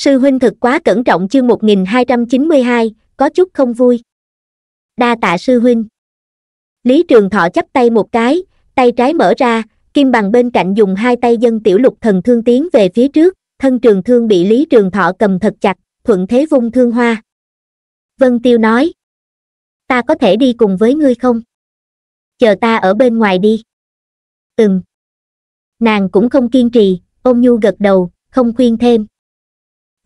Sư huynh thực quá cẩn trọng chương 1292, có chút không vui. Đa tạ sư huynh. Lý Trường Thọ chắp tay một cái, tay trái mở ra, kim bằng bên cạnh dùng hai tay dân tiểu lục thần thương tiến về phía trước, thân trường thương bị Lý Trường Thọ cầm thật chặt, thuận thế vung thương hoa. Vân Tiêu nói, ta có thể đi cùng với ngươi không? Chờ ta ở bên ngoài đi. Ừm. Nàng cũng không kiên trì, ôm nhu gật đầu, không khuyên thêm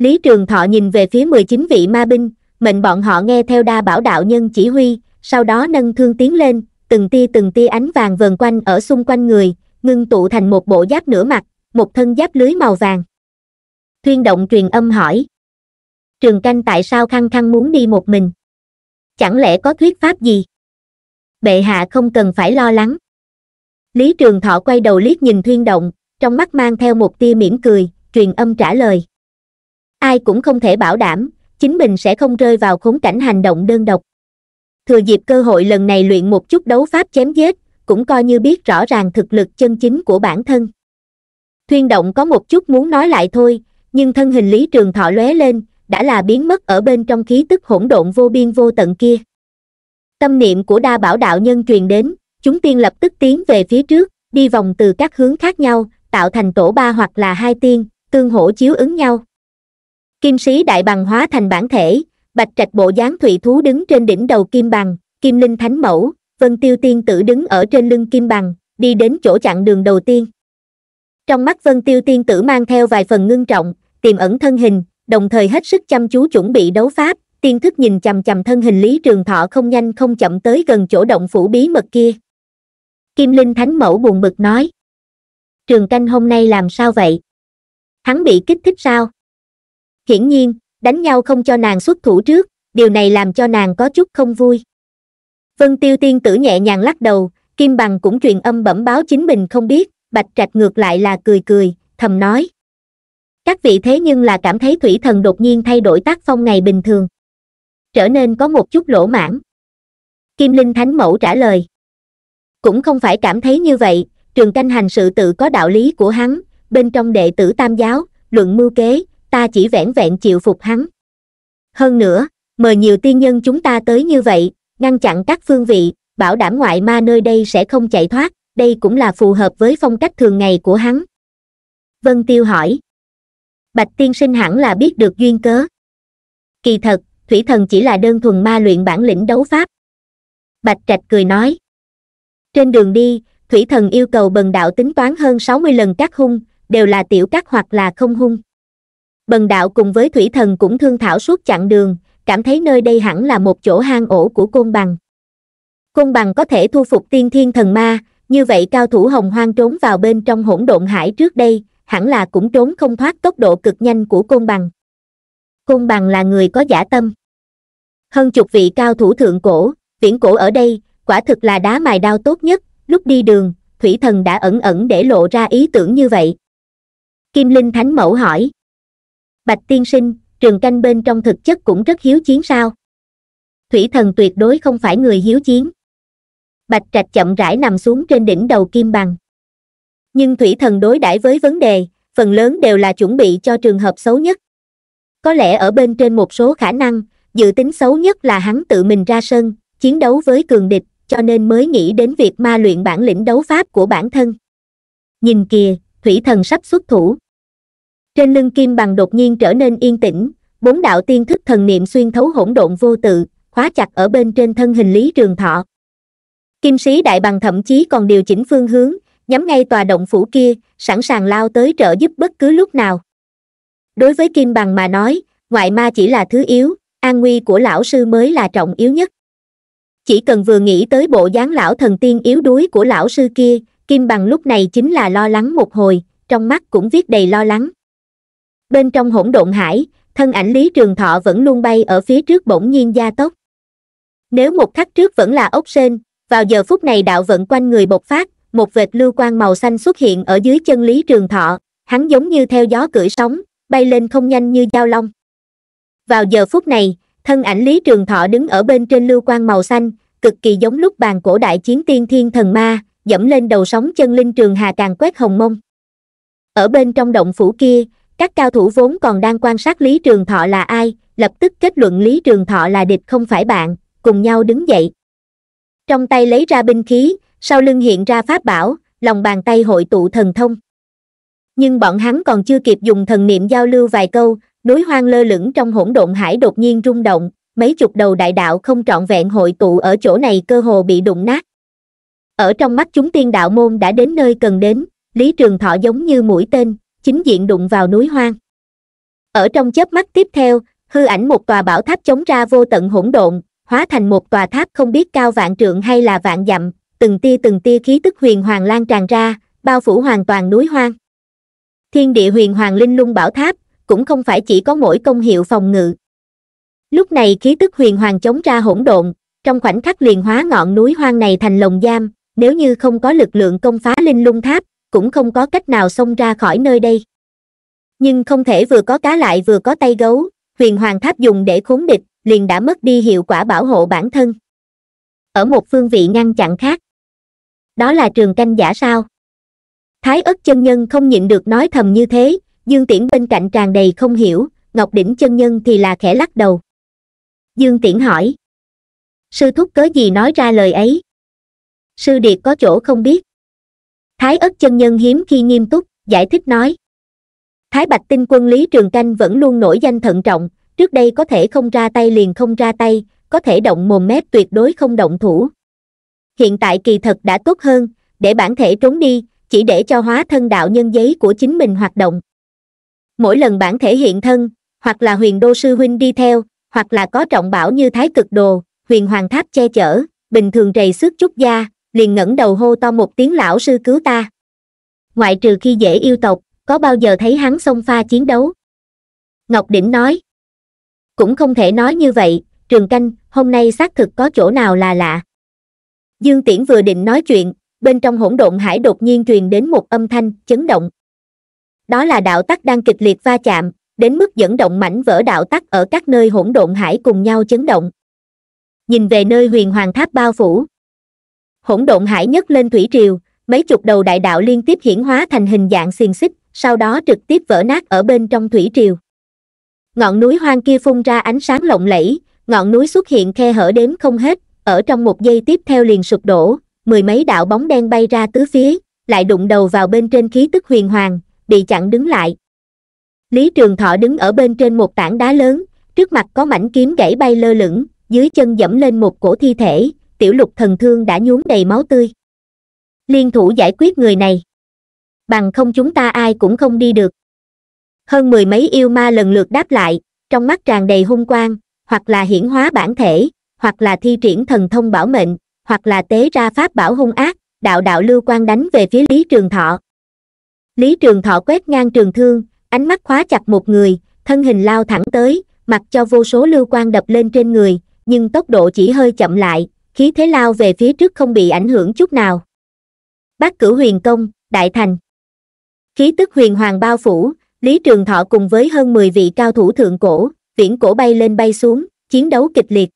lý trường thọ nhìn về phía mười chín vị ma binh mệnh bọn họ nghe theo đa bảo đạo nhân chỉ huy sau đó nâng thương tiến lên từng tia từng tia ánh vàng vờn quanh ở xung quanh người ngưng tụ thành một bộ giáp nửa mặt một thân giáp lưới màu vàng thuyên động truyền âm hỏi trường canh tại sao khăng khăng muốn đi một mình chẳng lẽ có thuyết pháp gì bệ hạ không cần phải lo lắng lý trường thọ quay đầu liếc nhìn thuyên động trong mắt mang theo một tia mỉm cười truyền âm trả lời ai cũng không thể bảo đảm chính mình sẽ không rơi vào khốn cảnh hành động đơn độc thừa dịp cơ hội lần này luyện một chút đấu pháp chém giết cũng coi như biết rõ ràng thực lực chân chính của bản thân thuyên động có một chút muốn nói lại thôi nhưng thân hình lý trường thọ lóe lên đã là biến mất ở bên trong khí tức hỗn độn vô biên vô tận kia tâm niệm của đa bảo đạo nhân truyền đến chúng tiên lập tức tiến về phía trước đi vòng từ các hướng khác nhau tạo thành tổ ba hoặc là hai tiên tương hỗ chiếu ứng nhau kim sĩ đại bằng hóa thành bản thể bạch trạch bộ dáng thụy thú đứng trên đỉnh đầu kim bằng kim linh thánh mẫu vân tiêu tiên tử đứng ở trên lưng kim bằng đi đến chỗ chặn đường đầu tiên trong mắt vân tiêu tiên tử mang theo vài phần ngưng trọng tiềm ẩn thân hình đồng thời hết sức chăm chú chuẩn bị đấu pháp tiên thức nhìn chầm chầm thân hình lý trường thọ không nhanh không chậm tới gần chỗ động phủ bí mật kia kim linh thánh mẫu buồn bực nói trường canh hôm nay làm sao vậy hắn bị kích thích sao hiển nhiên đánh nhau không cho nàng xuất thủ trước điều này làm cho nàng có chút không vui vân tiêu tiên tử nhẹ nhàng lắc đầu kim bằng cũng truyền âm bẩm báo chính mình không biết bạch trạch ngược lại là cười cười thầm nói các vị thế nhưng là cảm thấy thủy thần đột nhiên thay đổi tác phong ngày bình thường trở nên có một chút lỗ mãn kim linh thánh mẫu trả lời cũng không phải cảm thấy như vậy trường canh hành sự tự có đạo lý của hắn bên trong đệ tử tam giáo luận mưu kế ta chỉ vẻn vẹn chịu phục hắn hơn nữa mời nhiều tiên nhân chúng ta tới như vậy ngăn chặn các phương vị bảo đảm ngoại ma nơi đây sẽ không chạy thoát đây cũng là phù hợp với phong cách thường ngày của hắn vân tiêu hỏi bạch tiên sinh hẳn là biết được duyên cớ kỳ thật thủy thần chỉ là đơn thuần ma luyện bản lĩnh đấu pháp bạch trạch cười nói trên đường đi thủy thần yêu cầu bần đạo tính toán hơn sáu mươi lần các hung đều là tiểu các hoặc là không hung bần đạo cùng với thủy thần cũng thương thảo suốt chặng đường cảm thấy nơi đây hẳn là một chỗ hang ổ của côn bằng côn bằng có thể thu phục tiên thiên thần ma như vậy cao thủ hồng hoang trốn vào bên trong hỗn độn hải trước đây hẳn là cũng trốn không thoát tốc độ cực nhanh của côn bằng côn bằng là người có giả tâm hơn chục vị cao thủ thượng cổ viễn cổ ở đây quả thực là đá mài đao tốt nhất lúc đi đường thủy thần đã ẩn ẩn để lộ ra ý tưởng như vậy kim linh thánh mẫu hỏi bạch tiên sinh trường canh bên trong thực chất cũng rất hiếu chiến sao thủy thần tuyệt đối không phải người hiếu chiến bạch trạch chậm rãi nằm xuống trên đỉnh đầu kim bằng nhưng thủy thần đối đãi với vấn đề phần lớn đều là chuẩn bị cho trường hợp xấu nhất có lẽ ở bên trên một số khả năng dự tính xấu nhất là hắn tự mình ra sân chiến đấu với cường địch cho nên mới nghĩ đến việc ma luyện bản lĩnh đấu pháp của bản thân nhìn kìa thủy thần sắp xuất thủ trên lưng kim bằng đột nhiên trở nên yên tĩnh, bốn đạo tiên thức thần niệm xuyên thấu hỗn độn vô tự, khóa chặt ở bên trên thân hình Lý Trường Thọ. Kim sĩ đại bằng thậm chí còn điều chỉnh phương hướng, nhắm ngay tòa động phủ kia, sẵn sàng lao tới trợ giúp bất cứ lúc nào. Đối với Kim Bằng mà nói, ngoại ma chỉ là thứ yếu, an nguy của lão sư mới là trọng yếu nhất. Chỉ cần vừa nghĩ tới bộ dáng lão thần tiên yếu đuối của lão sư kia, Kim Bằng lúc này chính là lo lắng một hồi, trong mắt cũng viết đầy lo lắng bên trong hỗn độn hải thân ảnh lý trường thọ vẫn luôn bay ở phía trước bỗng nhiên gia tốc nếu một khắc trước vẫn là ốc sên vào giờ phút này đạo vận quanh người bộc phát một vệt lưu quang màu xanh xuất hiện ở dưới chân lý trường thọ hắn giống như theo gió cưỡi sóng bay lên không nhanh như dao long vào giờ phút này thân ảnh lý trường thọ đứng ở bên trên lưu quang màu xanh cực kỳ giống lúc bàn cổ đại chiến tiên thiên thần ma dẫm lên đầu sóng chân linh trường hà càng quét hồng mông ở bên trong động phủ kia các cao thủ vốn còn đang quan sát lý trường thọ là ai lập tức kết luận lý trường thọ là địch không phải bạn cùng nhau đứng dậy trong tay lấy ra binh khí sau lưng hiện ra pháp bảo lòng bàn tay hội tụ thần thông nhưng bọn hắn còn chưa kịp dùng thần niệm giao lưu vài câu núi hoang lơ lửng trong hỗn độn hải đột nhiên rung động mấy chục đầu đại đạo không trọn vẹn hội tụ ở chỗ này cơ hồ bị đụng nát ở trong mắt chúng tiên đạo môn đã đến nơi cần đến lý trường thọ giống như mũi tên chính diện đụng vào núi hoang ở trong chớp mắt tiếp theo hư ảnh một tòa bảo tháp chống ra vô tận hỗn độn hóa thành một tòa tháp không biết cao vạn trượng hay là vạn dặm từng tia từng tia khí tức huyền hoàng lan tràn ra bao phủ hoàn toàn núi hoang thiên địa huyền hoàng linh lung bảo tháp cũng không phải chỉ có mỗi công hiệu phòng ngự lúc này khí tức huyền hoàng chống ra hỗn độn trong khoảnh khắc liền hóa ngọn núi hoang này thành lồng giam nếu như không có lực lượng công phá linh lung tháp cũng không có cách nào xông ra khỏi nơi đây nhưng không thể vừa có cá lại vừa có tay gấu huyền hoàng tháp dùng để khốn địch liền đã mất đi hiệu quả bảo hộ bản thân ở một phương vị ngăn chặn khác đó là trường canh giả sao thái ất chân nhân không nhịn được nói thầm như thế dương tiễn bên cạnh tràn đầy không hiểu ngọc đỉnh chân nhân thì là khẽ lắc đầu dương tiễn hỏi sư thúc cớ gì nói ra lời ấy sư điệt có chỗ không biết thái ất chân nhân hiếm khi nghiêm túc giải thích nói thái bạch tinh quân lý trường canh vẫn luôn nổi danh thận trọng trước đây có thể không ra tay liền không ra tay có thể động mồm mép tuyệt đối không động thủ hiện tại kỳ thật đã tốt hơn để bản thể trốn đi chỉ để cho hóa thân đạo nhân giấy của chính mình hoạt động mỗi lần bản thể hiện thân hoặc là huyền đô sư huynh đi theo hoặc là có trọng bảo như thái cực đồ huyền hoàng tháp che chở bình thường rầy xước chút da liền ngẩng đầu hô to một tiếng lão sư cứu ta ngoại trừ khi dễ yêu tộc có bao giờ thấy hắn xông pha chiến đấu ngọc đỉnh nói cũng không thể nói như vậy trường canh hôm nay xác thực có chỗ nào là lạ dương tiễn vừa định nói chuyện bên trong hỗn độn hải đột nhiên truyền đến một âm thanh chấn động đó là đạo tắc đang kịch liệt va chạm đến mức dẫn động mảnh vỡ đạo tắc ở các nơi hỗn độn hải cùng nhau chấn động nhìn về nơi huyền hoàng tháp bao phủ hỗn độn hải nhất lên thủy triều, mấy chục đầu đại đạo liên tiếp hiển hóa thành hình dạng xiềng xích, sau đó trực tiếp vỡ nát ở bên trong thủy triều. Ngọn núi hoang kia phun ra ánh sáng lộng lẫy, ngọn núi xuất hiện khe hở đếm không hết, ở trong một giây tiếp theo liền sụp đổ, mười mấy đạo bóng đen bay ra tứ phía, lại đụng đầu vào bên trên khí tức huyền hoàng, bị chặn đứng lại. Lý Trường Thọ đứng ở bên trên một tảng đá lớn, trước mặt có mảnh kiếm gãy bay lơ lửng, dưới chân dẫm lên một cổ thi thể, tiểu lục thần thương đã nhuốm đầy máu tươi liên thủ giải quyết người này bằng không chúng ta ai cũng không đi được hơn mười mấy yêu ma lần lượt đáp lại trong mắt tràn đầy hung quang hoặc là hiển hóa bản thể hoặc là thi triển thần thông bảo mệnh hoặc là tế ra pháp bảo hung ác đạo đạo lưu quang đánh về phía lý trường thọ lý trường thọ quét ngang trường thương ánh mắt khóa chặt một người thân hình lao thẳng tới mặc cho vô số lưu quang đập lên trên người nhưng tốc độ chỉ hơi chậm lại khí thế lao về phía trước không bị ảnh hưởng chút nào bát cử huyền công đại thành khí tức huyền hoàng bao phủ lý trường thọ cùng với hơn mười vị cao thủ thượng cổ viễn cổ bay lên bay xuống chiến đấu kịch liệt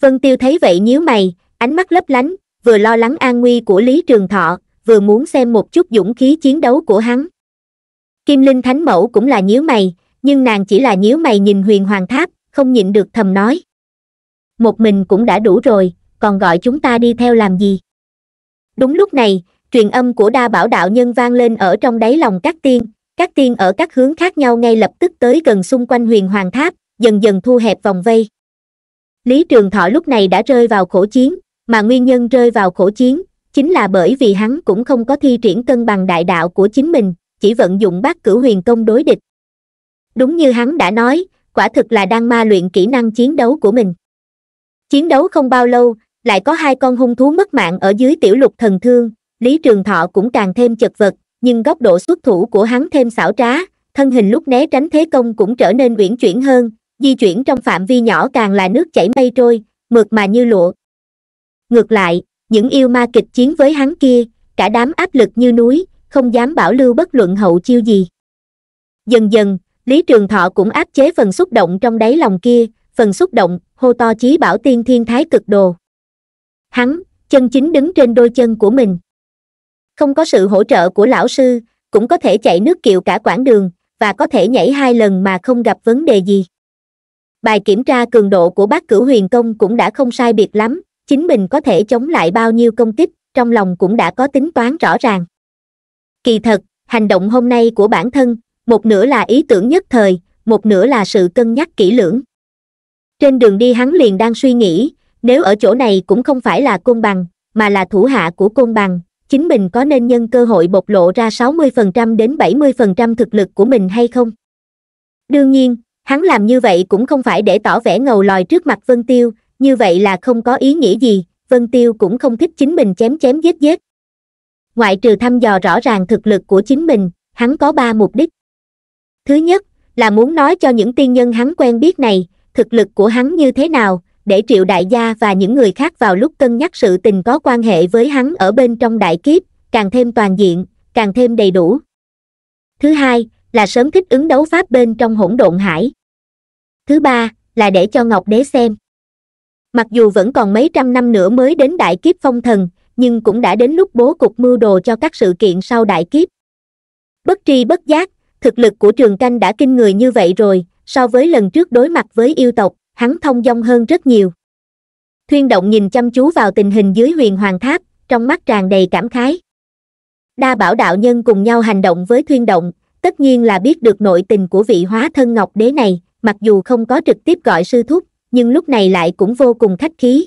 vân tiêu thấy vậy nhíu mày ánh mắt lấp lánh vừa lo lắng an nguy của lý trường thọ vừa muốn xem một chút dũng khí chiến đấu của hắn kim linh thánh mẫu cũng là nhíu mày nhưng nàng chỉ là nhíu mày nhìn huyền hoàng tháp không nhịn được thầm nói một mình cũng đã đủ rồi còn gọi chúng ta đi theo làm gì đúng lúc này truyền âm của đa bảo đạo nhân vang lên ở trong đáy lòng các tiên các tiên ở các hướng khác nhau ngay lập tức tới gần xung quanh huyền hoàng tháp dần dần thu hẹp vòng vây lý trường thọ lúc này đã rơi vào khổ chiến mà nguyên nhân rơi vào khổ chiến chính là bởi vì hắn cũng không có thi triển cân bằng đại đạo của chính mình chỉ vận dụng bát cửu huyền công đối địch đúng như hắn đã nói quả thực là đang ma luyện kỹ năng chiến đấu của mình chiến đấu không bao lâu lại có hai con hung thú mất mạng ở dưới tiểu lục thần thương, Lý Trường Thọ cũng càng thêm chật vật, nhưng góc độ xuất thủ của hắn thêm xảo trá, thân hình lúc né tránh thế công cũng trở nên uyển chuyển hơn, di chuyển trong phạm vi nhỏ càng là nước chảy mây trôi, mượt mà như lụa. Ngược lại, những yêu ma kịch chiến với hắn kia, cả đám áp lực như núi, không dám bảo lưu bất luận hậu chiêu gì. Dần dần, Lý Trường Thọ cũng áp chế phần xúc động trong đáy lòng kia, phần xúc động, hô to chí bảo tiên thiên thái cực đồ hắn chân chính đứng trên đôi chân của mình không có sự hỗ trợ của lão sư cũng có thể chạy nước kiệu cả quãng đường và có thể nhảy hai lần mà không gặp vấn đề gì bài kiểm tra cường độ của bác cửu huyền công cũng đã không sai biệt lắm chính mình có thể chống lại bao nhiêu công kích trong lòng cũng đã có tính toán rõ ràng kỳ thật hành động hôm nay của bản thân một nửa là ý tưởng nhất thời một nửa là sự cân nhắc kỹ lưỡng trên đường đi hắn liền đang suy nghĩ nếu ở chỗ này cũng không phải là côn bằng mà là thủ hạ của côn bằng chính mình có nên nhân cơ hội bộc lộ ra 60% đến 70% thực lực của mình hay không đương nhiên hắn làm như vậy cũng không phải để tỏ vẻ ngầu lòi trước mặt vân tiêu như vậy là không có ý nghĩa gì vân tiêu cũng không thích chính mình chém chém giết giết ngoại trừ thăm dò rõ ràng thực lực của chính mình hắn có ba mục đích thứ nhất là muốn nói cho những tiên nhân hắn quen biết này thực lực của hắn như thế nào để triệu đại gia và những người khác vào lúc cân nhắc sự tình có quan hệ với hắn ở bên trong đại kiếp càng thêm toàn diện càng thêm đầy đủ thứ hai là sớm thích ứng đấu pháp bên trong hỗn độn hải thứ ba là để cho ngọc đế xem mặc dù vẫn còn mấy trăm năm nữa mới đến đại kiếp phong thần nhưng cũng đã đến lúc bố cục mưu đồ cho các sự kiện sau đại kiếp bất tri bất giác thực lực của trường canh đã kinh người như vậy rồi so với lần trước đối mặt với yêu tộc hắn thông dong hơn rất nhiều thuyên động nhìn chăm chú vào tình hình dưới huyền hoàng tháp trong mắt tràn đầy cảm khái đa bảo đạo nhân cùng nhau hành động với thuyên động tất nhiên là biết được nội tình của vị hóa thân ngọc đế này mặc dù không có trực tiếp gọi sư thúc nhưng lúc này lại cũng vô cùng khách khí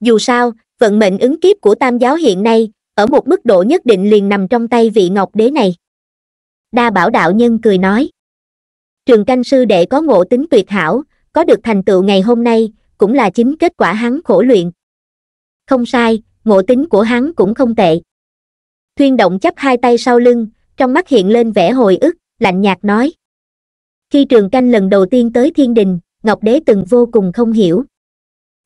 dù sao vận mệnh ứng kiếp của tam giáo hiện nay ở một mức độ nhất định liền nằm trong tay vị ngọc đế này đa bảo đạo nhân cười nói trường canh sư đệ có ngộ tính tuyệt hảo có được thành tựu ngày hôm nay cũng là chính kết quả hắn khổ luyện không sai ngộ tính của hắn cũng không tệ thuyên động chấp hai tay sau lưng trong mắt hiện lên vẻ hồi ức lạnh nhạt nói khi trường canh lần đầu tiên tới thiên đình ngọc đế từng vô cùng không hiểu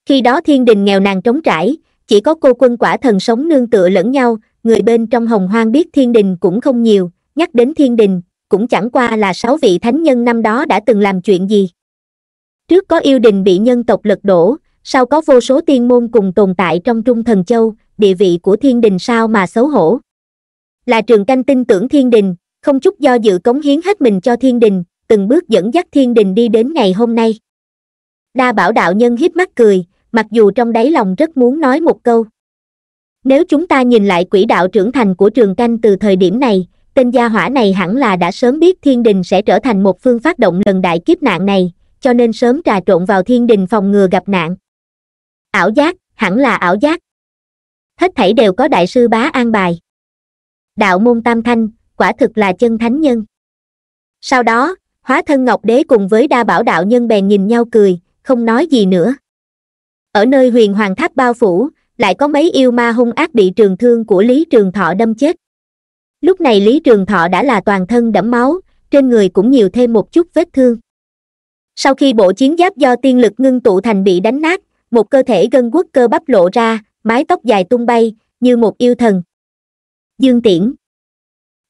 khi đó thiên đình nghèo nàn trống trải chỉ có cô quân quả thần sống nương tựa lẫn nhau người bên trong hồng hoang biết thiên đình cũng không nhiều nhắc đến thiên đình cũng chẳng qua là sáu vị thánh nhân năm đó đã từng làm chuyện gì Trước có yêu đình bị nhân tộc lật đổ, sau có vô số tiên môn cùng tồn tại trong Trung Thần Châu, địa vị của thiên đình sao mà xấu hổ. Là trường canh tin tưởng thiên đình, không chút do dự cống hiến hết mình cho thiên đình, từng bước dẫn dắt thiên đình đi đến ngày hôm nay. Đa bảo đạo nhân hiếp mắt cười, mặc dù trong đáy lòng rất muốn nói một câu. Nếu chúng ta nhìn lại quỹ đạo trưởng thành của trường canh từ thời điểm này, tên gia hỏa này hẳn là đã sớm biết thiên đình sẽ trở thành một phương phát động lần đại kiếp nạn này, cho nên sớm trà trộn vào thiên đình phòng ngừa gặp nạn ảo giác hẳn là ảo giác hết thảy đều có đại sư bá an bài đạo môn tam thanh quả thực là chân thánh nhân sau đó hóa thân ngọc đế cùng với đa bảo đạo nhân bèn nhìn nhau cười không nói gì nữa ở nơi huyền hoàng tháp bao phủ lại có mấy yêu ma hung ác bị trường thương của lý trường thọ đâm chết lúc này lý trường thọ đã là toàn thân đẫm máu trên người cũng nhiều thêm một chút vết thương sau khi bộ chiến giáp do tiên lực ngưng tụ thành bị đánh nát một cơ thể gân guốc cơ bắp lộ ra mái tóc dài tung bay như một yêu thần dương tiễn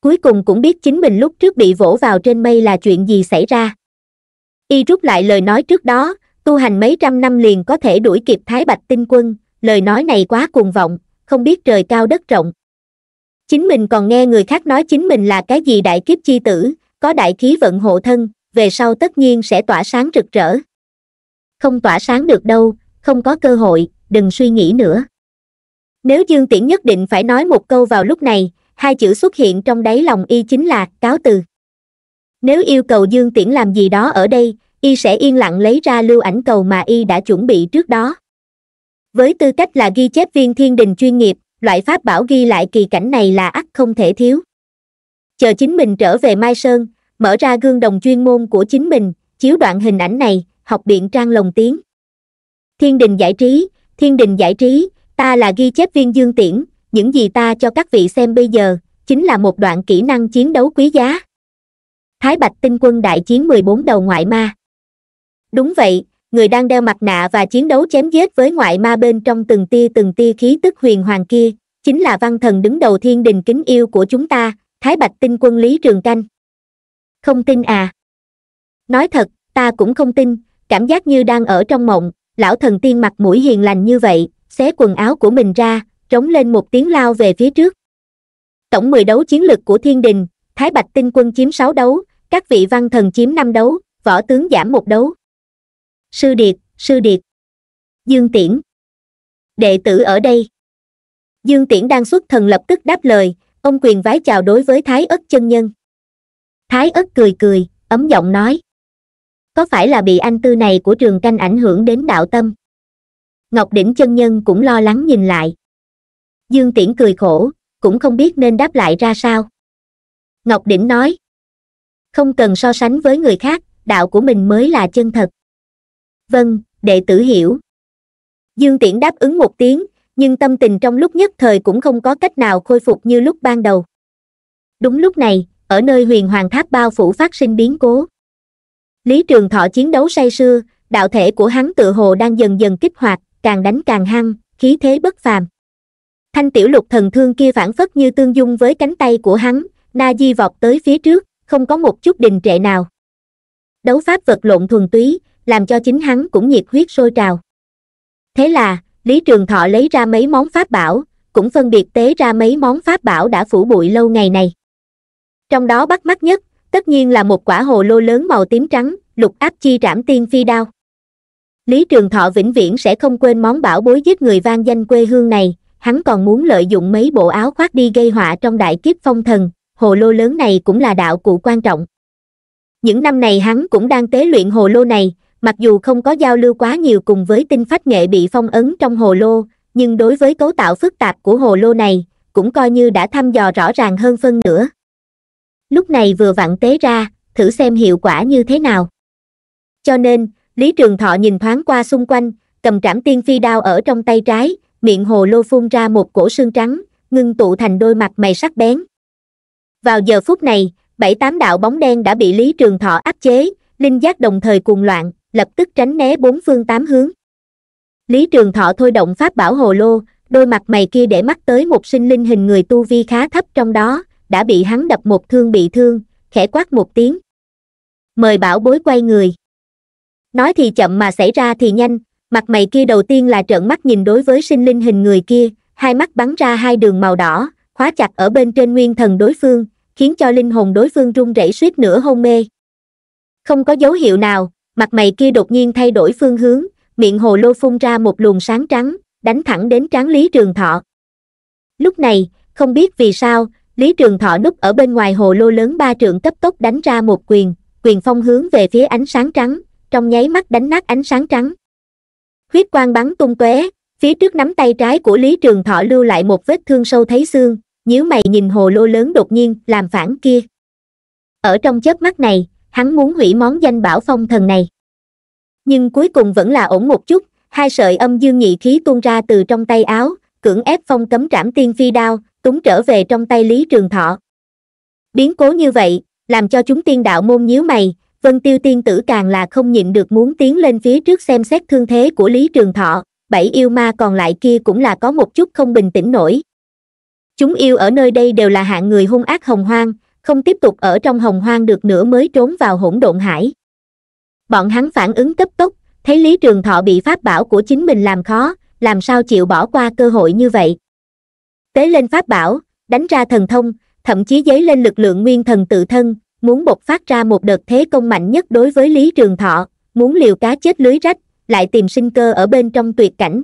cuối cùng cũng biết chính mình lúc trước bị vỗ vào trên mây là chuyện gì xảy ra y rút lại lời nói trước đó tu hành mấy trăm năm liền có thể đuổi kịp thái bạch tinh quân lời nói này quá cuồng vọng không biết trời cao đất rộng chính mình còn nghe người khác nói chính mình là cái gì đại kiếp chi tử có đại khí vận hộ thân về sau tất nhiên sẽ tỏa sáng rực rỡ không tỏa sáng được đâu không có cơ hội đừng suy nghĩ nữa nếu dương tiễn nhất định phải nói một câu vào lúc này hai chữ xuất hiện trong đáy lòng y chính là cáo từ nếu yêu cầu dương tiễn làm gì đó ở đây y sẽ yên lặng lấy ra lưu ảnh cầu mà y đã chuẩn bị trước đó với tư cách là ghi chép viên thiên đình chuyên nghiệp loại pháp bảo ghi lại kỳ cảnh này là ắt không thể thiếu chờ chính mình trở về mai sơn mở ra gương đồng chuyên môn của chính mình chiếu đoạn hình ảnh này học biện trang lồng tiếng thiên đình giải trí thiên đình giải trí ta là ghi chép viên dương tiễn những gì ta cho các vị xem bây giờ chính là một đoạn kỹ năng chiến đấu quý giá thái bạch tinh quân đại chiến 14 đầu ngoại ma đúng vậy người đang đeo mặt nạ và chiến đấu chém giết với ngoại ma bên trong từng tia từng tia khí tức huyền hoàng kia chính là văn thần đứng đầu thiên đình kính yêu của chúng ta thái bạch tinh quân lý trường canh không tin à nói thật ta cũng không tin cảm giác như đang ở trong mộng lão thần tiên mặt mũi hiền lành như vậy xé quần áo của mình ra trống lên một tiếng lao về phía trước tổng mười đấu chiến lực của thiên đình thái bạch tinh quân chiếm sáu đấu các vị văn thần chiếm năm đấu võ tướng giảm một đấu sư điệt sư điệt dương tiễn đệ tử ở đây dương tiễn đang xuất thần lập tức đáp lời ông quyền vái chào đối với thái ất chân nhân thái ức cười cười ấm giọng nói có phải là bị anh tư này của trường canh ảnh hưởng đến đạo tâm ngọc đỉnh chân nhân cũng lo lắng nhìn lại dương tiễn cười khổ cũng không biết nên đáp lại ra sao ngọc đỉnh nói không cần so sánh với người khác đạo của mình mới là chân thật vâng đệ tử hiểu dương tiễn đáp ứng một tiếng nhưng tâm tình trong lúc nhất thời cũng không có cách nào khôi phục như lúc ban đầu đúng lúc này ở nơi huyền hoàng tháp bao phủ phát sinh biến cố lý trường thọ chiến đấu say sưa đạo thể của hắn tự hồ đang dần dần kích hoạt càng đánh càng hăng khí thế bất phàm thanh tiểu lục thần thương kia phản phất như tương dung với cánh tay của hắn na di vọt tới phía trước không có một chút đình trệ nào đấu pháp vật lộn thuần túy làm cho chính hắn cũng nhiệt huyết sôi trào thế là lý trường thọ lấy ra mấy món pháp bảo cũng phân biệt tế ra mấy món pháp bảo đã phủ bụi lâu ngày này trong đó bắt mắt nhất tất nhiên là một quả hồ lô lớn màu tím trắng lục áp chi trảm tiên phi đao lý trường thọ vĩnh viễn sẽ không quên món bảo bối giết người vang danh quê hương này hắn còn muốn lợi dụng mấy bộ áo khoác đi gây họa trong đại kiếp phong thần hồ lô lớn này cũng là đạo cụ quan trọng những năm này hắn cũng đang tế luyện hồ lô này mặc dù không có giao lưu quá nhiều cùng với tinh phách nghệ bị phong ấn trong hồ lô nhưng đối với cấu tạo phức tạp của hồ lô này cũng coi như đã thăm dò rõ ràng hơn phân nữa lúc này vừa vặn tế ra thử xem hiệu quả như thế nào cho nên lý trường thọ nhìn thoáng qua xung quanh cầm trảm tiên phi đao ở trong tay trái miệng hồ lô phun ra một cổ xương trắng ngưng tụ thành đôi mặt mày sắc bén vào giờ phút này bảy tám đạo bóng đen đã bị lý trường thọ áp chế linh giác đồng thời cuồng loạn lập tức tránh né bốn phương tám hướng lý trường thọ thôi động pháp bảo hồ lô đôi mặt mày kia để mắt tới một sinh linh hình người tu vi khá thấp trong đó đã bị hắn đập một thương bị thương khẽ quát một tiếng mời bảo bối quay người nói thì chậm mà xảy ra thì nhanh mặt mày kia đầu tiên là trợn mắt nhìn đối với sinh linh hình người kia hai mắt bắn ra hai đường màu đỏ khóa chặt ở bên trên nguyên thần đối phương khiến cho linh hồn đối phương run rẩy suýt nửa hôn mê không có dấu hiệu nào mặt mày kia đột nhiên thay đổi phương hướng miệng hồ lô phun ra một luồng sáng trắng đánh thẳng đến tráng lý trường thọ lúc này không biết vì sao Lý Trường Thọ núp ở bên ngoài hồ lô lớn ba trượng cấp tốc đánh ra một quyền, quyền phong hướng về phía ánh sáng trắng, trong nháy mắt đánh nát ánh sáng trắng. Huyết quang bắn tung tóe, phía trước nắm tay trái của Lý Trường Thọ lưu lại một vết thương sâu thấy xương, nhíu mày nhìn hồ lô lớn đột nhiên làm phản kia. Ở trong chớp mắt này, hắn muốn hủy món danh bảo phong thần này. Nhưng cuối cùng vẫn là ổn một chút, hai sợi âm dương nhị khí tuôn ra từ trong tay áo, cưỡng ép phong cấm trảm tiên phi đao, túng trở về trong tay Lý Trường Thọ. Biến cố như vậy, làm cho chúng tiên đạo môn nhíu mày, Vân Tiêu tiên tử càng là không nhịn được muốn tiến lên phía trước xem xét thương thế của Lý Trường Thọ, bảy yêu ma còn lại kia cũng là có một chút không bình tĩnh nổi. Chúng yêu ở nơi đây đều là hạng người hung ác hồng hoang, không tiếp tục ở trong hồng hoang được nữa mới trốn vào hỗn độn hải. Bọn hắn phản ứng cấp tốc, thấy Lý Trường Thọ bị pháp bảo của chính mình làm khó, làm sao chịu bỏ qua cơ hội như vậy tế lên pháp bảo đánh ra thần thông thậm chí dấy lên lực lượng nguyên thần tự thân muốn bộc phát ra một đợt thế công mạnh nhất đối với lý trường thọ muốn liều cá chết lưới rách lại tìm sinh cơ ở bên trong tuyệt cảnh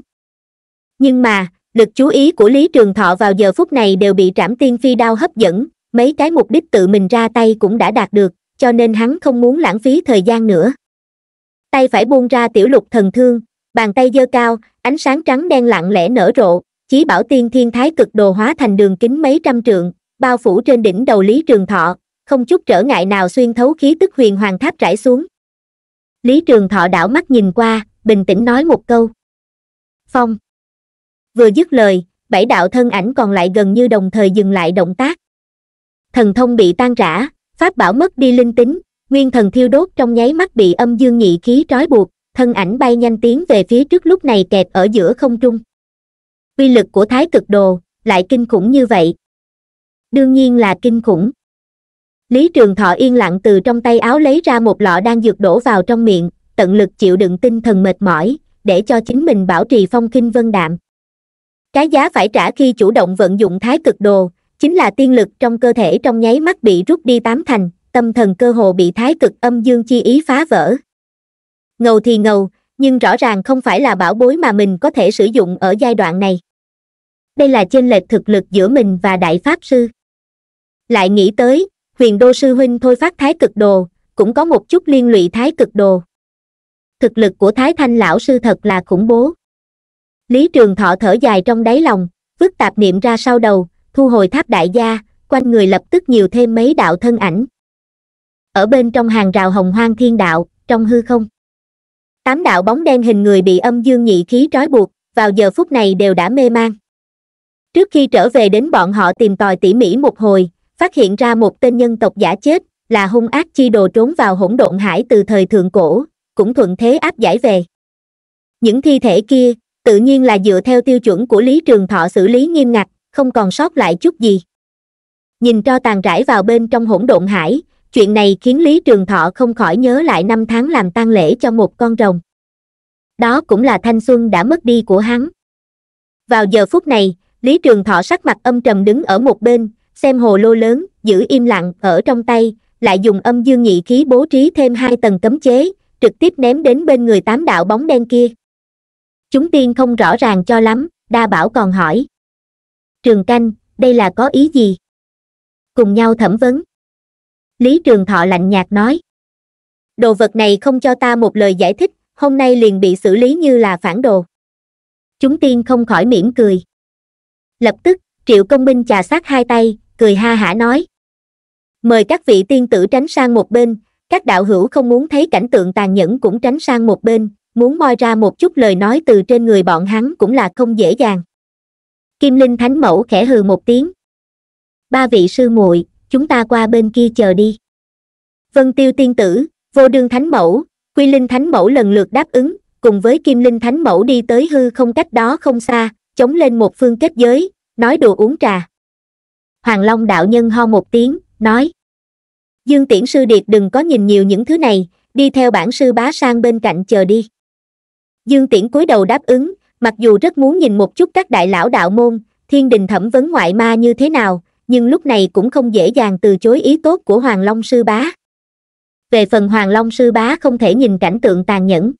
nhưng mà lực chú ý của lý trường thọ vào giờ phút này đều bị trảm tiên phi đao hấp dẫn mấy cái mục đích tự mình ra tay cũng đã đạt được cho nên hắn không muốn lãng phí thời gian nữa tay phải buông ra tiểu lục thần thương bàn tay giơ cao ánh sáng trắng đen lặng lẽ nở rộ chí bảo tiên thiên thái cực đồ hóa thành đường kính mấy trăm trượng bao phủ trên đỉnh đầu lý trường thọ không chút trở ngại nào xuyên thấu khí tức huyền hoàng tháp trải xuống lý trường thọ đảo mắt nhìn qua bình tĩnh nói một câu phong vừa dứt lời bảy đạo thân ảnh còn lại gần như đồng thời dừng lại động tác thần thông bị tan rã pháp bảo mất đi linh tính nguyên thần thiêu đốt trong nháy mắt bị âm dương nhị khí trói buộc thân ảnh bay nhanh tiến về phía trước lúc này kẹt ở giữa không trung uy lực của thái cực đồ lại kinh khủng như vậy đương nhiên là kinh khủng lý trường thọ yên lặng từ trong tay áo lấy ra một lọ đang dược đổ vào trong miệng tận lực chịu đựng tinh thần mệt mỏi để cho chính mình bảo trì phong kinh vân đạm cái giá phải trả khi chủ động vận dụng thái cực đồ chính là tiên lực trong cơ thể trong nháy mắt bị rút đi tám thành tâm thần cơ hồ bị thái cực âm dương chi ý phá vỡ ngầu thì ngầu nhưng rõ ràng không phải là bảo bối mà mình có thể sử dụng ở giai đoạn này đây là chênh lệch thực lực giữa mình và đại pháp sư lại nghĩ tới huyền đô sư huynh thôi phát thái cực đồ cũng có một chút liên lụy thái cực đồ thực lực của thái thanh lão sư thật là khủng bố lý trường thọ thở dài trong đáy lòng vứt tạp niệm ra sau đầu thu hồi tháp đại gia quanh người lập tức nhiều thêm mấy đạo thân ảnh ở bên trong hàng rào hồng hoang thiên đạo trong hư không tám đạo bóng đen hình người bị âm dương nhị khí trói buộc vào giờ phút này đều đã mê man trước khi trở về đến bọn họ tìm tòi tỉ mỉ một hồi phát hiện ra một tên nhân tộc giả chết là hung ác chi đồ trốn vào hỗn độn hải từ thời thượng cổ cũng thuận thế áp giải về những thi thể kia tự nhiên là dựa theo tiêu chuẩn của lý trường thọ xử lý nghiêm ngặt không còn sót lại chút gì nhìn cho tàn rải vào bên trong hỗn độn hải chuyện này khiến lý trường thọ không khỏi nhớ lại năm tháng làm tang lễ cho một con rồng đó cũng là thanh xuân đã mất đi của hắn vào giờ phút này lý trường thọ sắc mặt âm trầm đứng ở một bên xem hồ lô lớn giữ im lặng ở trong tay lại dùng âm dương nhị khí bố trí thêm hai tầng cấm chế trực tiếp ném đến bên người tám đạo bóng đen kia chúng tiên không rõ ràng cho lắm đa bảo còn hỏi trường canh đây là có ý gì cùng nhau thẩm vấn lý trường thọ lạnh nhạt nói đồ vật này không cho ta một lời giải thích hôm nay liền bị xử lý như là phản đồ chúng tiên không khỏi mỉm cười lập tức triệu công minh chà sát hai tay cười ha hả nói mời các vị tiên tử tránh sang một bên các đạo hữu không muốn thấy cảnh tượng tàn nhẫn cũng tránh sang một bên muốn moi ra một chút lời nói từ trên người bọn hắn cũng là không dễ dàng kim linh thánh mẫu khẽ hừ một tiếng ba vị sư muội chúng ta qua bên kia chờ đi vân tiêu tiên tử vô đương thánh mẫu quy linh thánh mẫu lần lượt đáp ứng cùng với kim linh thánh mẫu đi tới hư không cách đó không xa chống lên một phương kết giới nói đồ uống trà hoàng long đạo nhân ho một tiếng nói dương tiễn sư điệt đừng có nhìn nhiều những thứ này đi theo bản sư bá sang bên cạnh chờ đi dương tiễn cúi đầu đáp ứng mặc dù rất muốn nhìn một chút các đại lão đạo môn thiên đình thẩm vấn ngoại ma như thế nào nhưng lúc này cũng không dễ dàng từ chối ý tốt của hoàng long sư bá về phần hoàng long sư bá không thể nhìn cảnh tượng tàn nhẫn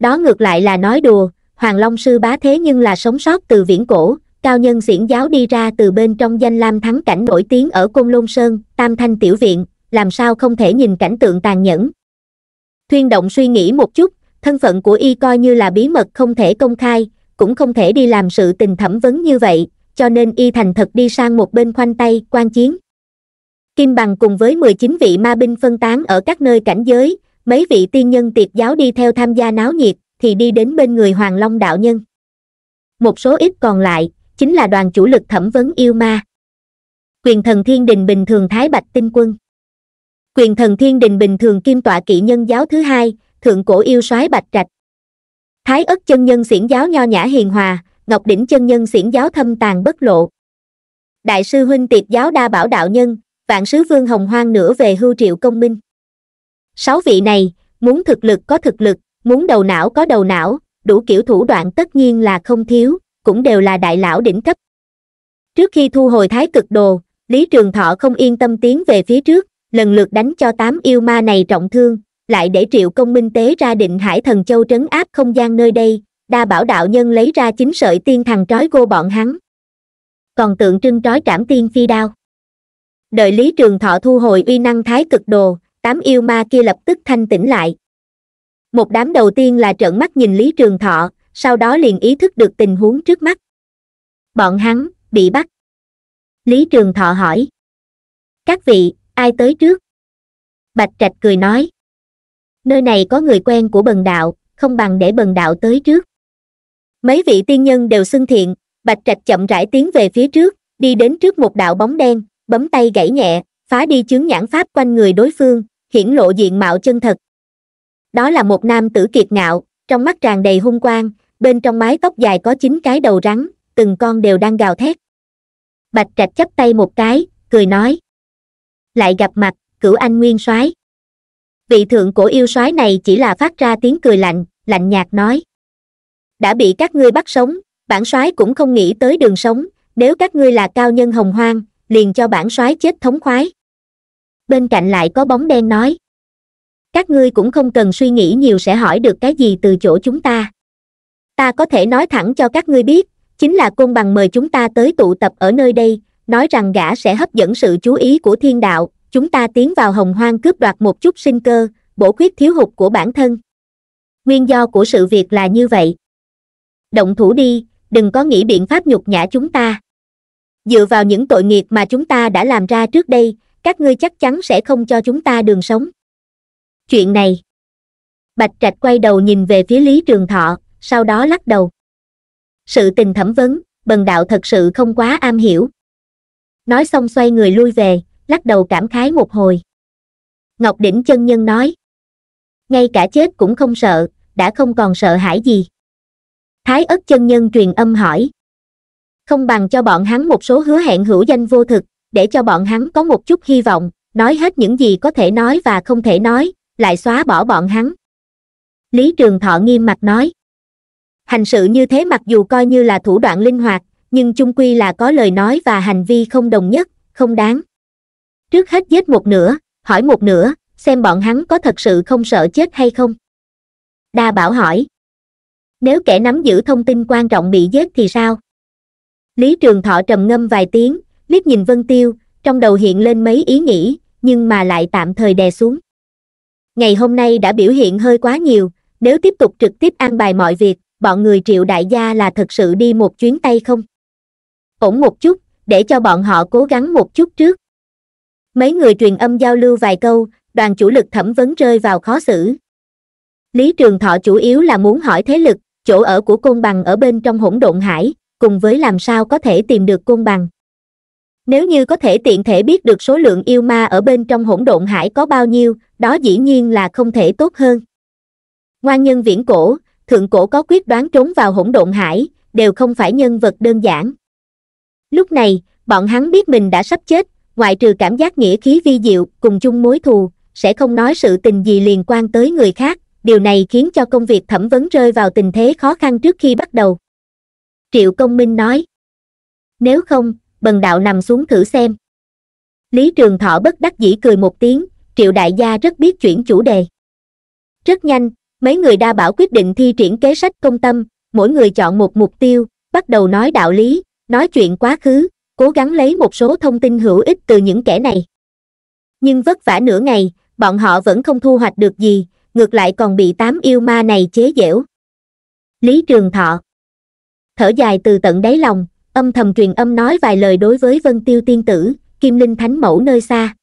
đó ngược lại là nói đùa hoàng long sư bá thế nhưng là sống sót từ viễn cổ cao nhân diễn giáo đi ra từ bên trong danh lam thắng cảnh nổi tiếng ở côn lôn sơn tam thanh tiểu viện làm sao không thể nhìn cảnh tượng tàn nhẫn thuyên động suy nghĩ một chút thân phận của y coi như là bí mật không thể công khai cũng không thể đi làm sự tình thẩm vấn như vậy cho nên y thành thật đi sang một bên khoanh tay quan chiến kim bằng cùng với 19 vị ma binh phân tán ở các nơi cảnh giới mấy vị tiên nhân tiệt giáo đi theo tham gia náo nhiệt thì đi đến bên người hoàng long đạo nhân một số ít còn lại chính là đoàn chủ lực thẩm vấn yêu ma quyền thần thiên đình bình thường thái bạch tinh quân quyền thần thiên đình bình thường kim tọa kỵ nhân giáo thứ hai thượng cổ yêu soái bạch trạch thái ất chân nhân xiển giáo nho nhã hiền hòa ngọc đỉnh chân nhân xiển giáo thâm tàn bất lộ đại sư huynh tiệp giáo đa bảo đạo nhân vạn sứ vương hồng hoang nữa về hưu triệu công minh sáu vị này muốn thực lực có thực lực muốn đầu não có đầu não đủ kiểu thủ đoạn tất nhiên là không thiếu cũng đều là đại lão đỉnh cấp trước khi thu hồi thái cực đồ lý trường thọ không yên tâm tiến về phía trước lần lượt đánh cho tám yêu ma này trọng thương lại để triệu công minh tế ra định hải thần châu trấn áp không gian nơi đây đa bảo đạo nhân lấy ra chính sợi tiên thằng trói cô bọn hắn còn tượng trưng trói trảm tiên phi đao đợi lý trường thọ thu hồi uy năng thái cực đồ tám yêu ma kia lập tức thanh tĩnh lại một đám đầu tiên là trợn mắt nhìn lý trường thọ sau đó liền ý thức được tình huống trước mắt bọn hắn bị bắt lý trường thọ hỏi các vị ai tới trước bạch trạch cười nói nơi này có người quen của bần đạo không bằng để bần đạo tới trước mấy vị tiên nhân đều xưng thiện bạch trạch chậm rãi tiến về phía trước đi đến trước một đạo bóng đen bấm tay gãy nhẹ phá đi chướng nhãn pháp quanh người đối phương hiển lộ diện mạo chân thật đó là một nam tử kiệt ngạo trong mắt tràn đầy hung quang bên trong mái tóc dài có chín cái đầu rắn từng con đều đang gào thét bạch trạch chắp tay một cái cười nói lại gặp mặt cửu anh nguyên soái vị thượng cổ yêu soái này chỉ là phát ra tiếng cười lạnh lạnh nhạt nói đã bị các ngươi bắt sống bản soái cũng không nghĩ tới đường sống nếu các ngươi là cao nhân hồng hoang liền cho bản soái chết thống khoái bên cạnh lại có bóng đen nói các ngươi cũng không cần suy nghĩ nhiều sẽ hỏi được cái gì từ chỗ chúng ta ta có thể nói thẳng cho các ngươi biết chính là côn bằng mời chúng ta tới tụ tập ở nơi đây nói rằng gã sẽ hấp dẫn sự chú ý của thiên đạo chúng ta tiến vào hồng hoang cướp đoạt một chút sinh cơ bổ khuyết thiếu hụt của bản thân nguyên do của sự việc là như vậy động thủ đi đừng có nghĩ biện pháp nhục nhã chúng ta dựa vào những tội nghiệp mà chúng ta đã làm ra trước đây các ngươi chắc chắn sẽ không cho chúng ta đường sống chuyện này bạch trạch quay đầu nhìn về phía lý trường thọ sau đó lắc đầu sự tình thẩm vấn bần đạo thật sự không quá am hiểu nói xong xoay người lui về lắc đầu cảm khái một hồi ngọc đỉnh chân nhân nói ngay cả chết cũng không sợ đã không còn sợ hãi gì thái ất chân nhân truyền âm hỏi không bằng cho bọn hắn một số hứa hẹn hữu danh vô thực để cho bọn hắn có một chút hy vọng nói hết những gì có thể nói và không thể nói lại xóa bỏ bọn hắn lý trường thọ nghiêm mặt nói hành sự như thế mặc dù coi như là thủ đoạn linh hoạt nhưng chung quy là có lời nói và hành vi không đồng nhất không đáng trước hết giết một nửa hỏi một nửa xem bọn hắn có thật sự không sợ chết hay không đa bảo hỏi nếu kẻ nắm giữ thông tin quan trọng bị giết thì sao lý trường thọ trầm ngâm vài tiếng liếc nhìn vân tiêu trong đầu hiện lên mấy ý nghĩ nhưng mà lại tạm thời đè xuống ngày hôm nay đã biểu hiện hơi quá nhiều nếu tiếp tục trực tiếp an bài mọi việc bọn người triệu đại gia là thật sự đi một chuyến tay không ổn một chút để cho bọn họ cố gắng một chút trước mấy người truyền âm giao lưu vài câu đoàn chủ lực thẩm vấn rơi vào khó xử lý trường thọ chủ yếu là muốn hỏi thế lực chỗ ở của côn bằng ở bên trong hỗn độn hải cùng với làm sao có thể tìm được côn bằng nếu như có thể tiện thể biết được số lượng yêu ma ở bên trong hỗn độn hải có bao nhiêu đó dĩ nhiên là không thể tốt hơn ngoan nhân viễn cổ thượng cổ có quyết đoán trốn vào hỗn độn hải đều không phải nhân vật đơn giản lúc này bọn hắn biết mình đã sắp chết ngoại trừ cảm giác nghĩa khí vi diệu cùng chung mối thù sẽ không nói sự tình gì liên quan tới người khác điều này khiến cho công việc thẩm vấn rơi vào tình thế khó khăn trước khi bắt đầu triệu công minh nói nếu không bần đạo nằm xuống thử xem lý trường thọ bất đắc dĩ cười một tiếng triệu đại gia rất biết chuyển chủ đề rất nhanh mấy người đa bảo quyết định thi triển kế sách công tâm mỗi người chọn một mục tiêu bắt đầu nói đạo lý nói chuyện quá khứ cố gắng lấy một số thông tin hữu ích từ những kẻ này nhưng vất vả nửa ngày bọn họ vẫn không thu hoạch được gì ngược lại còn bị tám yêu ma này chế giễu lý trường thọ thở dài từ tận đáy lòng âm thầm truyền âm nói vài lời đối với vân tiêu tiên tử kim linh thánh mẫu nơi xa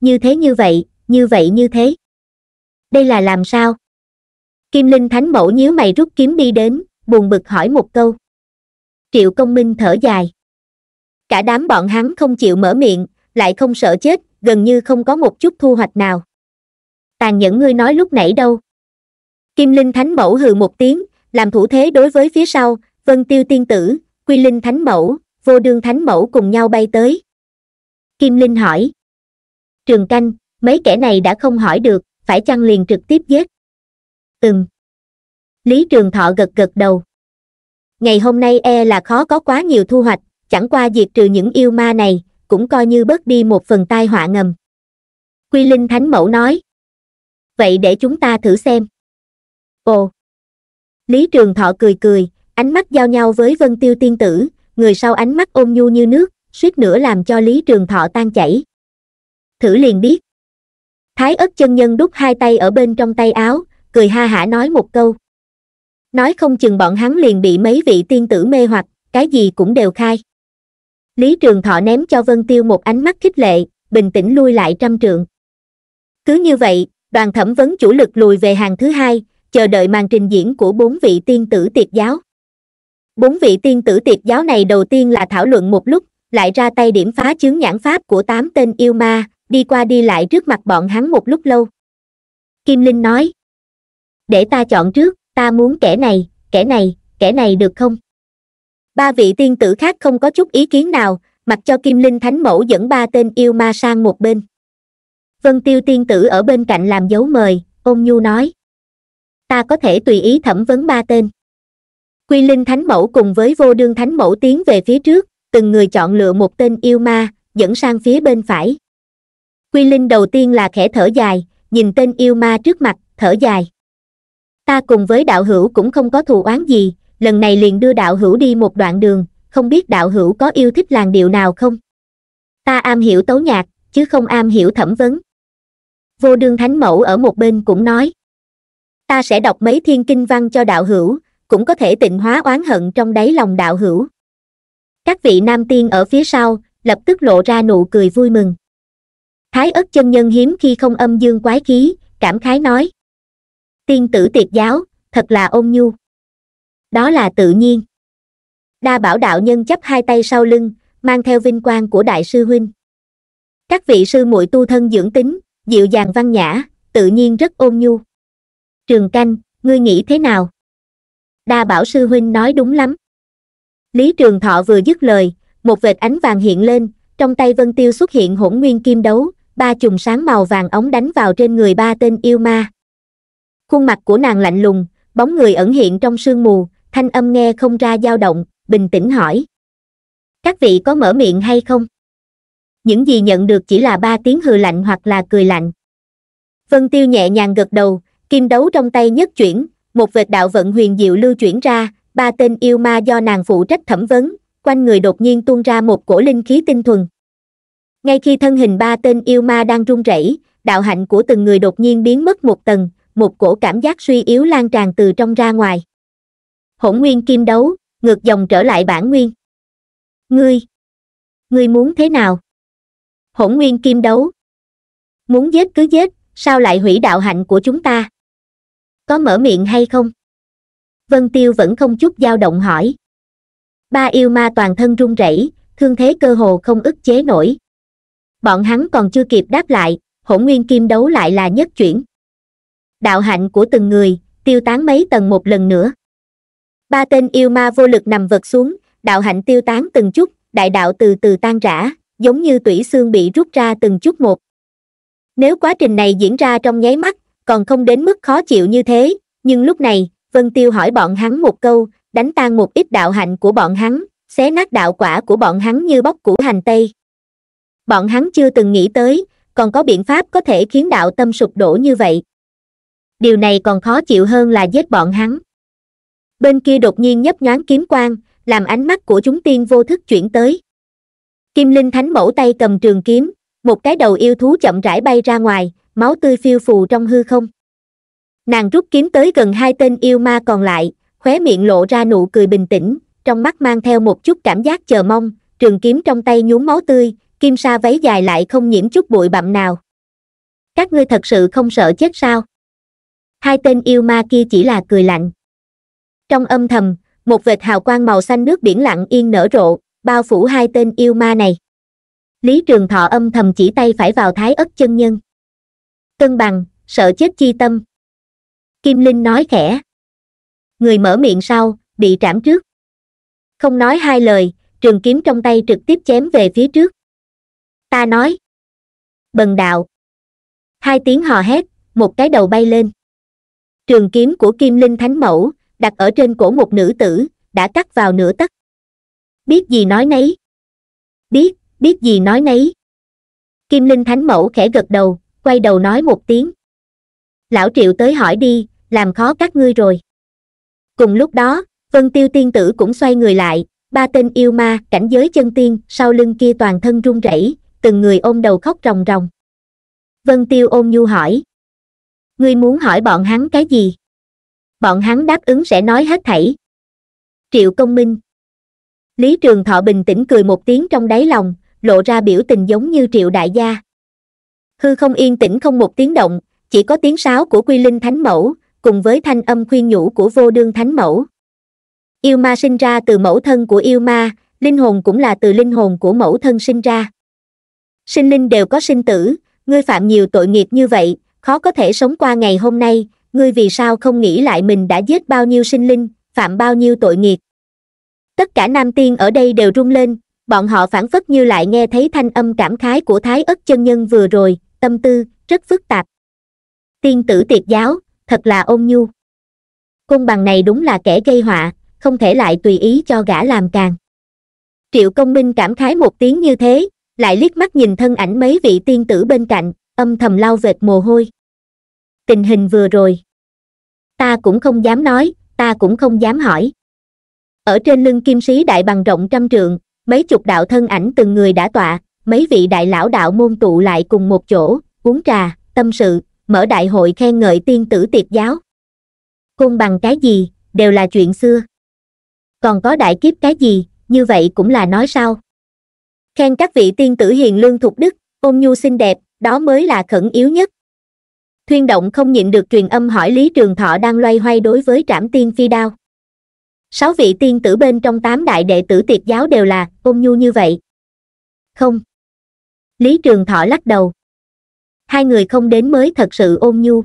như thế như vậy như vậy như thế đây là làm sao kim linh thánh mẫu nhíu mày rút kiếm đi đến buồn bực hỏi một câu triệu công minh thở dài cả đám bọn hắn không chịu mở miệng lại không sợ chết gần như không có một chút thu hoạch nào tàn nhẫn ngươi nói lúc nãy đâu kim linh thánh mẫu hừ một tiếng làm thủ thế đối với phía sau vân tiêu tiên tử quy linh thánh mẫu vô đương thánh mẫu cùng nhau bay tới kim linh hỏi trường canh mấy kẻ này đã không hỏi được phải chăng liền trực tiếp giết ừm lý trường thọ gật gật đầu ngày hôm nay e là khó có quá nhiều thu hoạch chẳng qua diệt trừ những yêu ma này cũng coi như bớt đi một phần tai họa ngầm quy linh thánh mẫu nói vậy để chúng ta thử xem ồ lý trường thọ cười cười ánh mắt giao nhau với vân tiêu tiên tử người sau ánh mắt ôn nhu như nước suýt nữa làm cho lý trường thọ tan chảy thử liền biết thái ất chân nhân đút hai tay ở bên trong tay áo cười ha hả nói một câu nói không chừng bọn hắn liền bị mấy vị tiên tử mê hoặc cái gì cũng đều khai lý trường thọ ném cho vân tiêu một ánh mắt khích lệ bình tĩnh lui lại trăm trượng cứ như vậy đoàn thẩm vấn chủ lực lùi về hàng thứ hai chờ đợi màn trình diễn của bốn vị tiên tử tiệt giáo bốn vị tiên tử tiệt giáo này đầu tiên là thảo luận một lúc lại ra tay điểm phá chướng nhãn pháp của tám tên yêu ma đi qua đi lại trước mặt bọn hắn một lúc lâu kim linh nói để ta chọn trước ta muốn kẻ này kẻ này kẻ này được không ba vị tiên tử khác không có chút ý kiến nào mặc cho kim linh thánh mẫu dẫn ba tên yêu ma sang một bên vân tiêu tiên tử ở bên cạnh làm dấu mời ôn nhu nói ta có thể tùy ý thẩm vấn ba tên quy linh thánh mẫu cùng với vô đương thánh mẫu tiến về phía trước từng người chọn lựa một tên yêu ma dẫn sang phía bên phải quy linh đầu tiên là khẽ thở dài nhìn tên yêu ma trước mặt thở dài ta cùng với đạo hữu cũng không có thù oán gì lần này liền đưa đạo hữu đi một đoạn đường không biết đạo hữu có yêu thích làng điệu nào không ta am hiểu tấu nhạc chứ không am hiểu thẩm vấn vô đương thánh mẫu ở một bên cũng nói ta sẽ đọc mấy thiên kinh văn cho đạo hữu cũng có thể tịnh hóa oán hận trong đáy lòng đạo hữu các vị nam tiên ở phía sau lập tức lộ ra nụ cười vui mừng thái ất chân nhân hiếm khi không âm dương quái khí cảm khái nói tiên tử tiệt giáo thật là ôn nhu đó là tự nhiên đa bảo đạo nhân chấp hai tay sau lưng mang theo vinh quang của đại sư huynh các vị sư muội tu thân dưỡng tính dịu dàng văn nhã, tự nhiên rất ôn nhu. Trường canh, ngươi nghĩ thế nào? Đa bảo sư huynh nói đúng lắm. Lý Trường Thọ vừa dứt lời, một vệt ánh vàng hiện lên, trong tay Vân Tiêu xuất hiện hỗn nguyên kim đấu, ba chùm sáng màu vàng ống đánh vào trên người ba tên yêu ma. Khuôn mặt của nàng lạnh lùng, bóng người ẩn hiện trong sương mù, thanh âm nghe không ra dao động, bình tĩnh hỏi. Các vị có mở miệng hay không? những gì nhận được chỉ là ba tiếng hừ lạnh hoặc là cười lạnh vân tiêu nhẹ nhàng gật đầu kim đấu trong tay nhất chuyển một vệt đạo vận huyền diệu lưu chuyển ra ba tên yêu ma do nàng phụ trách thẩm vấn quanh người đột nhiên tuôn ra một cổ linh khí tinh thuần ngay khi thân hình ba tên yêu ma đang run rẩy đạo hạnh của từng người đột nhiên biến mất một tầng một cổ cảm giác suy yếu lan tràn từ trong ra ngoài hỗn nguyên kim đấu ngược dòng trở lại bản nguyên ngươi ngươi muốn thế nào hỗn nguyên kim đấu muốn giết cứ giết sao lại hủy đạo hạnh của chúng ta có mở miệng hay không vân tiêu vẫn không chút dao động hỏi ba yêu ma toàn thân run rẩy thương thế cơ hồ không ức chế nổi bọn hắn còn chưa kịp đáp lại hỗn nguyên kim đấu lại là nhất chuyển đạo hạnh của từng người tiêu tán mấy tầng một lần nữa ba tên yêu ma vô lực nằm vật xuống đạo hạnh tiêu tán từng chút đại đạo từ từ tan rã giống như tủy xương bị rút ra từng chút một nếu quá trình này diễn ra trong nháy mắt còn không đến mức khó chịu như thế nhưng lúc này vân tiêu hỏi bọn hắn một câu đánh tan một ít đạo hạnh của bọn hắn xé nát đạo quả của bọn hắn như bóc củ hành tây bọn hắn chưa từng nghĩ tới còn có biện pháp có thể khiến đạo tâm sụp đổ như vậy điều này còn khó chịu hơn là giết bọn hắn bên kia đột nhiên nhấp nhoáng kiếm quang làm ánh mắt của chúng tiên vô thức chuyển tới kim linh thánh mẫu tay cầm trường kiếm một cái đầu yêu thú chậm rãi bay ra ngoài máu tươi phiêu phù trong hư không nàng rút kiếm tới gần hai tên yêu ma còn lại khóe miệng lộ ra nụ cười bình tĩnh trong mắt mang theo một chút cảm giác chờ mong trường kiếm trong tay nhuốm máu tươi kim sa váy dài lại không nhiễm chút bụi bặm nào các ngươi thật sự không sợ chết sao hai tên yêu ma kia chỉ là cười lạnh trong âm thầm một vệt hào quang màu xanh nước biển lặng yên nở rộ bao phủ hai tên yêu ma này lý trường thọ âm thầm chỉ tay phải vào thái ất chân nhân cân bằng sợ chết chi tâm kim linh nói khẽ người mở miệng sau bị trảm trước không nói hai lời trường kiếm trong tay trực tiếp chém về phía trước ta nói bần đạo hai tiếng hò hét một cái đầu bay lên trường kiếm của kim linh thánh mẫu đặt ở trên cổ một nữ tử đã cắt vào nửa tấc biết gì nói nấy biết biết gì nói nấy kim linh thánh mẫu khẽ gật đầu quay đầu nói một tiếng lão triệu tới hỏi đi làm khó các ngươi rồi cùng lúc đó vân tiêu tiên tử cũng xoay người lại ba tên yêu ma cảnh giới chân tiên sau lưng kia toàn thân run rẩy từng người ôm đầu khóc ròng ròng vân tiêu ôn nhu hỏi ngươi muốn hỏi bọn hắn cái gì bọn hắn đáp ứng sẽ nói hết thảy triệu công minh lý trường thọ bình tĩnh cười một tiếng trong đáy lòng lộ ra biểu tình giống như triệu đại gia hư không yên tĩnh không một tiếng động chỉ có tiếng sáo của quy linh thánh mẫu cùng với thanh âm khuyên nhủ của vô đương thánh mẫu yêu ma sinh ra từ mẫu thân của yêu ma linh hồn cũng là từ linh hồn của mẫu thân sinh ra sinh linh đều có sinh tử ngươi phạm nhiều tội nghiệp như vậy khó có thể sống qua ngày hôm nay ngươi vì sao không nghĩ lại mình đã giết bao nhiêu sinh linh phạm bao nhiêu tội nghiệp tất cả nam tiên ở đây đều rung lên bọn họ phản phất như lại nghe thấy thanh âm cảm khái của thái ất chân nhân vừa rồi tâm tư rất phức tạp tiên tử tiệt giáo thật là ôn nhu côn bằng này đúng là kẻ gây họa không thể lại tùy ý cho gã làm càng triệu công minh cảm khái một tiếng như thế lại liếc mắt nhìn thân ảnh mấy vị tiên tử bên cạnh âm thầm lau vệt mồ hôi tình hình vừa rồi ta cũng không dám nói ta cũng không dám hỏi ở trên lưng kim sĩ đại bằng rộng trăm trượng mấy chục đạo thân ảnh từng người đã tọa mấy vị đại lão đạo môn tụ lại cùng một chỗ uống trà tâm sự mở đại hội khen ngợi tiên tử tiệt giáo cung bằng cái gì đều là chuyện xưa còn có đại kiếp cái gì như vậy cũng là nói sao khen các vị tiên tử hiền lương thục đức ôn nhu xinh đẹp đó mới là khẩn yếu nhất thuyên động không nhịn được truyền âm hỏi lý trường thọ đang loay hoay đối với trảm tiên phi đao sáu vị tiên tử bên trong tám đại đệ tử tiệt giáo đều là ôn nhu như vậy không lý trường thọ lắc đầu hai người không đến mới thật sự ôn nhu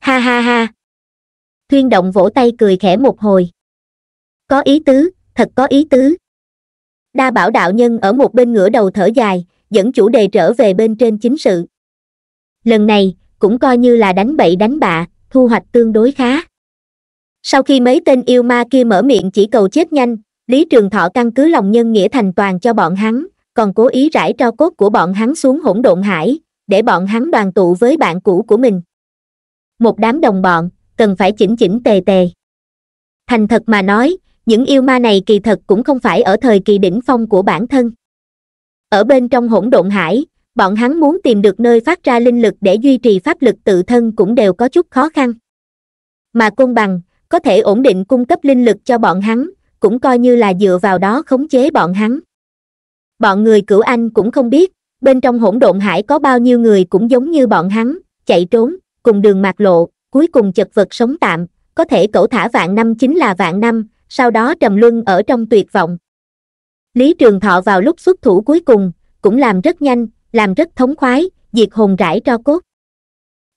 ha ha ha thuyên động vỗ tay cười khẽ một hồi có ý tứ thật có ý tứ đa bảo đạo nhân ở một bên ngửa đầu thở dài dẫn chủ đề trở về bên trên chính sự lần này cũng coi như là đánh bậy đánh bạ thu hoạch tương đối khá sau khi mấy tên yêu ma kia mở miệng chỉ cầu chết nhanh lý trường thọ căn cứ lòng nhân nghĩa thành toàn cho bọn hắn còn cố ý rải cho cốt của bọn hắn xuống hỗn độn hải để bọn hắn đoàn tụ với bạn cũ của mình một đám đồng bọn cần phải chỉnh chỉnh tề tề thành thật mà nói những yêu ma này kỳ thật cũng không phải ở thời kỳ đỉnh phong của bản thân ở bên trong hỗn độn hải bọn hắn muốn tìm được nơi phát ra linh lực để duy trì pháp lực tự thân cũng đều có chút khó khăn mà côn bằng có thể ổn định cung cấp linh lực cho bọn hắn cũng coi như là dựa vào đó khống chế bọn hắn bọn người cửu anh cũng không biết bên trong hỗn độn hải có bao nhiêu người cũng giống như bọn hắn chạy trốn cùng đường mạc lộ cuối cùng chật vật sống tạm có thể cẩu thả vạn năm chính là vạn năm sau đó trầm luân ở trong tuyệt vọng lý trường thọ vào lúc xuất thủ cuối cùng cũng làm rất nhanh làm rất thống khoái diệt hồn rải cho cốt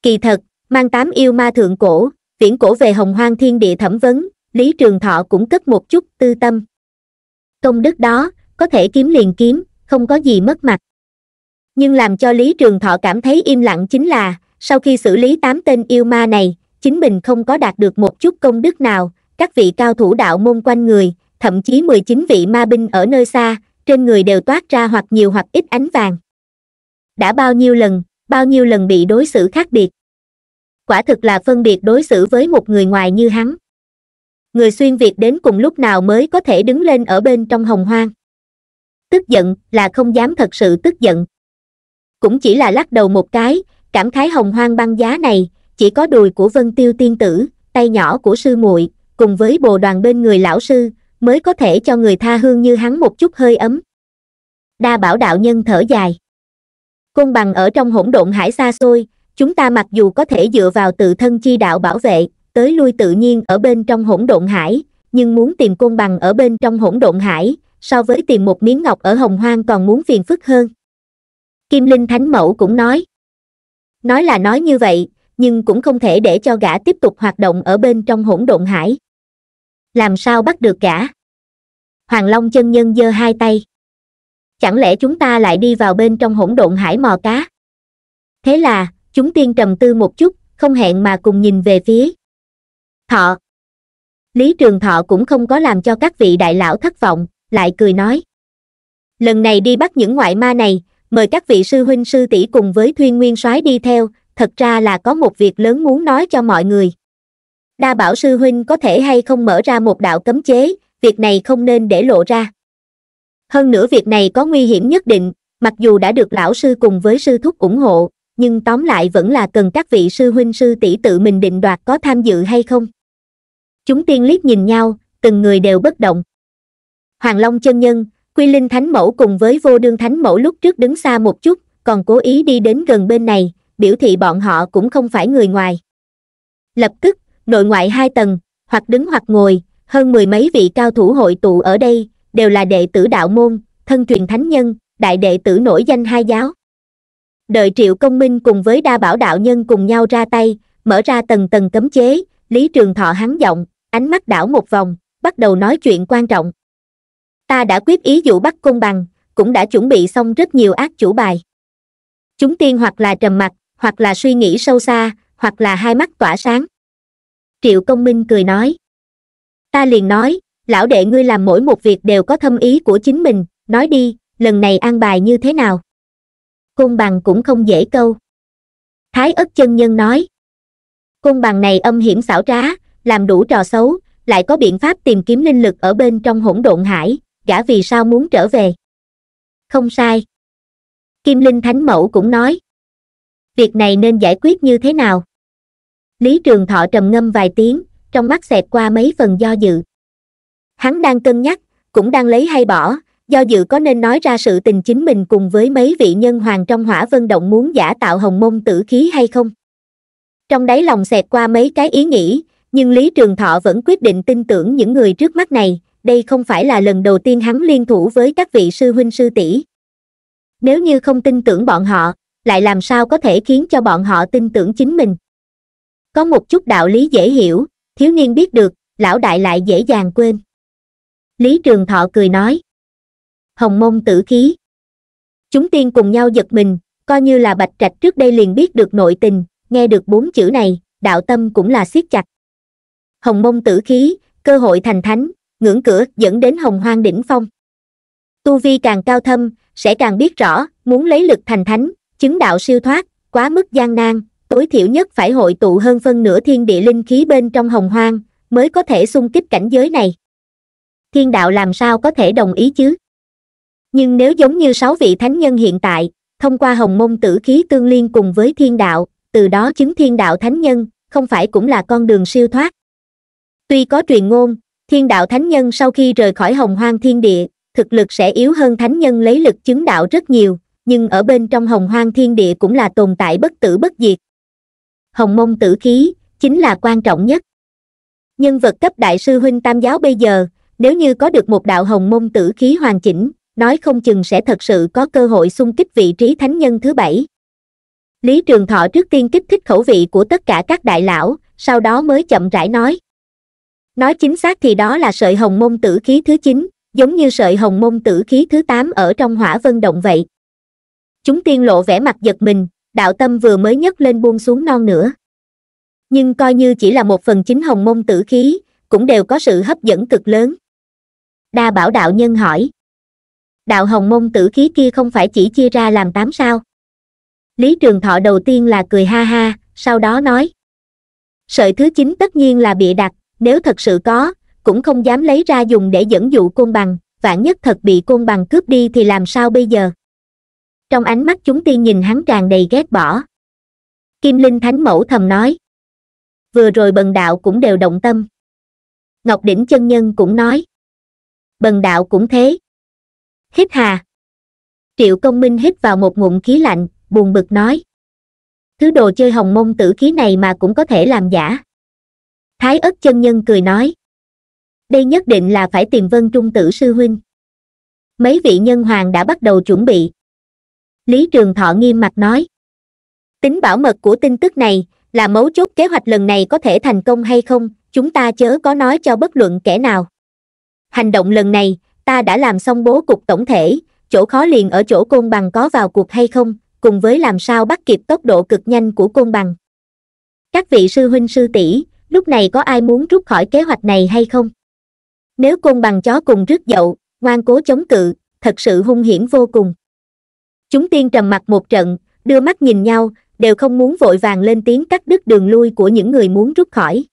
kỳ thật mang tám yêu ma thượng cổ viễn cổ về hồng hoang thiên địa thẩm vấn, Lý Trường Thọ cũng cất một chút tư tâm. Công đức đó, có thể kiếm liền kiếm, không có gì mất mặt. Nhưng làm cho Lý Trường Thọ cảm thấy im lặng chính là, sau khi xử lý tám tên yêu ma này, chính mình không có đạt được một chút công đức nào, các vị cao thủ đạo môn quanh người, thậm chí 19 vị ma binh ở nơi xa, trên người đều toát ra hoặc nhiều hoặc ít ánh vàng. Đã bao nhiêu lần, bao nhiêu lần bị đối xử khác biệt quả thực là phân biệt đối xử với một người ngoài như hắn người xuyên việt đến cùng lúc nào mới có thể đứng lên ở bên trong hồng hoang tức giận là không dám thật sự tức giận cũng chỉ là lắc đầu một cái cảm khái hồng hoang băng giá này chỉ có đùi của vân tiêu tiên tử tay nhỏ của sư muội cùng với bồ đoàn bên người lão sư mới có thể cho người tha hương như hắn một chút hơi ấm đa bảo đạo nhân thở dài côn bằng ở trong hỗn độn hải xa xôi chúng ta mặc dù có thể dựa vào tự thân chi đạo bảo vệ tới lui tự nhiên ở bên trong hỗn độn hải nhưng muốn tìm côn bằng ở bên trong hỗn độn hải so với tìm một miếng ngọc ở hồng hoang còn muốn phiền phức hơn kim linh thánh mẫu cũng nói nói là nói như vậy nhưng cũng không thể để cho gã tiếp tục hoạt động ở bên trong hỗn độn hải làm sao bắt được gã hoàng long chân nhân giơ hai tay chẳng lẽ chúng ta lại đi vào bên trong hỗn độn hải mò cá thế là chúng tiên trầm tư một chút không hẹn mà cùng nhìn về phía thọ lý trường thọ cũng không có làm cho các vị đại lão thất vọng lại cười nói lần này đi bắt những ngoại ma này mời các vị sư huynh sư tỷ cùng với thuyên nguyên soái đi theo thật ra là có một việc lớn muốn nói cho mọi người đa bảo sư huynh có thể hay không mở ra một đạo cấm chế việc này không nên để lộ ra hơn nữa việc này có nguy hiểm nhất định mặc dù đã được lão sư cùng với sư thúc ủng hộ nhưng tóm lại vẫn là cần các vị sư huynh sư tỷ tự mình định đoạt có tham dự hay không chúng tiên liếc nhìn nhau từng người đều bất động hoàng long chân nhân quy linh thánh mẫu cùng với vô đương thánh mẫu lúc trước đứng xa một chút còn cố ý đi đến gần bên này biểu thị bọn họ cũng không phải người ngoài lập tức nội ngoại hai tầng hoặc đứng hoặc ngồi hơn mười mấy vị cao thủ hội tụ ở đây đều là đệ tử đạo môn thân truyền thánh nhân đại đệ tử nổi danh hai giáo đợi triệu công minh cùng với đa bảo đạo nhân cùng nhau ra tay mở ra tầng tầng cấm chế lý trường thọ hắn giọng ánh mắt đảo một vòng bắt đầu nói chuyện quan trọng ta đã quyết ý dụ bắt công bằng cũng đã chuẩn bị xong rất nhiều ác chủ bài chúng tiên hoặc là trầm mặt hoặc là suy nghĩ sâu xa hoặc là hai mắt tỏa sáng triệu công minh cười nói ta liền nói lão đệ ngươi làm mỗi một việc đều có thâm ý của chính mình nói đi lần này an bài như thế nào cung bằng cũng không dễ câu thái ất chân nhân nói cung bằng này âm hiểm xảo trá làm đủ trò xấu lại có biện pháp tìm kiếm linh lực ở bên trong hỗn độn hải gã vì sao muốn trở về không sai kim linh thánh mẫu cũng nói việc này nên giải quyết như thế nào lý trường thọ trầm ngâm vài tiếng trong mắt xẹt qua mấy phần do dự hắn đang cân nhắc cũng đang lấy hay bỏ do dự có nên nói ra sự tình chính mình cùng với mấy vị nhân hoàng trong hỏa vân động muốn giả tạo hồng môn tử khí hay không trong đáy lòng xẹt qua mấy cái ý nghĩ nhưng lý trường thọ vẫn quyết định tin tưởng những người trước mắt này đây không phải là lần đầu tiên hắn liên thủ với các vị sư huynh sư tỷ nếu như không tin tưởng bọn họ lại làm sao có thể khiến cho bọn họ tin tưởng chính mình có một chút đạo lý dễ hiểu thiếu niên biết được lão đại lại dễ dàng quên lý trường thọ cười nói hồng mông tử khí chúng tiên cùng nhau giật mình coi như là bạch trạch trước đây liền biết được nội tình nghe được bốn chữ này đạo tâm cũng là siết chặt hồng mông tử khí cơ hội thành thánh ngưỡng cửa dẫn đến hồng hoang đỉnh phong tu vi càng cao thâm sẽ càng biết rõ muốn lấy lực thành thánh chứng đạo siêu thoát quá mức gian nan tối thiểu nhất phải hội tụ hơn phân nửa thiên địa linh khí bên trong hồng hoang mới có thể xung kích cảnh giới này thiên đạo làm sao có thể đồng ý chứ nhưng nếu giống như sáu vị thánh nhân hiện tại thông qua hồng môn tử khí tương liên cùng với thiên đạo từ đó chứng thiên đạo thánh nhân không phải cũng là con đường siêu thoát tuy có truyền ngôn thiên đạo thánh nhân sau khi rời khỏi hồng hoang thiên địa thực lực sẽ yếu hơn thánh nhân lấy lực chứng đạo rất nhiều nhưng ở bên trong hồng hoang thiên địa cũng là tồn tại bất tử bất diệt hồng mông tử khí chính là quan trọng nhất nhân vật cấp đại sư huynh tam giáo bây giờ nếu như có được một đạo hồng môn tử khí hoàn chỉnh nói không chừng sẽ thật sự có cơ hội xung kích vị trí thánh nhân thứ bảy lý trường thọ trước tiên kích thích khẩu vị của tất cả các đại lão sau đó mới chậm rãi nói nói chính xác thì đó là sợi hồng môn tử khí thứ chín giống như sợi hồng môn tử khí thứ tám ở trong hỏa vân động vậy chúng tiên lộ vẻ mặt giật mình đạo tâm vừa mới nhấc lên buông xuống non nữa nhưng coi như chỉ là một phần chính hồng môn tử khí cũng đều có sự hấp dẫn cực lớn đa bảo đạo nhân hỏi đạo hồng môn tử khí kia không phải chỉ chia ra làm tám sao lý trường thọ đầu tiên là cười ha ha sau đó nói sợi thứ chín tất nhiên là bịa đặt nếu thật sự có cũng không dám lấy ra dùng để dẫn dụ côn bằng vạn nhất thật bị côn bằng cướp đi thì làm sao bây giờ trong ánh mắt chúng tiên nhìn hắn tràn đầy ghét bỏ kim linh thánh mẫu thầm nói vừa rồi bần đạo cũng đều động tâm ngọc đỉnh chân nhân cũng nói bần đạo cũng thế hít hà triệu công minh hít vào một ngụm khí lạnh buồn bực nói thứ đồ chơi hồng môn tử khí này mà cũng có thể làm giả thái ất chân nhân cười nói đây nhất định là phải tìm vân trung tử sư huynh mấy vị nhân hoàng đã bắt đầu chuẩn bị lý trường thọ nghiêm mặt nói tính bảo mật của tin tức này là mấu chốt kế hoạch lần này có thể thành công hay không chúng ta chớ có nói cho bất luận kẻ nào hành động lần này ta đã làm xong bố cục tổng thể chỗ khó liền ở chỗ côn bằng có vào cuộc hay không cùng với làm sao bắt kịp tốc độ cực nhanh của côn bằng các vị sư huynh sư tỷ lúc này có ai muốn rút khỏi kế hoạch này hay không nếu côn bằng chó cùng rước dậu ngoan cố chống cự thật sự hung hiểm vô cùng chúng tiên trầm mặt một trận đưa mắt nhìn nhau đều không muốn vội vàng lên tiếng cắt đứt đường lui của những người muốn rút khỏi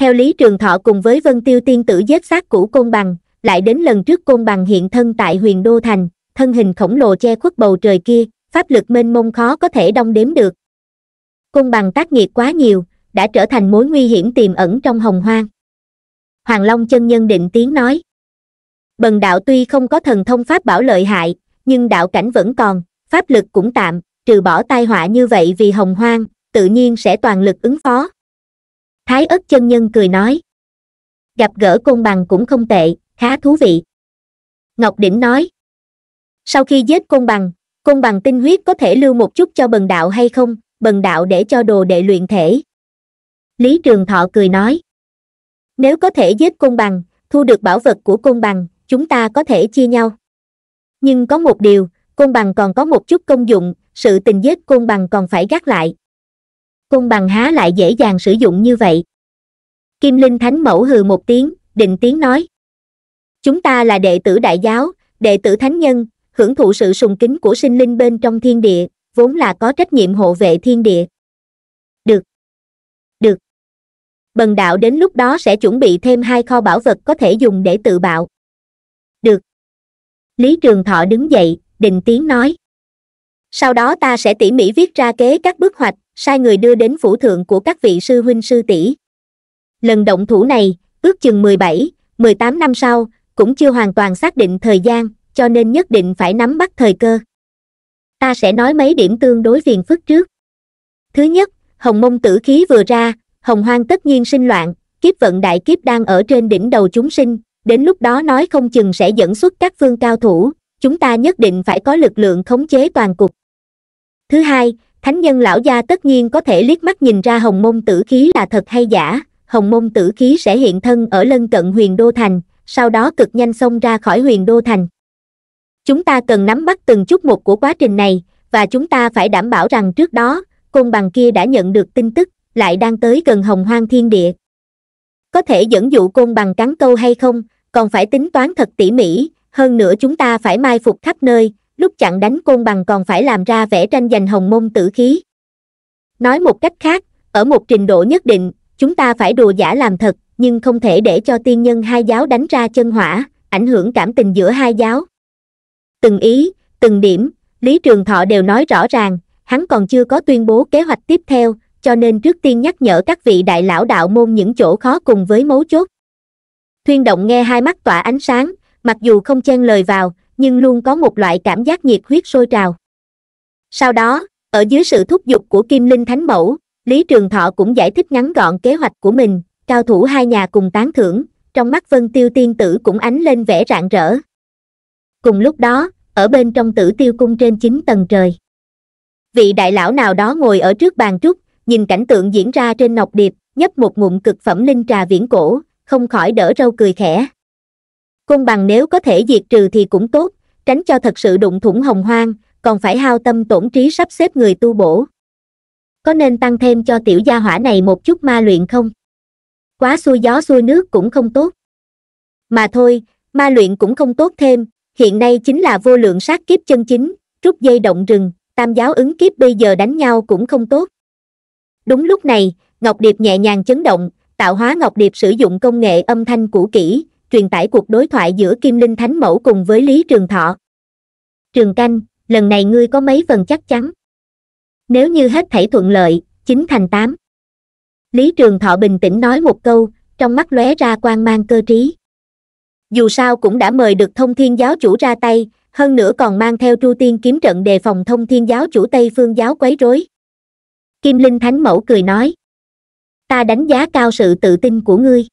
theo lý trường thọ cùng với vân tiêu tiên tử giết sát của côn bằng lại đến lần trước côn bằng hiện thân tại huyền đô thành thân hình khổng lồ che khuất bầu trời kia pháp lực mênh mông khó có thể đong đếm được côn bằng tác nghiệp quá nhiều đã trở thành mối nguy hiểm tiềm ẩn trong hồng hoang hoàng long chân nhân định tiếng nói bần đạo tuy không có thần thông pháp bảo lợi hại nhưng đạo cảnh vẫn còn pháp lực cũng tạm trừ bỏ tai họa như vậy vì hồng hoang tự nhiên sẽ toàn lực ứng phó thái ất chân nhân cười nói gặp gỡ côn bằng cũng không tệ khá thú vị ngọc đỉnh nói sau khi giết côn bằng côn bằng tinh huyết có thể lưu một chút cho bần đạo hay không bần đạo để cho đồ đệ luyện thể lý trường thọ cười nói nếu có thể giết côn bằng thu được bảo vật của côn bằng chúng ta có thể chia nhau nhưng có một điều côn bằng còn có một chút công dụng sự tình giết côn bằng còn phải gác lại côn bằng há lại dễ dàng sử dụng như vậy kim linh thánh mẫu hừ một tiếng định tiếng nói chúng ta là đệ tử đại giáo đệ tử thánh nhân hưởng thụ sự sùng kính của sinh linh bên trong thiên địa vốn là có trách nhiệm hộ vệ thiên địa được được bần đạo đến lúc đó sẽ chuẩn bị thêm hai kho bảo vật có thể dùng để tự bạo được lý trường thọ đứng dậy định tiếng nói sau đó ta sẽ tỉ mỉ viết ra kế các bước hoạch sai người đưa đến phủ thượng của các vị sư huynh sư tỷ lần động thủ này ước chừng mười bảy mười tám năm sau cũng chưa hoàn toàn xác định thời gian cho nên nhất định phải nắm bắt thời cơ ta sẽ nói mấy điểm tương đối phiền phức trước thứ nhất hồng mông tử khí vừa ra hồng hoang tất nhiên sinh loạn kiếp vận đại kiếp đang ở trên đỉnh đầu chúng sinh đến lúc đó nói không chừng sẽ dẫn xuất các phương cao thủ chúng ta nhất định phải có lực lượng khống chế toàn cục thứ hai thánh nhân lão gia tất nhiên có thể liếc mắt nhìn ra hồng môn tử khí là thật hay giả hồng môn tử khí sẽ hiện thân ở lân cận huyền đô thành sau đó cực nhanh xông ra khỏi huyền đô thành chúng ta cần nắm bắt từng chút một của quá trình này và chúng ta phải đảm bảo rằng trước đó côn bằng kia đã nhận được tin tức lại đang tới gần hồng hoang thiên địa có thể dẫn dụ côn bằng cắn câu hay không còn phải tính toán thật tỉ mỉ hơn nữa chúng ta phải mai phục khắp nơi lúc chặn đánh côn bằng còn phải làm ra vẽ tranh giành hồng môn tử khí nói một cách khác ở một trình độ nhất định chúng ta phải đùa giả làm thật nhưng không thể để cho tiên nhân hai giáo đánh ra chân hỏa ảnh hưởng cảm tình giữa hai giáo từng ý từng điểm lý trường thọ đều nói rõ ràng hắn còn chưa có tuyên bố kế hoạch tiếp theo cho nên trước tiên nhắc nhở các vị đại lão đạo môn những chỗ khó cùng với mấu chốt thuyên động nghe hai mắt tỏa ánh sáng mặc dù không chen lời vào nhưng luôn có một loại cảm giác nhiệt huyết sôi trào sau đó ở dưới sự thúc giục của kim linh thánh mẫu lý trường thọ cũng giải thích ngắn gọn kế hoạch của mình cao thủ hai nhà cùng tán thưởng, trong mắt Vân Tiêu tiên tử cũng ánh lên vẻ rạng rỡ. Cùng lúc đó, ở bên trong tử tiêu cung trên 9 tầng trời. Vị đại lão nào đó ngồi ở trước bàn trúc, nhìn cảnh tượng diễn ra trên nọc điệp, nhấp một ngụm cực phẩm linh trà viễn cổ, không khỏi đỡ râu cười khẽ. cung bằng nếu có thể diệt trừ thì cũng tốt, tránh cho thật sự đụng thủng hồng hoang, còn phải hao tâm tổn trí sắp xếp người tu bổ. Có nên tăng thêm cho tiểu gia hỏa này một chút ma luyện không? quá xuôi gió xuôi nước cũng không tốt mà thôi ma luyện cũng không tốt thêm hiện nay chính là vô lượng sát kiếp chân chính rút dây động rừng tam giáo ứng kiếp bây giờ đánh nhau cũng không tốt đúng lúc này ngọc điệp nhẹ nhàng chấn động tạo hóa ngọc điệp sử dụng công nghệ âm thanh cũ kỹ truyền tải cuộc đối thoại giữa kim linh thánh mẫu cùng với lý trường thọ trường canh lần này ngươi có mấy phần chắc chắn nếu như hết thảy thuận lợi chính thành tám lý trường thọ bình tĩnh nói một câu trong mắt lóe ra quan mang cơ trí dù sao cũng đã mời được thông thiên giáo chủ ra tay hơn nữa còn mang theo tru tiên kiếm trận đề phòng thông thiên giáo chủ tây phương giáo quấy rối kim linh thánh mẫu cười nói ta đánh giá cao sự tự tin của ngươi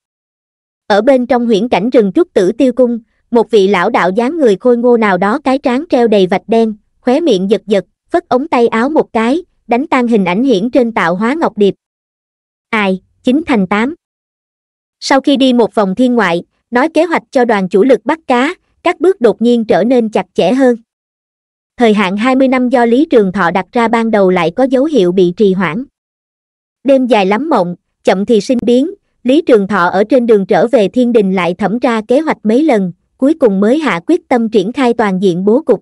ở bên trong huyễn cảnh rừng trúc tử tiêu cung một vị lão đạo dáng người khôi ngô nào đó cái trán treo đầy vạch đen khóe miệng giật giật phất ống tay áo một cái đánh tan hình ảnh hiển trên tạo hóa ngọc điệp ai chín thành tám sau khi đi một vòng thiên ngoại nói kế hoạch cho đoàn chủ lực bắt cá các bước đột nhiên trở nên chặt chẽ hơn thời hạn hai mươi năm do lý trường thọ đặt ra ban đầu lại có dấu hiệu bị trì hoãn đêm dài lắm mộng chậm thì sinh biến lý trường thọ ở trên đường trở về thiên đình lại thẩm tra kế hoạch mấy lần cuối cùng mới hạ quyết tâm triển khai toàn diện bố cục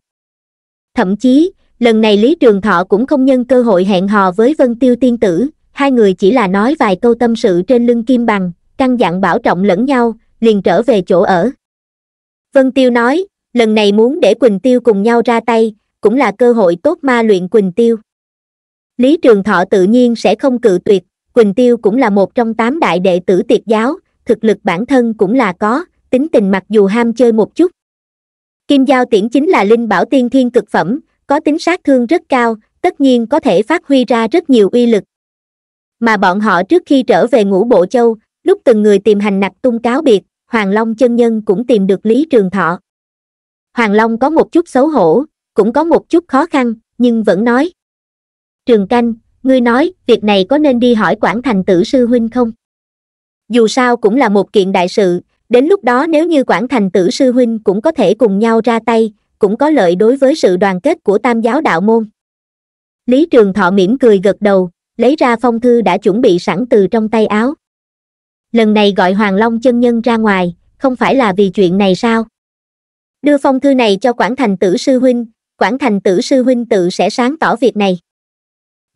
thậm chí lần này lý trường thọ cũng không nhân cơ hội hẹn hò với vân tiêu tiên tử hai người chỉ là nói vài câu tâm sự trên lưng kim bằng căn dặn bảo trọng lẫn nhau liền trở về chỗ ở vân tiêu nói lần này muốn để quỳnh tiêu cùng nhau ra tay cũng là cơ hội tốt ma luyện quỳnh tiêu lý trường thọ tự nhiên sẽ không cự tuyệt quỳnh tiêu cũng là một trong tám đại đệ tử tiệt giáo thực lực bản thân cũng là có tính tình mặc dù ham chơi một chút kim giao tiễn chính là linh bảo tiên thiên cực phẩm có tính sát thương rất cao tất nhiên có thể phát huy ra rất nhiều uy lực mà bọn họ trước khi trở về ngũ bộ châu lúc từng người tìm hành nặc tung cáo biệt hoàng long chân nhân cũng tìm được lý trường thọ hoàng long có một chút xấu hổ cũng có một chút khó khăn nhưng vẫn nói trường canh ngươi nói việc này có nên đi hỏi quản thành tử sư huynh không dù sao cũng là một kiện đại sự đến lúc đó nếu như quản thành tử sư huynh cũng có thể cùng nhau ra tay cũng có lợi đối với sự đoàn kết của tam giáo đạo môn lý trường thọ mỉm cười gật đầu lấy ra phong thư đã chuẩn bị sẵn từ trong tay áo lần này gọi hoàng long chân nhân ra ngoài không phải là vì chuyện này sao đưa phong thư này cho quảng thành tử sư huynh quảng thành tử sư huynh tự sẽ sáng tỏ việc này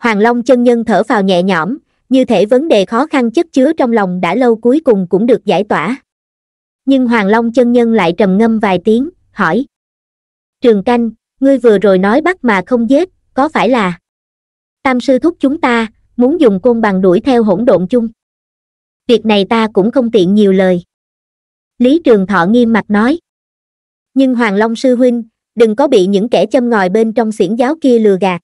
hoàng long chân nhân thở vào nhẹ nhõm như thể vấn đề khó khăn chất chứa trong lòng đã lâu cuối cùng cũng được giải tỏa nhưng hoàng long chân nhân lại trầm ngâm vài tiếng hỏi trường canh ngươi vừa rồi nói bắt mà không giết có phải là tam sư thúc chúng ta muốn dùng côn bằng đuổi theo hỗn độn chung việc này ta cũng không tiện nhiều lời lý trường thọ nghiêm mặt nói nhưng hoàng long sư huynh đừng có bị những kẻ châm ngòi bên trong xiển giáo kia lừa gạt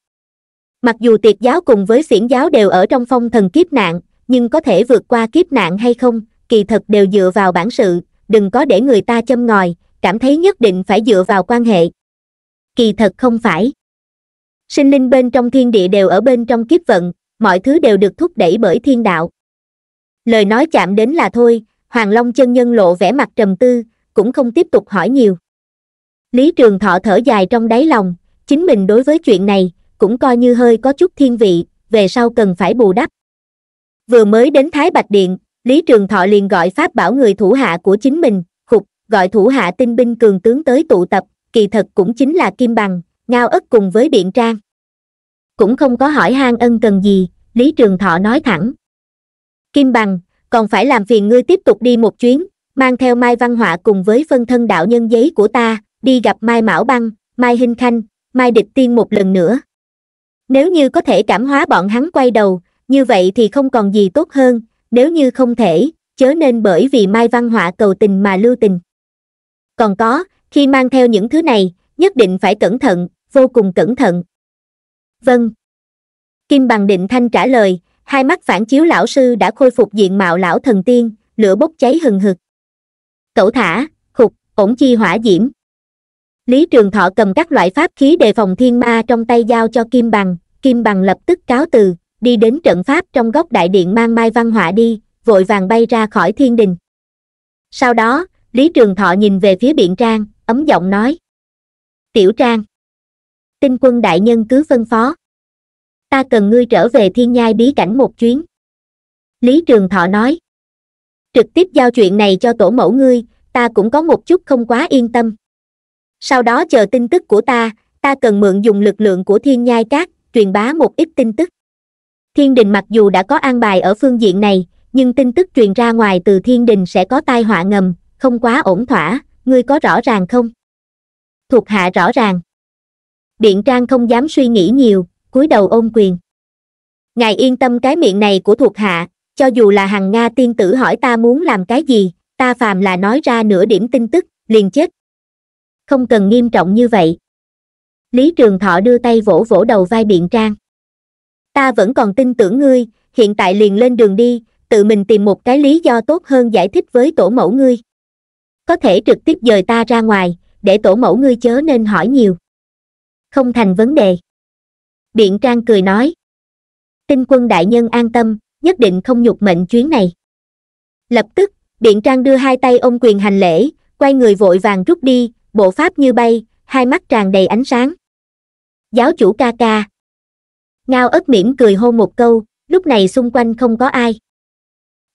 mặc dù tiệt giáo cùng với xiển giáo đều ở trong phong thần kiếp nạn nhưng có thể vượt qua kiếp nạn hay không kỳ thật đều dựa vào bản sự đừng có để người ta châm ngòi cảm thấy nhất định phải dựa vào quan hệ kỳ thật không phải sinh linh bên trong thiên địa đều ở bên trong kiếp vận mọi thứ đều được thúc đẩy bởi thiên đạo lời nói chạm đến là thôi hoàng long chân nhân lộ vẻ mặt trầm tư cũng không tiếp tục hỏi nhiều lý trường thọ thở dài trong đáy lòng chính mình đối với chuyện này cũng coi như hơi có chút thiên vị về sau cần phải bù đắp vừa mới đến thái bạch điện lý trường thọ liền gọi pháp bảo người thủ hạ của chính mình khục gọi thủ hạ tinh binh cường tướng tới tụ tập kỳ thật cũng chính là kim bằng ngao ất cùng với biện trang. Cũng không có hỏi han ân cần gì, Lý Trường Thọ nói thẳng. Kim bằng, còn phải làm phiền ngươi tiếp tục đi một chuyến, mang theo Mai Văn Họa cùng với phân thân đạo nhân giấy của ta, đi gặp Mai Mão Băng, Mai Hinh Khanh, Mai Địch Tiên một lần nữa. Nếu như có thể cảm hóa bọn hắn quay đầu, như vậy thì không còn gì tốt hơn, nếu như không thể, chớ nên bởi vì Mai Văn Họa cầu tình mà lưu tình. Còn có, khi mang theo những thứ này, nhất định phải cẩn thận, vô cùng cẩn thận vâng kim bằng định thanh trả lời hai mắt phản chiếu lão sư đã khôi phục diện mạo lão thần tiên lửa bốc cháy hừng hực cậu thả khục ổn chi hỏa diễm lý trường thọ cầm các loại pháp khí đề phòng thiên ma trong tay giao cho kim bằng kim bằng lập tức cáo từ đi đến trận pháp trong góc đại điện mang mai văn họa đi vội vàng bay ra khỏi thiên đình sau đó lý trường thọ nhìn về phía biện trang ấm giọng nói tiểu trang tinh quân đại nhân cứ phân phó ta cần ngươi trở về thiên nhai bí cảnh một chuyến lý trường thọ nói trực tiếp giao chuyện này cho tổ mẫu ngươi ta cũng có một chút không quá yên tâm sau đó chờ tin tức của ta ta cần mượn dùng lực lượng của thiên nhai các truyền bá một ít tin tức thiên đình mặc dù đã có an bài ở phương diện này nhưng tin tức truyền ra ngoài từ thiên đình sẽ có tai họa ngầm không quá ổn thỏa ngươi có rõ ràng không thuộc hạ rõ ràng Điện Trang không dám suy nghĩ nhiều, cúi đầu ôm quyền. Ngài yên tâm cái miệng này của thuộc hạ, cho dù là hằng Nga tiên tử hỏi ta muốn làm cái gì, ta phàm là nói ra nửa điểm tin tức, liền chết. Không cần nghiêm trọng như vậy. Lý Trường Thọ đưa tay vỗ vỗ đầu vai Biện Trang. Ta vẫn còn tin tưởng ngươi, hiện tại liền lên đường đi, tự mình tìm một cái lý do tốt hơn giải thích với tổ mẫu ngươi. Có thể trực tiếp dời ta ra ngoài, để tổ mẫu ngươi chớ nên hỏi nhiều không thành vấn đề điện trang cười nói tinh quân đại nhân an tâm nhất định không nhục mệnh chuyến này lập tức điện trang đưa hai tay ôm quyền hành lễ quay người vội vàng rút đi bộ pháp như bay hai mắt tràn đầy ánh sáng giáo chủ ca ca ngao ất mỉm cười hôn một câu lúc này xung quanh không có ai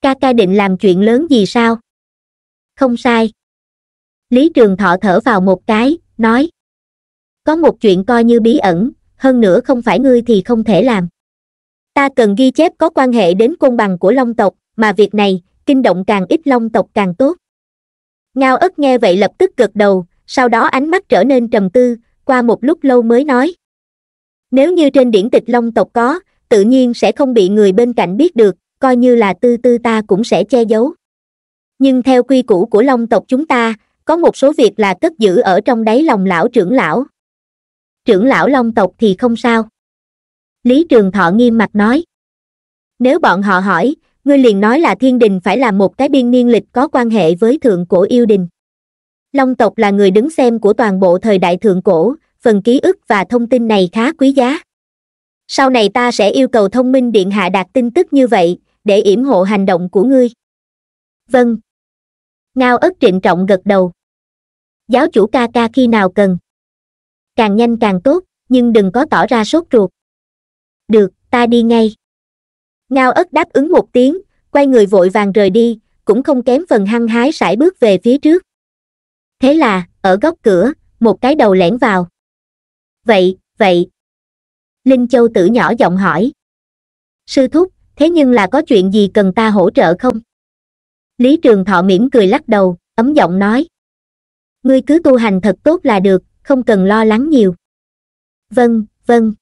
ca ca định làm chuyện lớn gì sao không sai lý trường thọ thở vào một cái nói có một chuyện coi như bí ẩn hơn nữa không phải ngươi thì không thể làm ta cần ghi chép có quan hệ đến côn bằng của long tộc mà việc này kinh động càng ít long tộc càng tốt ngao ất nghe vậy lập tức gật đầu sau đó ánh mắt trở nên trầm tư qua một lúc lâu mới nói nếu như trên điển tịch long tộc có tự nhiên sẽ không bị người bên cạnh biết được coi như là tư tư ta cũng sẽ che giấu nhưng theo quy củ của long tộc chúng ta có một số việc là cất giữ ở trong đáy lòng lão trưởng lão trưởng lão long tộc thì không sao lý trường thọ nghiêm mặt nói nếu bọn họ hỏi ngươi liền nói là thiên đình phải là một cái biên niên lịch có quan hệ với thượng cổ yêu đình long tộc là người đứng xem của toàn bộ thời đại thượng cổ phần ký ức và thông tin này khá quý giá sau này ta sẽ yêu cầu thông minh điện hạ đạt tin tức như vậy để yểm hộ hành động của ngươi vâng ngao ất trịnh trọng gật đầu giáo chủ ca ca khi nào cần càng nhanh càng tốt nhưng đừng có tỏ ra sốt ruột được ta đi ngay ngao ất đáp ứng một tiếng quay người vội vàng rời đi cũng không kém phần hăng hái sải bước về phía trước thế là ở góc cửa một cái đầu lẻn vào vậy vậy linh châu tử nhỏ giọng hỏi sư thúc thế nhưng là có chuyện gì cần ta hỗ trợ không lý trường thọ mỉm cười lắc đầu ấm giọng nói ngươi cứ tu hành thật tốt là được không cần lo lắng nhiều vâng vâng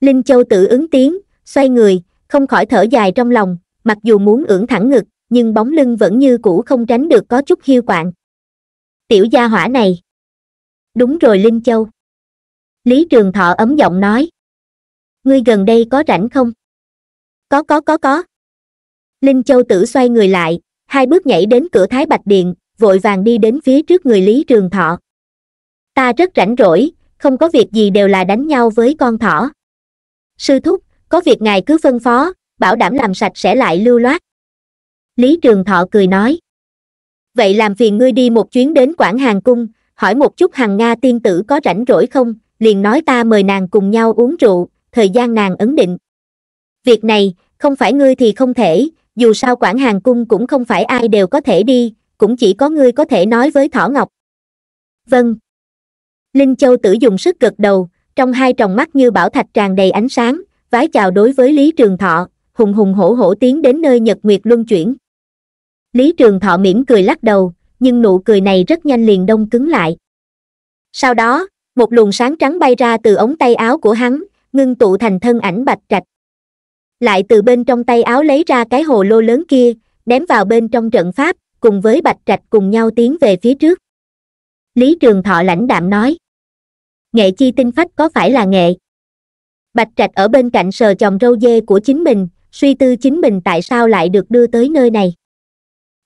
linh châu tự ứng tiếng xoay người không khỏi thở dài trong lòng mặc dù muốn ưỡn thẳng ngực nhưng bóng lưng vẫn như cũ không tránh được có chút hiu quạng tiểu gia hỏa này đúng rồi linh châu lý trường thọ ấm giọng nói ngươi gần đây có rảnh không có có có có linh châu tử xoay người lại hai bước nhảy đến cửa thái bạch điện vội vàng đi đến phía trước người lý trường thọ ta rất rảnh rỗi không có việc gì đều là đánh nhau với con thỏ sư thúc có việc ngài cứ phân phó bảo đảm làm sạch sẽ lại lưu loát lý trường thọ cười nói vậy làm phiền ngươi đi một chuyến đến quảng hàng cung hỏi một chút hằng nga tiên tử có rảnh rỗi không liền nói ta mời nàng cùng nhau uống rượu thời gian nàng ấn định việc này không phải ngươi thì không thể dù sao quảng hàng cung cũng không phải ai đều có thể đi cũng chỉ có ngươi có thể nói với thỏ ngọc vâng linh châu tử dùng sức gật đầu trong hai tròng mắt như bảo thạch tràn đầy ánh sáng vái chào đối với lý trường thọ hùng hùng hổ hổ tiến đến nơi nhật nguyệt luân chuyển lý trường thọ mỉm cười lắc đầu nhưng nụ cười này rất nhanh liền đông cứng lại sau đó một luồng sáng trắng bay ra từ ống tay áo của hắn ngưng tụ thành thân ảnh bạch trạch lại từ bên trong tay áo lấy ra cái hồ lô lớn kia ném vào bên trong trận pháp cùng với bạch trạch cùng nhau tiến về phía trước lý trường thọ lãnh đạm nói nghệ chi tinh phách có phải là nghệ bạch trạch ở bên cạnh sờ chồng râu dê của chính mình suy tư chính mình tại sao lại được đưa tới nơi này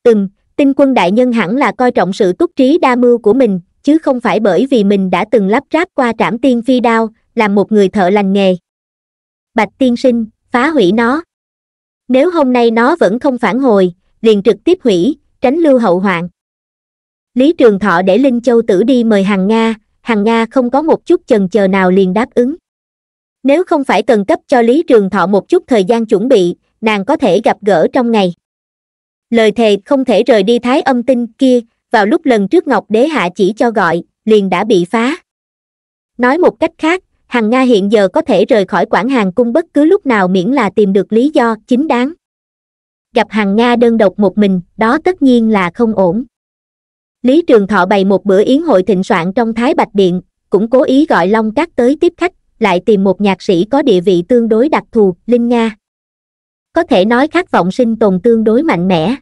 ừm tinh quân đại nhân hẳn là coi trọng sự túc trí đa mưu của mình chứ không phải bởi vì mình đã từng lắp ráp qua trảm tiên phi đao làm một người thợ lành nghề bạch tiên sinh phá hủy nó nếu hôm nay nó vẫn không phản hồi liền trực tiếp hủy tránh lưu hậu hoạn lý trường thọ để linh châu tử đi mời Hằng nga Hằng nga không có một chút chần chờ nào liền đáp ứng nếu không phải cần cấp cho lý trường thọ một chút thời gian chuẩn bị nàng có thể gặp gỡ trong ngày lời thề không thể rời đi thái âm tinh kia vào lúc lần trước ngọc đế hạ chỉ cho gọi liền đã bị phá nói một cách khác Hằng nga hiện giờ có thể rời khỏi quản hàng cung bất cứ lúc nào miễn là tìm được lý do chính đáng gặp Hằng nga đơn độc một mình đó tất nhiên là không ổn Lý Trường Thọ bày một bữa yến hội thịnh soạn trong Thái Bạch Điện, cũng cố ý gọi Long Cát tới tiếp khách, lại tìm một nhạc sĩ có địa vị tương đối đặc thù, Linh Nga. Có thể nói khát vọng sinh tồn tương đối mạnh mẽ.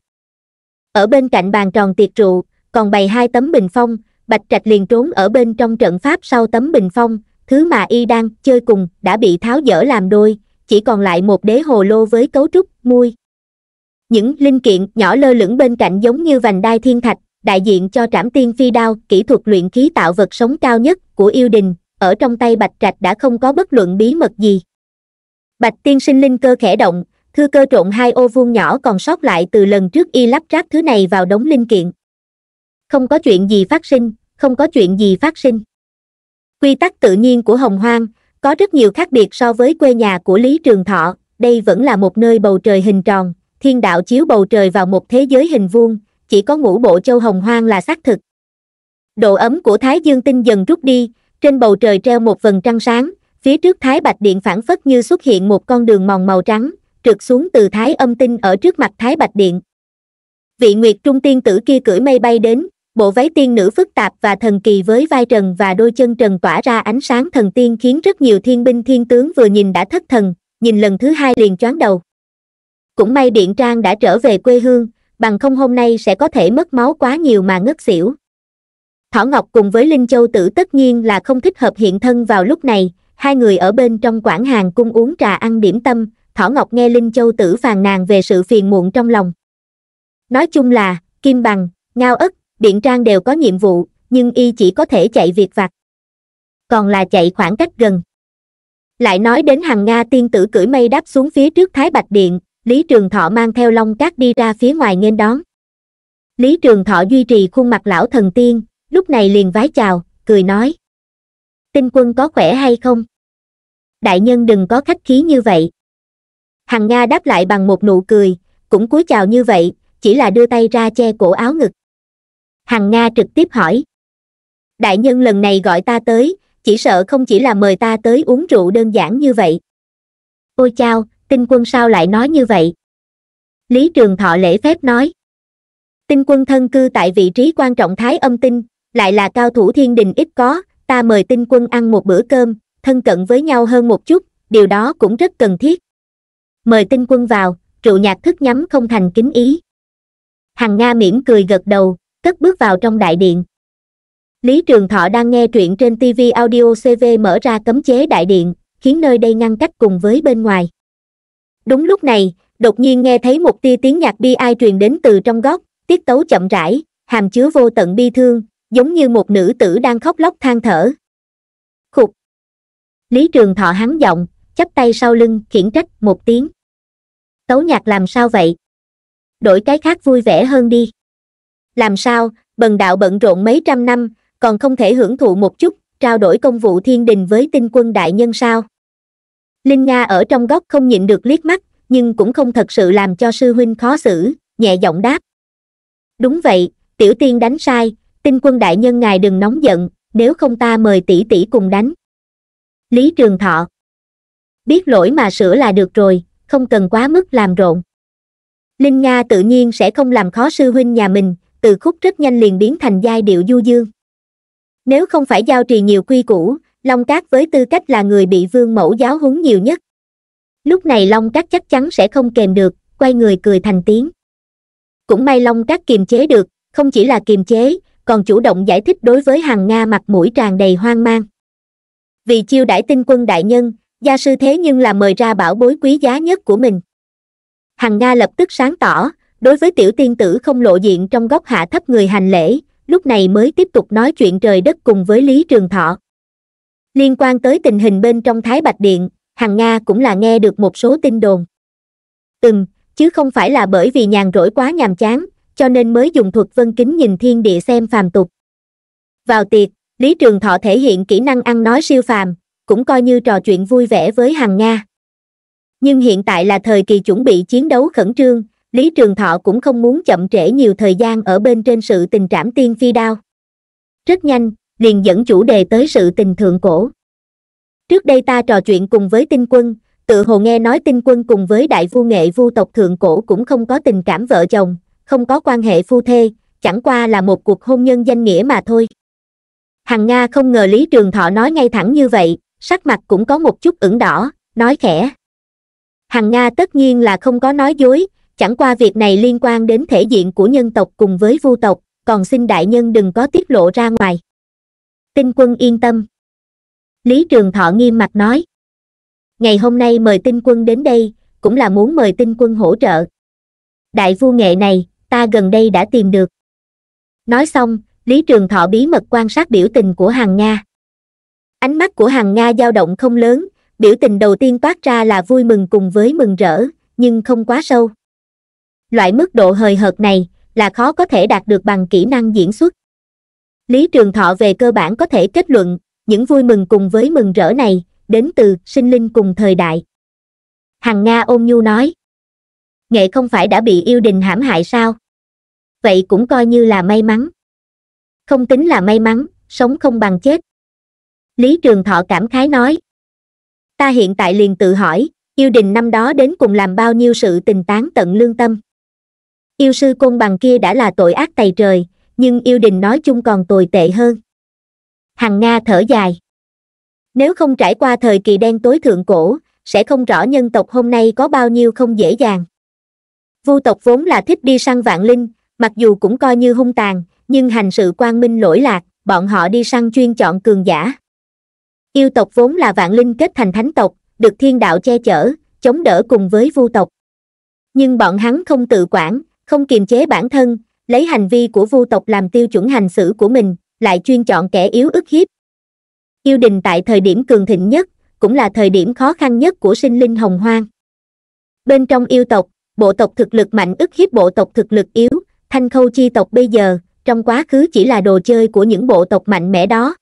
Ở bên cạnh bàn tròn tiệc rượu, còn bày hai tấm bình phong, Bạch Trạch liền trốn ở bên trong trận pháp sau tấm bình phong, thứ mà y đang chơi cùng đã bị tháo dỡ làm đôi, chỉ còn lại một đế hồ lô với cấu trúc, muôi. Những linh kiện nhỏ lơ lửng bên cạnh giống như vành đai thiên thạch, đại diện cho trảm tiên phi đao, kỹ thuật luyện khí tạo vật sống cao nhất của yêu đình, ở trong tay Bạch Trạch đã không có bất luận bí mật gì. Bạch tiên sinh linh cơ khẽ động, thư cơ trộn hai ô vuông nhỏ còn sót lại từ lần trước y lắp ráp thứ này vào đống linh kiện. Không có chuyện gì phát sinh, không có chuyện gì phát sinh. Quy tắc tự nhiên của Hồng Hoang có rất nhiều khác biệt so với quê nhà của Lý Trường Thọ, đây vẫn là một nơi bầu trời hình tròn, thiên đạo chiếu bầu trời vào một thế giới hình vuông, chỉ có ngũ bộ châu hồng hoang là xác thực độ ấm của thái dương tinh dần rút đi trên bầu trời treo một vầng trăng sáng phía trước thái bạch điện phản phất như xuất hiện một con đường mòn màu trắng trượt xuống từ thái âm tinh ở trước mặt thái bạch điện vị nguyệt trung tiên tử kia cưỡi mây bay đến bộ váy tiên nữ phức tạp và thần kỳ với vai trần và đôi chân trần tỏa ra ánh sáng thần tiên khiến rất nhiều thiên binh thiên tướng vừa nhìn đã thất thần nhìn lần thứ hai liền choáng đầu cũng may điện trang đã trở về quê hương bằng không hôm nay sẽ có thể mất máu quá nhiều mà ngất xỉu thỏ ngọc cùng với linh châu tử tất nhiên là không thích hợp hiện thân vào lúc này hai người ở bên trong quảng hàng cung uống trà ăn điểm tâm thỏ ngọc nghe linh châu tử phàn nàn về sự phiền muộn trong lòng nói chung là kim bằng ngao ất điện trang đều có nhiệm vụ nhưng y chỉ có thể chạy việc vặt còn là chạy khoảng cách gần lại nói đến Hằng nga tiên tử cưỡi mây đáp xuống phía trước thái bạch điện lý trường thọ mang theo long cát đi ra phía ngoài nghênh đón lý trường thọ duy trì khuôn mặt lão thần tiên lúc này liền vái chào cười nói tinh quân có khỏe hay không đại nhân đừng có khách khí như vậy hằng nga đáp lại bằng một nụ cười cũng cúi chào như vậy chỉ là đưa tay ra che cổ áo ngực hằng nga trực tiếp hỏi đại nhân lần này gọi ta tới chỉ sợ không chỉ là mời ta tới uống rượu đơn giản như vậy ôi chao tinh quân sao lại nói như vậy lý trường thọ lễ phép nói tinh quân thân cư tại vị trí quan trọng thái âm tinh lại là cao thủ thiên đình ít có ta mời tinh quân ăn một bữa cơm thân cận với nhau hơn một chút điều đó cũng rất cần thiết mời tinh quân vào trụ nhạc thức nhắm không thành kính ý hằng nga mỉm cười gật đầu cất bước vào trong đại điện lý trường thọ đang nghe truyện trên tv audio cv mở ra cấm chế đại điện khiến nơi đây ngăn cách cùng với bên ngoài đúng lúc này đột nhiên nghe thấy một tia tiếng nhạc bi ai truyền đến từ trong góc tiết tấu chậm rãi hàm chứa vô tận bi thương giống như một nữ tử đang khóc lóc than thở khục lý trường thọ hắn giọng chắp tay sau lưng khiển trách một tiếng tấu nhạc làm sao vậy đổi cái khác vui vẻ hơn đi làm sao bần đạo bận rộn mấy trăm năm còn không thể hưởng thụ một chút trao đổi công vụ thiên đình với tinh quân đại nhân sao linh nga ở trong góc không nhịn được liếc mắt nhưng cũng không thật sự làm cho sư huynh khó xử nhẹ giọng đáp đúng vậy tiểu tiên đánh sai tinh quân đại nhân ngài đừng nóng giận nếu không ta mời tỷ tỷ cùng đánh lý trường thọ biết lỗi mà sửa là được rồi không cần quá mức làm rộn linh nga tự nhiên sẽ không làm khó sư huynh nhà mình từ khúc rất nhanh liền biến thành giai điệu du dương nếu không phải giao trì nhiều quy củ long cát với tư cách là người bị vương mẫu giáo huấn nhiều nhất lúc này long cát chắc chắn sẽ không kềm được quay người cười thành tiếng cũng may long cát kiềm chế được không chỉ là kiềm chế còn chủ động giải thích đối với hàng nga mặt mũi tràn đầy hoang mang vì chiêu đãi tinh quân đại nhân gia sư thế nhưng là mời ra bảo bối quý giá nhất của mình hằng nga lập tức sáng tỏ đối với tiểu tiên tử không lộ diện trong góc hạ thấp người hành lễ lúc này mới tiếp tục nói chuyện trời đất cùng với lý trường thọ liên quan tới tình hình bên trong thái bạch điện hằng nga cũng là nghe được một số tin đồn từng chứ không phải là bởi vì nhàn rỗi quá nhàm chán cho nên mới dùng thuật vân kính nhìn thiên địa xem phàm tục vào tiệc lý trường thọ thể hiện kỹ năng ăn nói siêu phàm cũng coi như trò chuyện vui vẻ với hằng nga nhưng hiện tại là thời kỳ chuẩn bị chiến đấu khẩn trương lý trường thọ cũng không muốn chậm trễ nhiều thời gian ở bên trên sự tình trảm tiên phi đao rất nhanh liền dẫn chủ đề tới sự tình thượng cổ trước đây ta trò chuyện cùng với tinh quân tự hồ nghe nói tinh quân cùng với đại vua nghệ vu tộc thượng cổ cũng không có tình cảm vợ chồng không có quan hệ phu thê chẳng qua là một cuộc hôn nhân danh nghĩa mà thôi hằng nga không ngờ lý trường thọ nói ngay thẳng như vậy sắc mặt cũng có một chút ửng đỏ nói khẽ hằng nga tất nhiên là không có nói dối chẳng qua việc này liên quan đến thể diện của nhân tộc cùng với vu tộc còn xin đại nhân đừng có tiết lộ ra ngoài tinh quân yên tâm lý trường thọ nghiêm mặt nói ngày hôm nay mời tinh quân đến đây cũng là muốn mời tinh quân hỗ trợ đại vua nghệ này ta gần đây đã tìm được nói xong lý trường thọ bí mật quan sát biểu tình của Hằng nga ánh mắt của Hằng nga dao động không lớn biểu tình đầu tiên toát ra là vui mừng cùng với mừng rỡ nhưng không quá sâu loại mức độ hời hợt này là khó có thể đạt được bằng kỹ năng diễn xuất Lý Trường Thọ về cơ bản có thể kết luận, những vui mừng cùng với mừng rỡ này, đến từ sinh linh cùng thời đại. Hằng Nga ôn nhu nói, nghệ không phải đã bị yêu đình hãm hại sao? Vậy cũng coi như là may mắn. Không tính là may mắn, sống không bằng chết. Lý Trường Thọ cảm khái nói, ta hiện tại liền tự hỏi, yêu đình năm đó đến cùng làm bao nhiêu sự tình tán tận lương tâm. Yêu sư côn bằng kia đã là tội ác tày trời, nhưng yêu đình nói chung còn tồi tệ hơn hằng nga thở dài nếu không trải qua thời kỳ đen tối thượng cổ sẽ không rõ nhân tộc hôm nay có bao nhiêu không dễ dàng vu tộc vốn là thích đi săn vạn linh mặc dù cũng coi như hung tàn nhưng hành sự quang minh lỗi lạc bọn họ đi săn chuyên chọn cường giả yêu tộc vốn là vạn linh kết thành thánh tộc được thiên đạo che chở chống đỡ cùng với vu tộc nhưng bọn hắn không tự quản không kiềm chế bản thân lấy hành vi của vu tộc làm tiêu chuẩn hành xử của mình lại chuyên chọn kẻ yếu ức hiếp yêu đình tại thời điểm cường thịnh nhất cũng là thời điểm khó khăn nhất của sinh linh hồng hoang bên trong yêu tộc bộ tộc thực lực mạnh ức hiếp bộ tộc thực lực yếu thanh khâu chi tộc bây giờ trong quá khứ chỉ là đồ chơi của những bộ tộc mạnh mẽ đó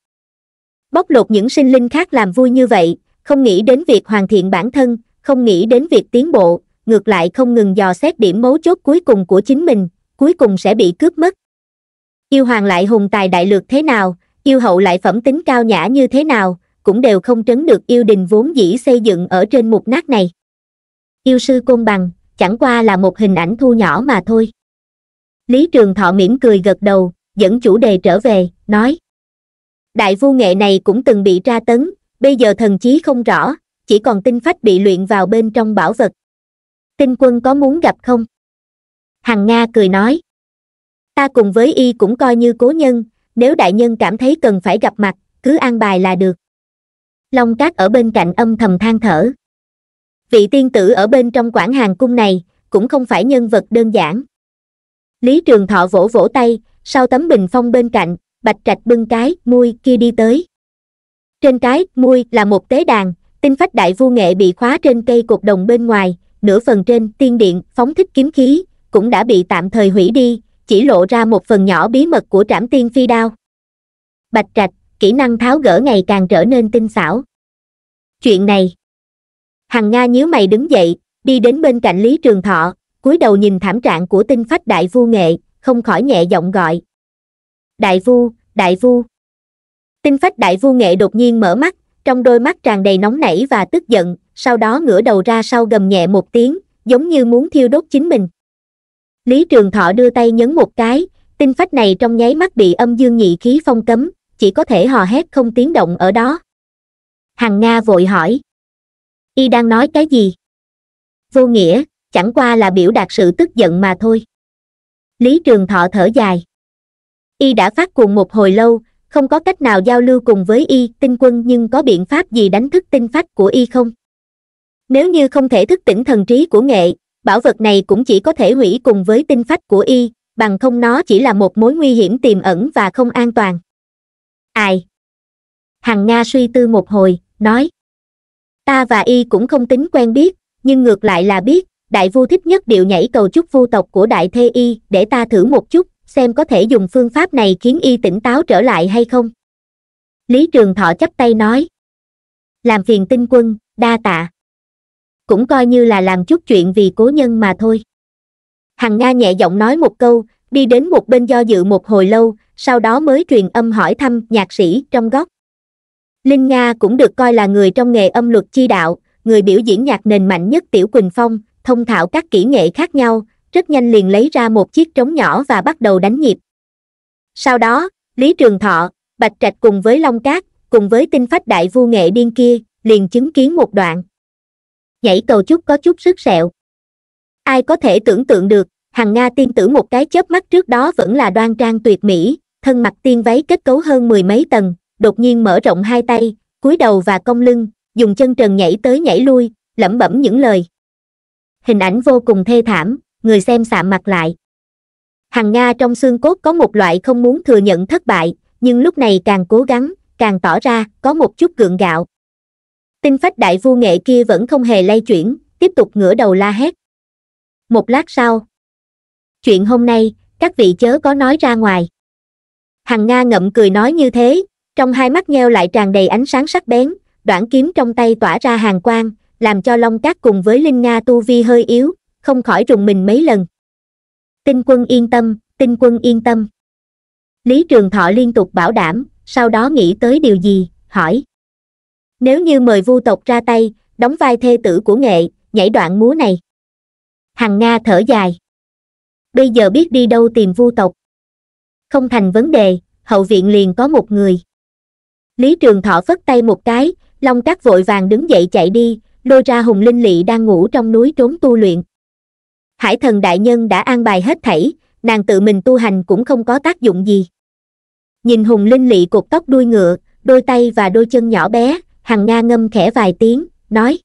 bóc lột những sinh linh khác làm vui như vậy không nghĩ đến việc hoàn thiện bản thân không nghĩ đến việc tiến bộ ngược lại không ngừng dò xét điểm mấu chốt cuối cùng của chính mình cuối cùng sẽ bị cướp mất yêu hoàng lại hùng tài đại lược thế nào yêu hậu lại phẩm tính cao nhã như thế nào cũng đều không trấn được yêu đình vốn dĩ xây dựng ở trên mục nát này yêu sư côn bằng chẳng qua là một hình ảnh thu nhỏ mà thôi lý trường thọ mỉm cười gật đầu dẫn chủ đề trở về nói đại vu nghệ này cũng từng bị tra tấn bây giờ thần chí không rõ chỉ còn tinh phách bị luyện vào bên trong bảo vật tinh quân có muốn gặp không hằng nga cười nói ta cùng với y cũng coi như cố nhân nếu đại nhân cảm thấy cần phải gặp mặt cứ an bài là được long cát ở bên cạnh âm thầm than thở vị tiên tử ở bên trong quản hàng cung này cũng không phải nhân vật đơn giản lý trường thọ vỗ vỗ tay sau tấm bình phong bên cạnh bạch trạch bưng cái mui kia đi tới trên cái mui là một tế đàn tinh phách đại vua nghệ bị khóa trên cây cột đồng bên ngoài nửa phần trên tiên điện phóng thích kiếm khí cũng đã bị tạm thời hủy đi chỉ lộ ra một phần nhỏ bí mật của trảm tiên phi đao bạch trạch kỹ năng tháo gỡ ngày càng trở nên tinh xảo chuyện này hằng nga nhíu mày đứng dậy đi đến bên cạnh lý trường thọ cúi đầu nhìn thảm trạng của tinh phách đại vu nghệ không khỏi nhẹ giọng gọi đại vu đại vu tinh phách đại vu nghệ đột nhiên mở mắt trong đôi mắt tràn đầy nóng nảy và tức giận sau đó ngửa đầu ra sau gầm nhẹ một tiếng giống như muốn thiêu đốt chính mình lý trường thọ đưa tay nhấn một cái tinh phách này trong nháy mắt bị âm dương nhị khí phong cấm chỉ có thể hò hét không tiếng động ở đó hằng nga vội hỏi y đang nói cái gì vô nghĩa chẳng qua là biểu đạt sự tức giận mà thôi lý trường thọ thở dài y đã phát cuồng một hồi lâu không có cách nào giao lưu cùng với y tinh quân nhưng có biện pháp gì đánh thức tinh phách của y không nếu như không thể thức tỉnh thần trí của nghệ bảo vật này cũng chỉ có thể hủy cùng với tinh phách của y bằng không nó chỉ là một mối nguy hiểm tiềm ẩn và không an toàn ai hằng nga suy tư một hồi nói ta và y cũng không tính quen biết nhưng ngược lại là biết đại vu thích nhất điệu nhảy cầu chúc vu tộc của đại thê y để ta thử một chút xem có thể dùng phương pháp này khiến y tỉnh táo trở lại hay không lý trường thọ chắp tay nói làm phiền tinh quân đa tạ cũng coi như là làm chút chuyện vì cố nhân mà thôi hằng nga nhẹ giọng nói một câu đi đến một bên do dự một hồi lâu sau đó mới truyền âm hỏi thăm nhạc sĩ trong góc linh nga cũng được coi là người trong nghề âm luật chi đạo người biểu diễn nhạc nền mạnh nhất tiểu quỳnh phong thông thạo các kỹ nghệ khác nhau rất nhanh liền lấy ra một chiếc trống nhỏ và bắt đầu đánh nhịp sau đó lý trường thọ bạch trạch cùng với long cát cùng với tinh phách đại vu nghệ điên kia liền chứng kiến một đoạn dãy cầu chút có chút sức sẹo ai có thể tưởng tượng được hằng nga tiên tử một cái chớp mắt trước đó vẫn là đoan trang tuyệt mỹ thân mặt tiên váy kết cấu hơn mười mấy tầng đột nhiên mở rộng hai tay cúi đầu và cong lưng dùng chân trần nhảy tới nhảy lui lẩm bẩm những lời hình ảnh vô cùng thê thảm người xem sạm mặt lại hằng nga trong xương cốt có một loại không muốn thừa nhận thất bại nhưng lúc này càng cố gắng càng tỏ ra có một chút gượng gạo tinh phách đại vua nghệ kia vẫn không hề lay chuyển tiếp tục ngửa đầu la hét một lát sau chuyện hôm nay các vị chớ có nói ra ngoài hằng nga ngậm cười nói như thế trong hai mắt nheo lại tràn đầy ánh sáng sắc bén đoạn kiếm trong tay tỏa ra hàng quang làm cho long cát cùng với linh nga tu vi hơi yếu không khỏi rùng mình mấy lần tinh quân yên tâm tinh quân yên tâm lý trường thọ liên tục bảo đảm sau đó nghĩ tới điều gì hỏi nếu như mời vu tộc ra tay đóng vai thê tử của nghệ nhảy đoạn múa này hằng nga thở dài bây giờ biết đi đâu tìm vu tộc không thành vấn đề hậu viện liền có một người lý trường thọ phất tay một cái long cát vội vàng đứng dậy chạy đi lôi ra hùng linh lỵ đang ngủ trong núi trốn tu luyện hải thần đại nhân đã an bài hết thảy nàng tự mình tu hành cũng không có tác dụng gì nhìn hùng linh lỵ cột tóc đuôi ngựa đôi tay và đôi chân nhỏ bé hằng nga ngâm khẽ vài tiếng nói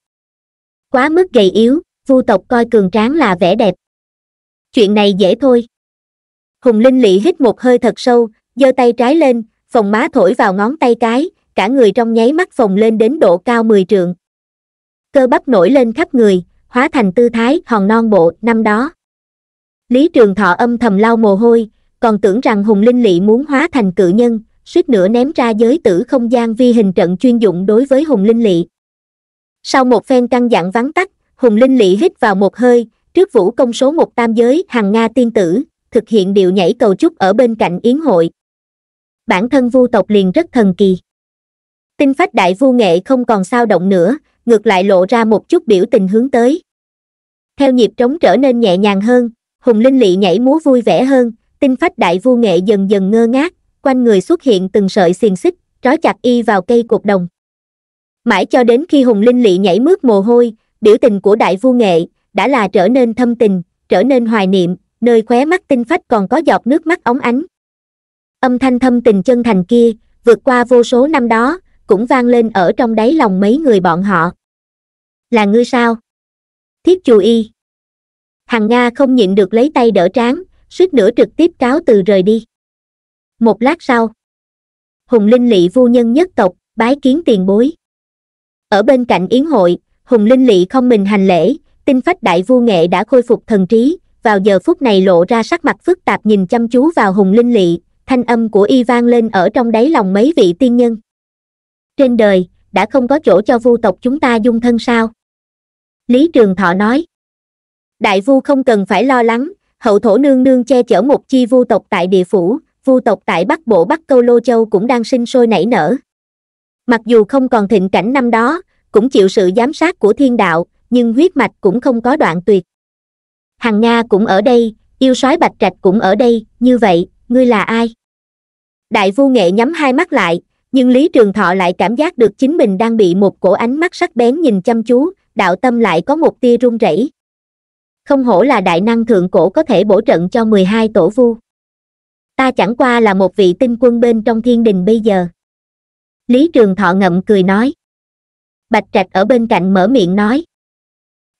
quá mức gầy yếu vu tộc coi cường tráng là vẻ đẹp chuyện này dễ thôi hùng linh lỵ hít một hơi thật sâu giơ tay trái lên phòng má thổi vào ngón tay cái cả người trong nháy mắt phồng lên đến độ cao mười trượng cơ bắp nổi lên khắp người hóa thành tư thái hòn non bộ năm đó lý trường thọ âm thầm lau mồ hôi còn tưởng rằng hùng linh lỵ muốn hóa thành cự nhân suýt nữa ném ra giới tử không gian vi hình trận chuyên dụng đối với Hùng Linh Lị. Sau một phen căng dặn vắng tắt, Hùng Linh Lị hít vào một hơi, trước vũ công số một tam giới hàng Nga tiên tử, thực hiện điệu nhảy cầu chúc ở bên cạnh yến hội. Bản thân vu tộc liền rất thần kỳ. Tinh phách đại vu nghệ không còn sao động nữa, ngược lại lộ ra một chút biểu tình hướng tới. Theo nhịp trống trở nên nhẹ nhàng hơn, Hùng Linh Lị nhảy múa vui vẻ hơn, tinh phách đại vu nghệ dần dần ngơ ngác, quanh người xuất hiện từng sợi xiềng xích, trói chặt y vào cây cột đồng. Mãi cho đến khi Hùng Linh Lị nhảy mướt mồ hôi, biểu tình của đại vua nghệ, đã là trở nên thâm tình, trở nên hoài niệm, nơi khóe mắt tinh phách còn có giọt nước mắt óng ánh. Âm thanh thâm tình chân thành kia, vượt qua vô số năm đó, cũng vang lên ở trong đáy lòng mấy người bọn họ. Là ngươi sao? Thiếp chù y. Hằng Nga không nhịn được lấy tay đỡ trán, suýt nữa trực tiếp cáo từ rời đi một lát sau hùng linh lỵ vu nhân nhất tộc bái kiến tiền bối ở bên cạnh yến hội hùng linh lỵ không mình hành lễ tinh phách đại vu nghệ đã khôi phục thần trí vào giờ phút này lộ ra sắc mặt phức tạp nhìn chăm chú vào hùng linh lỵ thanh âm của y vang lên ở trong đáy lòng mấy vị tiên nhân trên đời đã không có chỗ cho vu tộc chúng ta dung thân sao lý trường thọ nói đại vu không cần phải lo lắng hậu thổ nương nương che chở một chi vu tộc tại địa phủ vu tộc tại bắc bộ bắc câu lô châu cũng đang sinh sôi nảy nở mặc dù không còn thịnh cảnh năm đó cũng chịu sự giám sát của thiên đạo nhưng huyết mạch cũng không có đoạn tuyệt hằng nga cũng ở đây yêu sói bạch trạch cũng ở đây như vậy ngươi là ai đại vu nghệ nhắm hai mắt lại nhưng lý trường thọ lại cảm giác được chính mình đang bị một cổ ánh mắt sắc bén nhìn chăm chú đạo tâm lại có một tia run rẩy không hổ là đại năng thượng cổ có thể bổ trận cho mười hai tổ vu ta chẳng qua là một vị tinh quân bên trong thiên đình bây giờ lý trường thọ ngậm cười nói bạch trạch ở bên cạnh mở miệng nói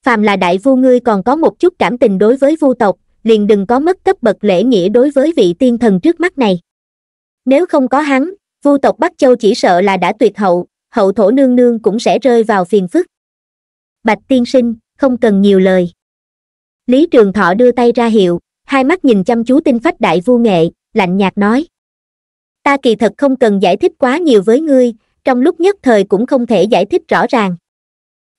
phàm là đại vu ngươi còn có một chút cảm tình đối với vu tộc liền đừng có mất cấp bậc lễ nghĩa đối với vị tiên thần trước mắt này nếu không có hắn vu tộc bắc châu chỉ sợ là đã tuyệt hậu hậu thổ nương nương cũng sẽ rơi vào phiền phức bạch tiên sinh không cần nhiều lời lý trường thọ đưa tay ra hiệu hai mắt nhìn chăm chú tinh phách đại vu nghệ lạnh nhạt nói ta kỳ thật không cần giải thích quá nhiều với ngươi trong lúc nhất thời cũng không thể giải thích rõ ràng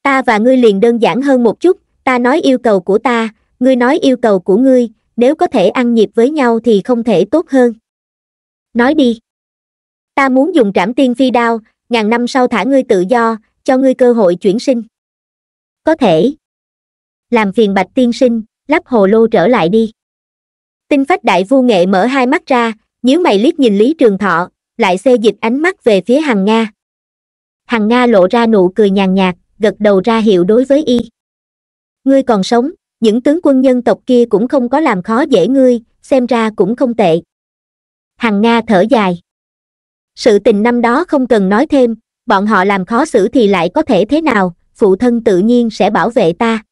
ta và ngươi liền đơn giản hơn một chút ta nói yêu cầu của ta ngươi nói yêu cầu của ngươi nếu có thể ăn nhịp với nhau thì không thể tốt hơn nói đi ta muốn dùng trảm tiên phi đao ngàn năm sau thả ngươi tự do cho ngươi cơ hội chuyển sinh có thể làm phiền bạch tiên sinh lắp hồ lô trở lại đi tinh phách đại vu nghệ mở hai mắt ra nhíu mày liếc nhìn lý trường thọ lại xê dịch ánh mắt về phía hằng nga hằng nga lộ ra nụ cười nhàn nhạt gật đầu ra hiệu đối với y ngươi còn sống những tướng quân nhân tộc kia cũng không có làm khó dễ ngươi xem ra cũng không tệ hằng nga thở dài sự tình năm đó không cần nói thêm bọn họ làm khó xử thì lại có thể thế nào phụ thân tự nhiên sẽ bảo vệ ta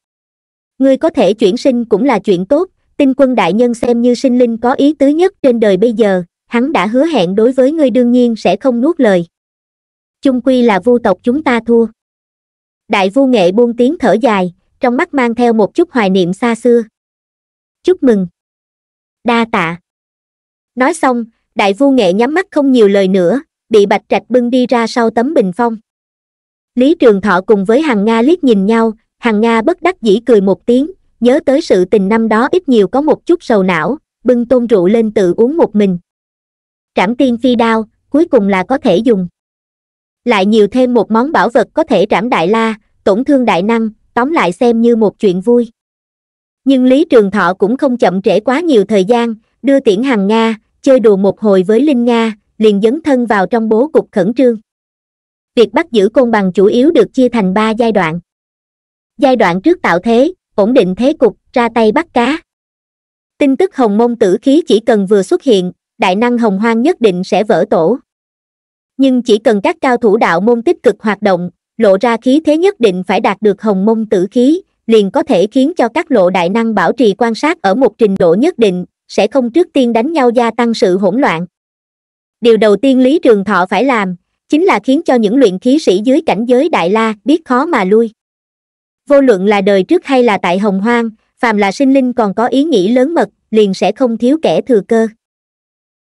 ngươi có thể chuyển sinh cũng là chuyện tốt tinh quân đại nhân xem như sinh linh có ý tứ nhất trên đời bây giờ hắn đã hứa hẹn đối với ngươi đương nhiên sẽ không nuốt lời chung quy là vu tộc chúng ta thua đại vu nghệ buông tiếng thở dài trong mắt mang theo một chút hoài niệm xa xưa chúc mừng đa tạ nói xong đại vu nghệ nhắm mắt không nhiều lời nữa bị bạch trạch bưng đi ra sau tấm bình phong lý trường thọ cùng với hằng nga liếc nhìn nhau hằng nga bất đắc dĩ cười một tiếng nhớ tới sự tình năm đó ít nhiều có một chút sầu não bưng tôn rượu lên tự uống một mình trảm tiên phi đao cuối cùng là có thể dùng lại nhiều thêm một món bảo vật có thể trảm đại la tổn thương đại năng tóm lại xem như một chuyện vui nhưng lý trường thọ cũng không chậm trễ quá nhiều thời gian đưa tiễn hàng nga chơi đùa một hồi với linh nga liền dấn thân vào trong bố cục khẩn trương việc bắt giữ côn bằng chủ yếu được chia thành ba giai đoạn giai đoạn trước tạo thế ổn định thế cục ra tay bắt cá tin tức hồng môn tử khí chỉ cần vừa xuất hiện đại năng hồng hoang nhất định sẽ vỡ tổ nhưng chỉ cần các cao thủ đạo môn tích cực hoạt động lộ ra khí thế nhất định phải đạt được hồng môn tử khí liền có thể khiến cho các lộ đại năng bảo trì quan sát ở một trình độ nhất định sẽ không trước tiên đánh nhau gia tăng sự hỗn loạn điều đầu tiên lý trường thọ phải làm chính là khiến cho những luyện khí sĩ dưới cảnh giới đại la biết khó mà lui vô luận là đời trước hay là tại hồng hoang phàm là sinh linh còn có ý nghĩ lớn mật liền sẽ không thiếu kẻ thừa cơ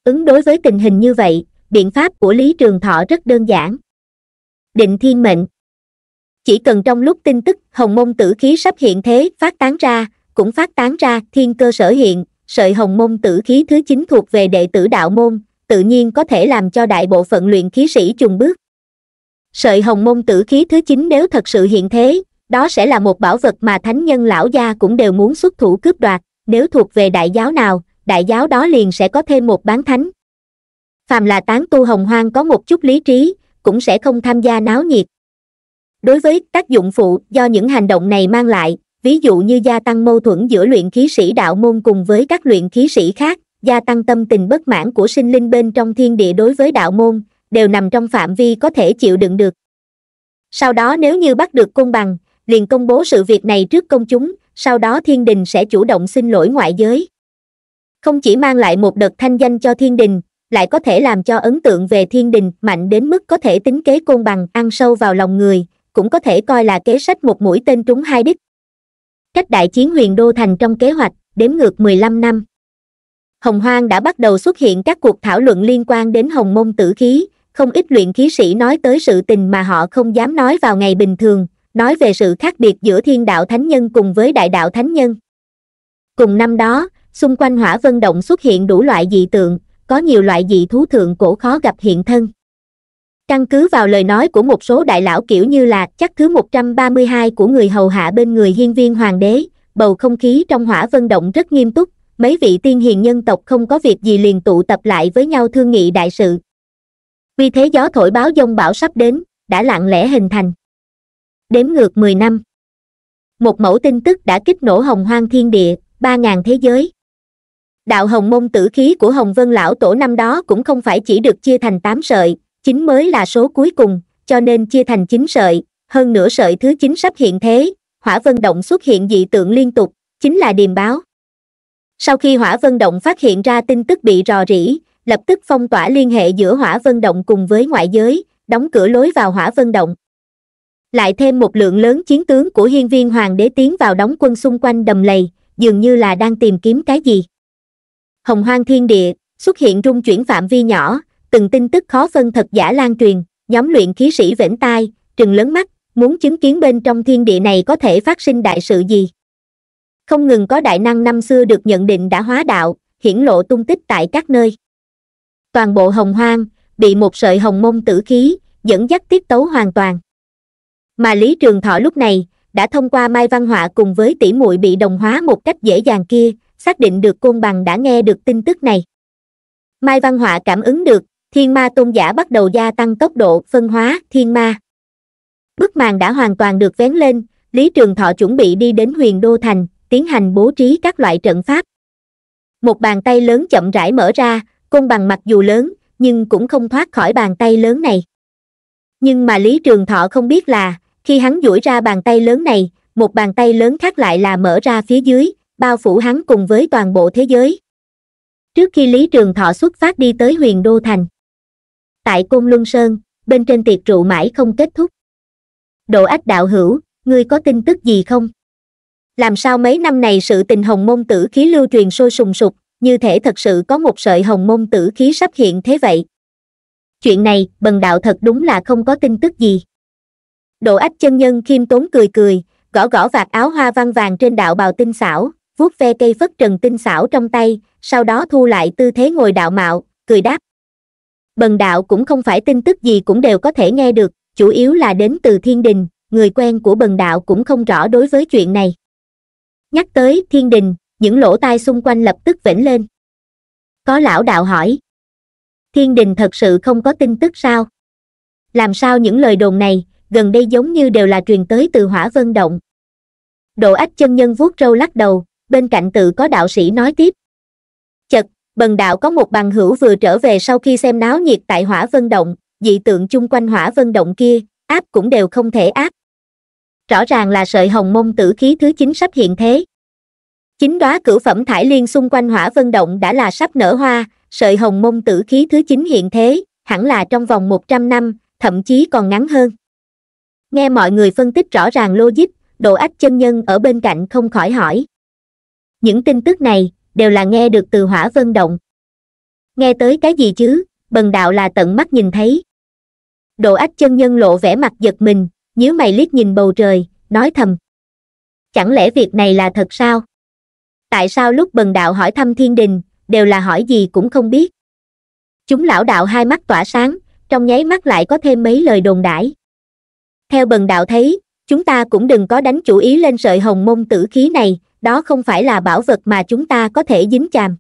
ứng đối với tình hình như vậy biện pháp của lý trường thọ rất đơn giản định thiên mệnh chỉ cần trong lúc tin tức hồng môn tử khí sắp hiện thế phát tán ra cũng phát tán ra thiên cơ sở hiện sợi hồng môn tử khí thứ chín thuộc về đệ tử đạo môn tự nhiên có thể làm cho đại bộ phận luyện khí sĩ chùng bước sợi hồng môn tử khí thứ chín nếu thật sự hiện thế đó sẽ là một bảo vật mà thánh nhân lão gia cũng đều muốn xuất thủ cướp đoạt, nếu thuộc về đại giáo nào, đại giáo đó liền sẽ có thêm một bán thánh. Phàm là tán tu hồng hoang có một chút lý trí, cũng sẽ không tham gia náo nhiệt. Đối với tác dụng phụ do những hành động này mang lại, ví dụ như gia tăng mâu thuẫn giữa luyện khí sĩ đạo môn cùng với các luyện khí sĩ khác, gia tăng tâm tình bất mãn của sinh linh bên trong thiên địa đối với đạo môn, đều nằm trong phạm vi có thể chịu đựng được. Sau đó nếu như bắt được công bằng, liền công bố sự việc này trước công chúng sau đó thiên đình sẽ chủ động xin lỗi ngoại giới không chỉ mang lại một đợt thanh danh cho thiên đình lại có thể làm cho ấn tượng về thiên đình mạnh đến mức có thể tính kế côn bằng ăn sâu vào lòng người cũng có thể coi là kế sách một mũi tên trúng hai đích cách đại chiến huyền đô thành trong kế hoạch đếm ngược 15 năm hồng hoang đã bắt đầu xuất hiện các cuộc thảo luận liên quan đến hồng môn tử khí không ít luyện khí sĩ nói tới sự tình mà họ không dám nói vào ngày bình thường nói về sự khác biệt giữa thiên đạo thánh nhân cùng với đại đạo thánh nhân. Cùng năm đó, xung quanh hỏa vân động xuất hiện đủ loại dị tượng, có nhiều loại dị thú thượng cổ khó gặp hiện thân. Căn cứ vào lời nói của một số đại lão kiểu như là chắc thứ 132 của người hầu hạ bên người hiên viên hoàng đế, bầu không khí trong hỏa vân động rất nghiêm túc, mấy vị tiên hiền nhân tộc không có việc gì liền tụ tập lại với nhau thương nghị đại sự. Vì thế gió thổi báo dông bão sắp đến, đã lặng lẽ hình thành đếm ngược mười năm một mẫu tin tức đã kích nổ hồng hoang thiên địa ba ngàn thế giới đạo hồng môn tử khí của hồng vân lão tổ năm đó cũng không phải chỉ được chia thành tám sợi chính mới là số cuối cùng cho nên chia thành chín sợi hơn nửa sợi thứ chín sắp hiện thế hỏa vân động xuất hiện dị tượng liên tục chính là điềm báo sau khi hỏa vân động phát hiện ra tin tức bị rò rỉ lập tức phong tỏa liên hệ giữa hỏa vân động cùng với ngoại giới đóng cửa lối vào hỏa vân động lại thêm một lượng lớn chiến tướng của hiên viên hoàng đế tiến vào đóng quân xung quanh đầm lầy dường như là đang tìm kiếm cái gì hồng hoang thiên địa xuất hiện rung chuyển phạm vi nhỏ từng tin tức khó phân thật giả lan truyền nhóm luyện khí sĩ vĩnh tai trừng lớn mắt muốn chứng kiến bên trong thiên địa này có thể phát sinh đại sự gì không ngừng có đại năng năm xưa được nhận định đã hóa đạo hiển lộ tung tích tại các nơi toàn bộ hồng hoang bị một sợi hồng mông tử khí dẫn dắt tiết tấu hoàn toàn mà lý trường thọ lúc này đã thông qua mai văn họa cùng với tỷ muội bị đồng hóa một cách dễ dàng kia xác định được côn bằng đã nghe được tin tức này mai văn họa cảm ứng được thiên ma tôn giả bắt đầu gia tăng tốc độ phân hóa thiên ma bức màn đã hoàn toàn được vén lên lý trường thọ chuẩn bị đi đến huyền đô thành tiến hành bố trí các loại trận pháp một bàn tay lớn chậm rãi mở ra côn bằng mặc dù lớn nhưng cũng không thoát khỏi bàn tay lớn này nhưng mà lý trường thọ không biết là khi hắn duỗi ra bàn tay lớn này một bàn tay lớn khác lại là mở ra phía dưới bao phủ hắn cùng với toàn bộ thế giới trước khi lý trường thọ xuất phát đi tới huyền đô thành tại côn luân sơn bên trên tiệc rượu mãi không kết thúc độ ách đạo hữu ngươi có tin tức gì không làm sao mấy năm này sự tình hồng môn tử khí lưu truyền sôi sùng sục như thể thật sự có một sợi hồng môn tử khí sắp hiện thế vậy chuyện này bần đạo thật đúng là không có tin tức gì độ ách chân nhân khiêm tốn cười cười gõ gõ vạt áo hoa văn vàng trên đạo bào tinh xảo vuốt ve cây phất trần tinh xảo trong tay sau đó thu lại tư thế ngồi đạo mạo cười đáp bần đạo cũng không phải tin tức gì cũng đều có thể nghe được chủ yếu là đến từ thiên đình người quen của bần đạo cũng không rõ đối với chuyện này nhắc tới thiên đình những lỗ tai xung quanh lập tức vểnh lên có lão đạo hỏi thiên đình thật sự không có tin tức sao làm sao những lời đồn này gần đây giống như đều là truyền tới từ hỏa vân động độ ách chân nhân vuốt râu lắc đầu bên cạnh tự có đạo sĩ nói tiếp chật bần đạo có một bằng hữu vừa trở về sau khi xem náo nhiệt tại hỏa vân động dị tượng chung quanh hỏa vân động kia áp cũng đều không thể áp rõ ràng là sợi hồng mông tử khí thứ chín sắp hiện thế chính đóa cửu phẩm thải liên xung quanh hỏa vân động đã là sắp nở hoa sợi hồng mông tử khí thứ 9 hiện thế, hẳn là trong vòng 100 năm, thậm chí còn ngắn hơn. Nghe mọi người phân tích rõ ràng logic, độ ách chân nhân ở bên cạnh không khỏi hỏi. Những tin tức này, đều là nghe được từ hỏa vân động. Nghe tới cái gì chứ, bần đạo là tận mắt nhìn thấy. Độ ách chân nhân lộ vẻ mặt giật mình, nhíu mày liếc nhìn bầu trời, nói thầm. Chẳng lẽ việc này là thật sao? Tại sao lúc bần đạo hỏi thăm thiên đình, đều là hỏi gì cũng không biết chúng lão đạo hai mắt tỏa sáng trong nháy mắt lại có thêm mấy lời đồn đãi theo bần đạo thấy chúng ta cũng đừng có đánh chủ ý lên sợi hồng môn tử khí này đó không phải là bảo vật mà chúng ta có thể dính chàm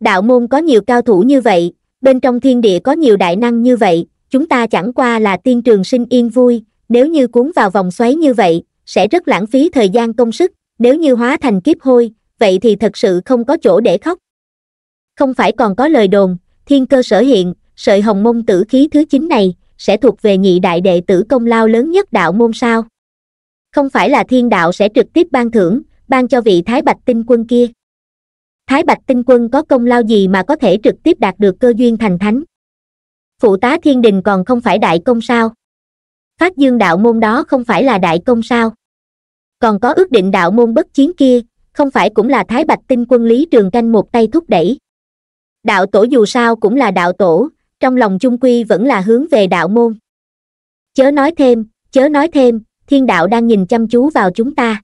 đạo môn có nhiều cao thủ như vậy bên trong thiên địa có nhiều đại năng như vậy chúng ta chẳng qua là tiên trường sinh yên vui nếu như cuốn vào vòng xoáy như vậy sẽ rất lãng phí thời gian công sức nếu như hóa thành kiếp hôi vậy thì thật sự không có chỗ để khóc không phải còn có lời đồn thiên cơ sở hiện sợi hồng môn tử khí thứ chín này sẽ thuộc về nhị đại đệ tử công lao lớn nhất đạo môn sao không phải là thiên đạo sẽ trực tiếp ban thưởng ban cho vị thái bạch tinh quân kia thái bạch tinh quân có công lao gì mà có thể trực tiếp đạt được cơ duyên thành thánh phụ tá thiên đình còn không phải đại công sao phát dương đạo môn đó không phải là đại công sao còn có ước định đạo môn bất chiến kia không phải cũng là thái bạch tinh quân lý trường canh một tay thúc đẩy đạo tổ dù sao cũng là đạo tổ trong lòng chung quy vẫn là hướng về đạo môn chớ nói thêm chớ nói thêm thiên đạo đang nhìn chăm chú vào chúng ta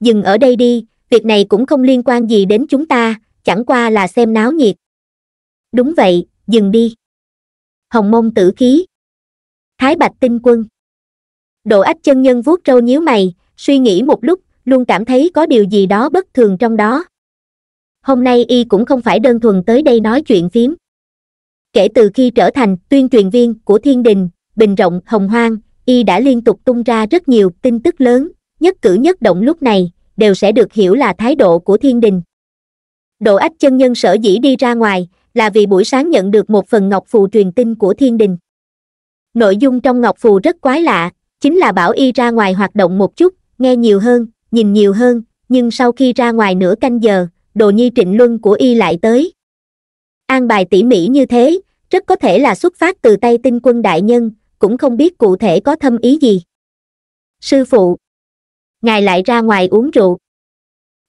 dừng ở đây đi việc này cũng không liên quan gì đến chúng ta chẳng qua là xem náo nhiệt đúng vậy dừng đi hồng mông tử khí thái bạch tinh quân độ ách chân nhân vuốt râu nhíu mày suy nghĩ một lúc luôn cảm thấy có điều gì đó bất thường trong đó hôm nay y cũng không phải đơn thuần tới đây nói chuyện phím kể từ khi trở thành tuyên truyền viên của thiên đình bình rộng hồng hoang y đã liên tục tung ra rất nhiều tin tức lớn nhất cử nhất động lúc này đều sẽ được hiểu là thái độ của thiên đình độ ách chân nhân sở dĩ đi ra ngoài là vì buổi sáng nhận được một phần ngọc phù truyền tin của thiên đình nội dung trong ngọc phù rất quái lạ chính là bảo y ra ngoài hoạt động một chút nghe nhiều hơn nhìn nhiều hơn nhưng sau khi ra ngoài nửa canh giờ đồ nhi trịnh luân của y lại tới an bài tỉ mỉ như thế rất có thể là xuất phát từ tay tinh quân đại nhân cũng không biết cụ thể có thâm ý gì sư phụ ngài lại ra ngoài uống rượu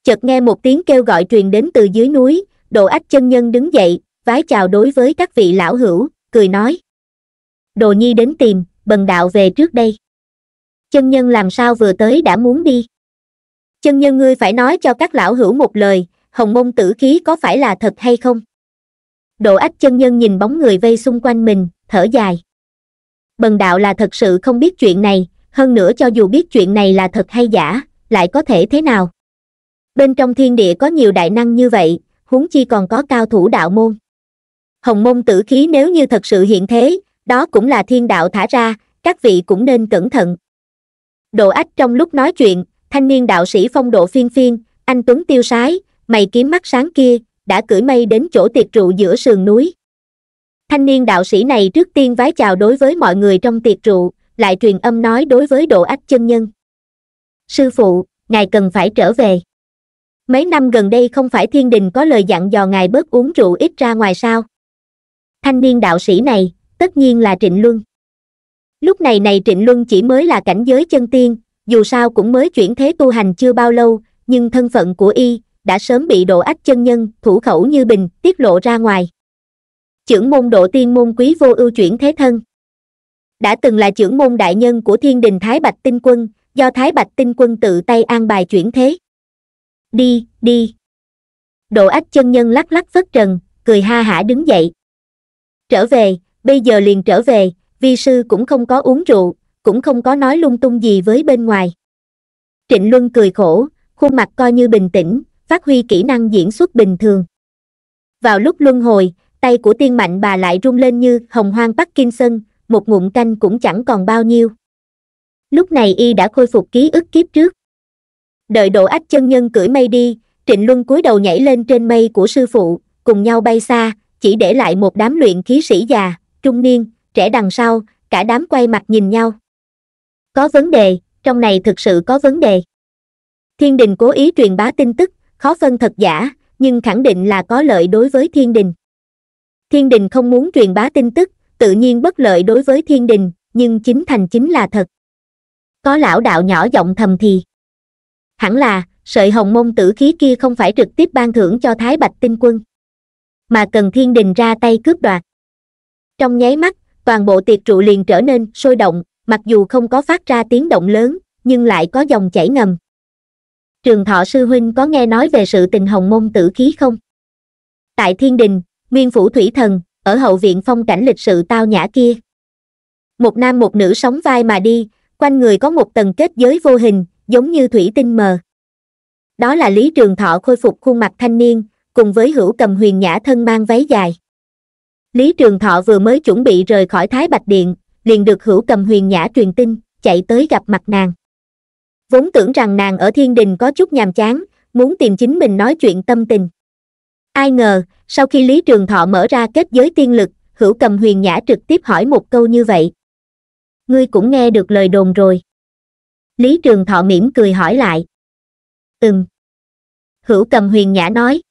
chợt nghe một tiếng kêu gọi truyền đến từ dưới núi đồ ách chân nhân đứng dậy vái chào đối với các vị lão hữu cười nói đồ nhi đến tìm bần đạo về trước đây chân nhân làm sao vừa tới đã muốn đi chân nhân ngươi phải nói cho các lão hữu một lời hồng môn tử khí có phải là thật hay không độ ách chân nhân nhìn bóng người vây xung quanh mình thở dài bần đạo là thật sự không biết chuyện này hơn nữa cho dù biết chuyện này là thật hay giả lại có thể thế nào bên trong thiên địa có nhiều đại năng như vậy huống chi còn có cao thủ đạo môn hồng môn tử khí nếu như thật sự hiện thế đó cũng là thiên đạo thả ra các vị cũng nên cẩn thận độ ách trong lúc nói chuyện thanh niên đạo sĩ phong độ phiên phiên anh tuấn tiêu sái mày kiếm mắt sáng kia, đã cưỡi mây đến chỗ tiệc rượu giữa sườn núi. Thanh niên đạo sĩ này trước tiên vái chào đối với mọi người trong tiệc rượu, lại truyền âm nói đối với độ ách chân nhân. Sư phụ, ngài cần phải trở về. Mấy năm gần đây không phải thiên đình có lời dặn dò ngài bớt uống rượu ít ra ngoài sao. Thanh niên đạo sĩ này, tất nhiên là Trịnh Luân. Lúc này này Trịnh Luân chỉ mới là cảnh giới chân tiên, dù sao cũng mới chuyển thế tu hành chưa bao lâu, nhưng thân phận của y đã sớm bị độ ách chân nhân thủ khẩu như bình tiết lộ ra ngoài chưởng môn độ tiên môn quý vô ưu chuyển thế thân đã từng là trưởng môn đại nhân của thiên đình thái bạch tinh quân do thái bạch tinh quân tự tay an bài chuyển thế đi đi độ ách chân nhân lắc lắc vất trần cười ha hả đứng dậy trở về bây giờ liền trở về vi sư cũng không có uống rượu cũng không có nói lung tung gì với bên ngoài trịnh luân cười khổ khuôn mặt coi như bình tĩnh phát huy kỹ năng diễn xuất bình thường. Vào lúc luân hồi, tay của tiên mạnh bà lại rung lên như hồng hoang Parkinson, một ngụm canh cũng chẳng còn bao nhiêu. Lúc này y đã khôi phục ký ức kiếp trước. Đợi độ ách chân nhân cưỡi mây đi, trịnh luân cúi đầu nhảy lên trên mây của sư phụ, cùng nhau bay xa, chỉ để lại một đám luyện khí sĩ già, trung niên, trẻ đằng sau, cả đám quay mặt nhìn nhau. Có vấn đề, trong này thực sự có vấn đề. Thiên đình cố ý truyền bá tin tức, khó phân thật giả nhưng khẳng định là có lợi đối với thiên đình thiên đình không muốn truyền bá tin tức tự nhiên bất lợi đối với thiên đình nhưng chính thành chính là thật có lão đạo nhỏ giọng thầm thì hẳn là sợi hồng môn tử khí kia không phải trực tiếp ban thưởng cho thái bạch tinh quân mà cần thiên đình ra tay cướp đoạt trong nháy mắt toàn bộ tiệc trụ liền trở nên sôi động mặc dù không có phát ra tiếng động lớn nhưng lại có dòng chảy ngầm trường thọ sư huynh có nghe nói về sự tình hồng môn tử khí không? Tại thiên đình, nguyên phủ thủy thần, ở hậu viện phong cảnh lịch sự tao nhã kia. Một nam một nữ sống vai mà đi, quanh người có một tầng kết giới vô hình, giống như thủy tinh mờ. Đó là Lý Trường Thọ khôi phục khuôn mặt thanh niên, cùng với hữu cầm huyền nhã thân mang váy dài. Lý Trường Thọ vừa mới chuẩn bị rời khỏi Thái Bạch Điện, liền được hữu cầm huyền nhã truyền tin, chạy tới gặp mặt nàng vốn tưởng rằng nàng ở thiên đình có chút nhàm chán muốn tìm chính mình nói chuyện tâm tình ai ngờ sau khi lý trường thọ mở ra kết giới tiên lực hữu cầm huyền nhã trực tiếp hỏi một câu như vậy ngươi cũng nghe được lời đồn rồi lý trường thọ mỉm cười hỏi lại ừm hữu cầm huyền nhã nói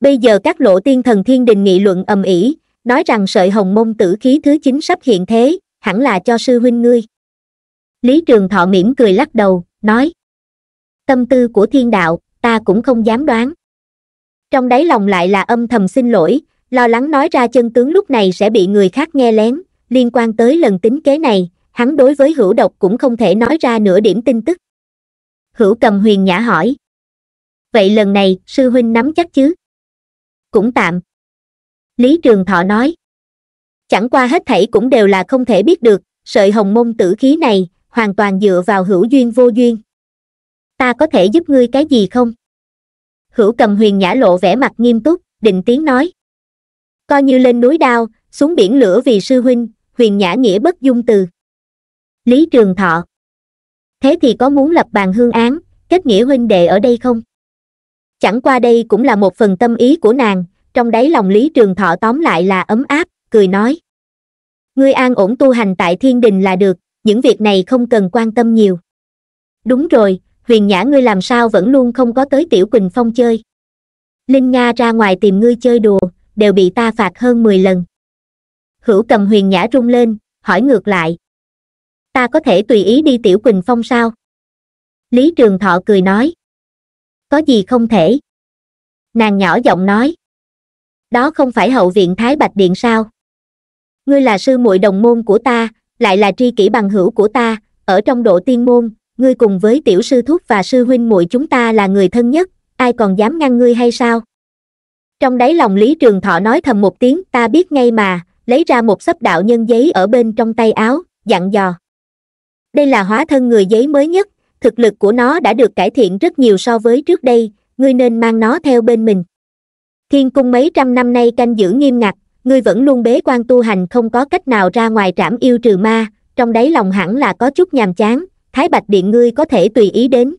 bây giờ các lộ tiên thần thiên đình nghị luận ầm ĩ nói rằng sợi hồng môn tử khí thứ chín sắp hiện thế hẳn là cho sư huynh ngươi lý trường thọ mỉm cười lắc đầu nói tâm tư của thiên đạo ta cũng không dám đoán trong đáy lòng lại là âm thầm xin lỗi lo lắng nói ra chân tướng lúc này sẽ bị người khác nghe lén liên quan tới lần tính kế này hắn đối với hữu độc cũng không thể nói ra nửa điểm tin tức hữu cầm huyền nhã hỏi vậy lần này sư huynh nắm chắc chứ cũng tạm lý trường thọ nói chẳng qua hết thảy cũng đều là không thể biết được sợi hồng môn tử khí này hoàn toàn dựa vào hữu duyên vô duyên. Ta có thể giúp ngươi cái gì không? Hữu cầm huyền nhã lộ vẻ mặt nghiêm túc, định tiếng nói. Coi như lên núi đao, xuống biển lửa vì sư huynh, huyền nhã nghĩa bất dung từ. Lý Trường Thọ Thế thì có muốn lập bàn hương án, kết nghĩa huynh đệ ở đây không? Chẳng qua đây cũng là một phần tâm ý của nàng, trong đáy lòng Lý Trường Thọ tóm lại là ấm áp, cười nói. Ngươi an ổn tu hành tại thiên đình là được, những việc này không cần quan tâm nhiều đúng rồi huyền nhã ngươi làm sao vẫn luôn không có tới tiểu quỳnh phong chơi linh nga ra ngoài tìm ngươi chơi đùa đều bị ta phạt hơn mười lần hữu cầm huyền nhã rung lên hỏi ngược lại ta có thể tùy ý đi tiểu quỳnh phong sao lý trường thọ cười nói có gì không thể nàng nhỏ giọng nói đó không phải hậu viện thái bạch điện sao ngươi là sư muội đồng môn của ta lại là tri kỷ bằng hữu của ta ở trong độ tiên môn ngươi cùng với tiểu sư thúc và sư huynh muội chúng ta là người thân nhất ai còn dám ngăn ngươi hay sao trong đáy lòng lý trường thọ nói thầm một tiếng ta biết ngay mà lấy ra một sấp đạo nhân giấy ở bên trong tay áo dặn dò đây là hóa thân người giấy mới nhất thực lực của nó đã được cải thiện rất nhiều so với trước đây ngươi nên mang nó theo bên mình thiên cung mấy trăm năm nay canh giữ nghiêm ngặt ngươi vẫn luôn bế quan tu hành không có cách nào ra ngoài trảm yêu trừ ma trong đáy lòng hẳn là có chút nhàm chán thái bạch điện ngươi có thể tùy ý đến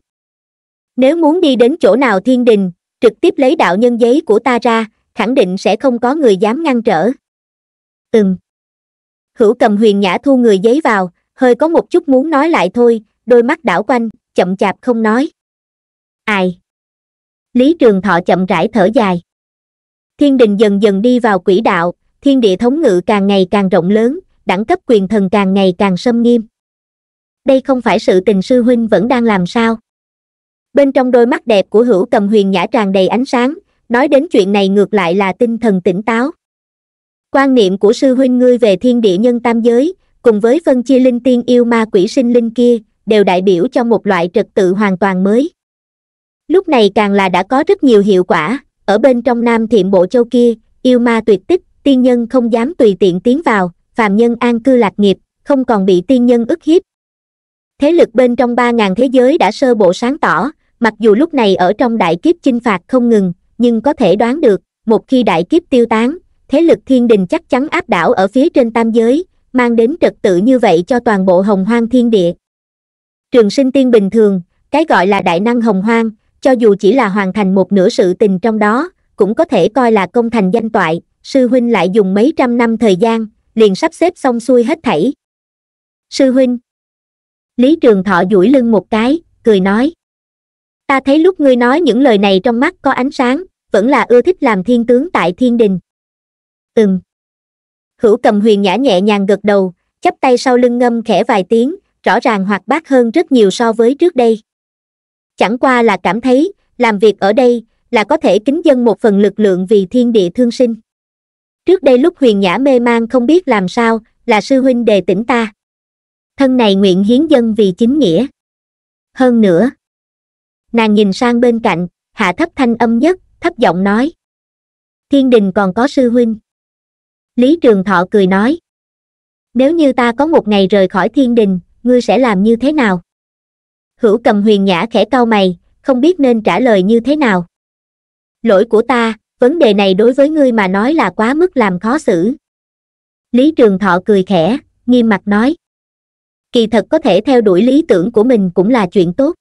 nếu muốn đi đến chỗ nào thiên đình trực tiếp lấy đạo nhân giấy của ta ra khẳng định sẽ không có người dám ngăn trở ừm hữu cầm huyền nhã thu người giấy vào hơi có một chút muốn nói lại thôi đôi mắt đảo quanh chậm chạp không nói ai lý trường thọ chậm rãi thở dài thiên đình dần dần đi vào quỹ đạo thiên địa thống ngự càng ngày càng rộng lớn, đẳng cấp quyền thần càng ngày càng sâm nghiêm. Đây không phải sự tình sư huynh vẫn đang làm sao? Bên trong đôi mắt đẹp của hữu cầm huyền nhã tràn đầy ánh sáng, nói đến chuyện này ngược lại là tinh thần tỉnh táo. Quan niệm của sư huynh ngươi về thiên địa nhân tam giới, cùng với phân chia linh tiên yêu ma quỷ sinh linh kia, đều đại biểu cho một loại trật tự hoàn toàn mới. Lúc này càng là đã có rất nhiều hiệu quả, ở bên trong nam thiện bộ châu kia, yêu ma tuyệt tích, tiên nhân không dám tùy tiện tiến vào phàm nhân an cư lạc nghiệp không còn bị tiên nhân ức hiếp thế lực bên trong ba ngàn thế giới đã sơ bộ sáng tỏ mặc dù lúc này ở trong đại kiếp chinh phạt không ngừng nhưng có thể đoán được một khi đại kiếp tiêu tán thế lực thiên đình chắc chắn áp đảo ở phía trên tam giới mang đến trật tự như vậy cho toàn bộ hồng hoang thiên địa trường sinh tiên bình thường cái gọi là đại năng hồng hoang cho dù chỉ là hoàn thành một nửa sự tình trong đó cũng có thể coi là công thành danh toại sư huynh lại dùng mấy trăm năm thời gian liền sắp xếp xong xuôi hết thảy sư huynh lý trường thọ duỗi lưng một cái cười nói ta thấy lúc ngươi nói những lời này trong mắt có ánh sáng vẫn là ưa thích làm thiên tướng tại thiên đình ừm hữu cầm huyền nhã nhẹ nhàng gật đầu chắp tay sau lưng ngâm khẽ vài tiếng rõ ràng hoạt bát hơn rất nhiều so với trước đây chẳng qua là cảm thấy làm việc ở đây là có thể kính dân một phần lực lượng vì thiên địa thương sinh trước đây lúc huyền nhã mê mang không biết làm sao là sư huynh đề tỉnh ta thân này nguyện hiến dân vì chính nghĩa hơn nữa nàng nhìn sang bên cạnh hạ thấp thanh âm nhất thấp giọng nói thiên đình còn có sư huynh lý trường thọ cười nói nếu như ta có một ngày rời khỏi thiên đình ngươi sẽ làm như thế nào hữu cầm huyền nhã khẽ cau mày không biết nên trả lời như thế nào lỗi của ta vấn đề này đối với ngươi mà nói là quá mức làm khó xử lý trường thọ cười khẽ nghiêm mặt nói kỳ thật có thể theo đuổi lý tưởng của mình cũng là chuyện tốt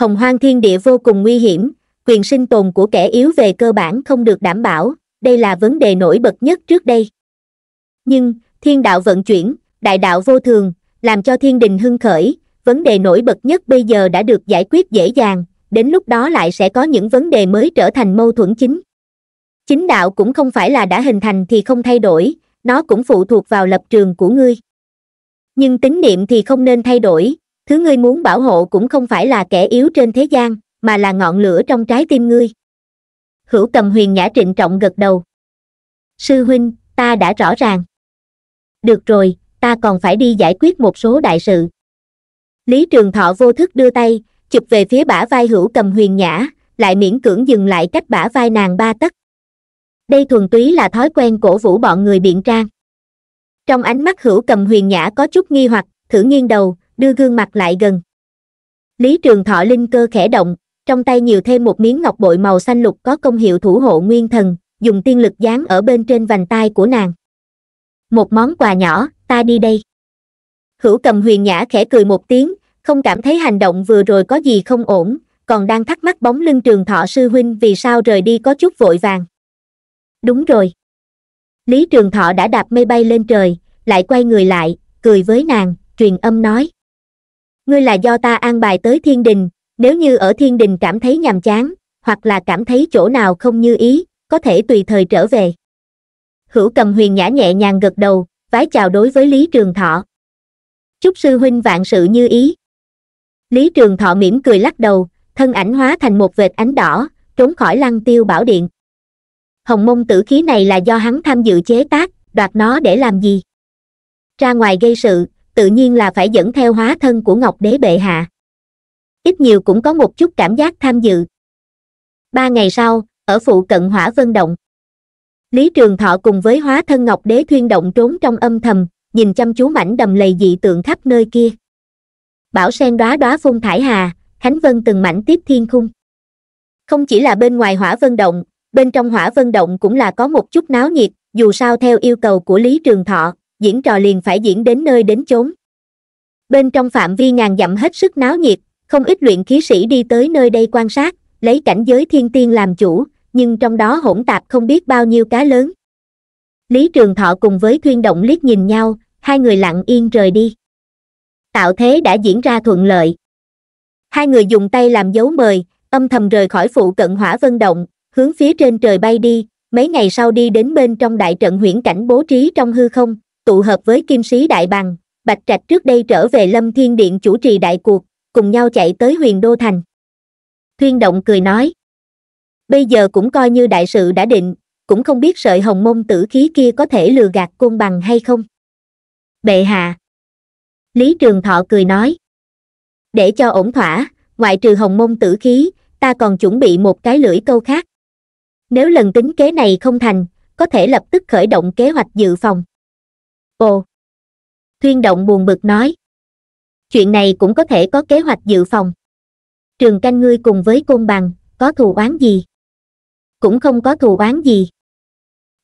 hồng hoang thiên địa vô cùng nguy hiểm quyền sinh tồn của kẻ yếu về cơ bản không được đảm bảo đây là vấn đề nổi bật nhất trước đây nhưng thiên đạo vận chuyển đại đạo vô thường làm cho thiên đình hưng khởi vấn đề nổi bật nhất bây giờ đã được giải quyết dễ dàng đến lúc đó lại sẽ có những vấn đề mới trở thành mâu thuẫn chính chính đạo cũng không phải là đã hình thành thì không thay đổi nó cũng phụ thuộc vào lập trường của ngươi nhưng tín niệm thì không nên thay đổi thứ ngươi muốn bảo hộ cũng không phải là kẻ yếu trên thế gian mà là ngọn lửa trong trái tim ngươi hữu cầm huyền nhã trịnh trọng gật đầu sư huynh ta đã rõ ràng được rồi ta còn phải đi giải quyết một số đại sự lý trường thọ vô thức đưa tay chụp về phía bả vai hữu cầm huyền nhã lại miễn cưỡng dừng lại cách bả vai nàng ba tấc đây thuần túy là thói quen cổ vũ bọn người biện trang trong ánh mắt hữu cầm huyền nhã có chút nghi hoặc thử nghiêng đầu đưa gương mặt lại gần lý trường thọ linh cơ khẽ động trong tay nhiều thêm một miếng ngọc bội màu xanh lục có công hiệu thủ hộ nguyên thần dùng tiên lực dán ở bên trên vành tai của nàng một món quà nhỏ ta đi đây hữu cầm huyền nhã khẽ cười một tiếng không cảm thấy hành động vừa rồi có gì không ổn còn đang thắc mắc bóng lưng trường thọ sư huynh vì sao rời đi có chút vội vàng đúng rồi lý trường thọ đã đạp mây bay lên trời lại quay người lại cười với nàng truyền âm nói ngươi là do ta an bài tới thiên đình nếu như ở thiên đình cảm thấy nhàm chán hoặc là cảm thấy chỗ nào không như ý có thể tùy thời trở về hữu cầm huyền nhã nhẹ nhàng gật đầu vái chào đối với lý trường thọ chúc sư huynh vạn sự như ý lý trường thọ mỉm cười lắc đầu thân ảnh hóa thành một vệt ánh đỏ trốn khỏi lăng tiêu bảo điện hồng mông tử khí này là do hắn tham dự chế tác đoạt nó để làm gì ra ngoài gây sự tự nhiên là phải dẫn theo hóa thân của ngọc đế bệ hạ ít nhiều cũng có một chút cảm giác tham dự ba ngày sau ở phụ cận hỏa vân động lý trường thọ cùng với hóa thân ngọc đế thuyên động trốn trong âm thầm nhìn chăm chú mảnh đầm lầy dị tượng khắp nơi kia bảo sen đóa đóa phun thải hà khánh vân từng mảnh tiếp thiên khung không chỉ là bên ngoài hỏa vân động bên trong hỏa vân động cũng là có một chút náo nhiệt dù sao theo yêu cầu của lý trường thọ diễn trò liền phải diễn đến nơi đến chốn bên trong phạm vi ngàn dặm hết sức náo nhiệt không ít luyện khí sĩ đi tới nơi đây quan sát lấy cảnh giới thiên tiên làm chủ nhưng trong đó hỗn tạp không biết bao nhiêu cá lớn lý trường thọ cùng với thuyên động liếc nhìn nhau hai người lặng yên rời đi tạo thế đã diễn ra thuận lợi hai người dùng tay làm dấu mời âm thầm rời khỏi phụ cận hỏa vân động hướng phía trên trời bay đi mấy ngày sau đi đến bên trong đại trận huyễn cảnh bố trí trong hư không tụ hợp với kim sĩ đại bằng bạch trạch trước đây trở về lâm thiên điện chủ trì đại cuộc cùng nhau chạy tới huyền đô thành thuyên động cười nói bây giờ cũng coi như đại sự đã định cũng không biết sợi hồng môn tử khí kia có thể lừa gạt côn bằng hay không bệ hạ lý trường thọ cười nói để cho ổn thỏa ngoại trừ hồng môn tử khí ta còn chuẩn bị một cái lưỡi câu khác nếu lần tính kế này không thành có thể lập tức khởi động kế hoạch dự phòng ồ thuyên động buồn bực nói chuyện này cũng có thể có kế hoạch dự phòng trường canh ngươi cùng với côn bằng có thù oán gì cũng không có thù oán gì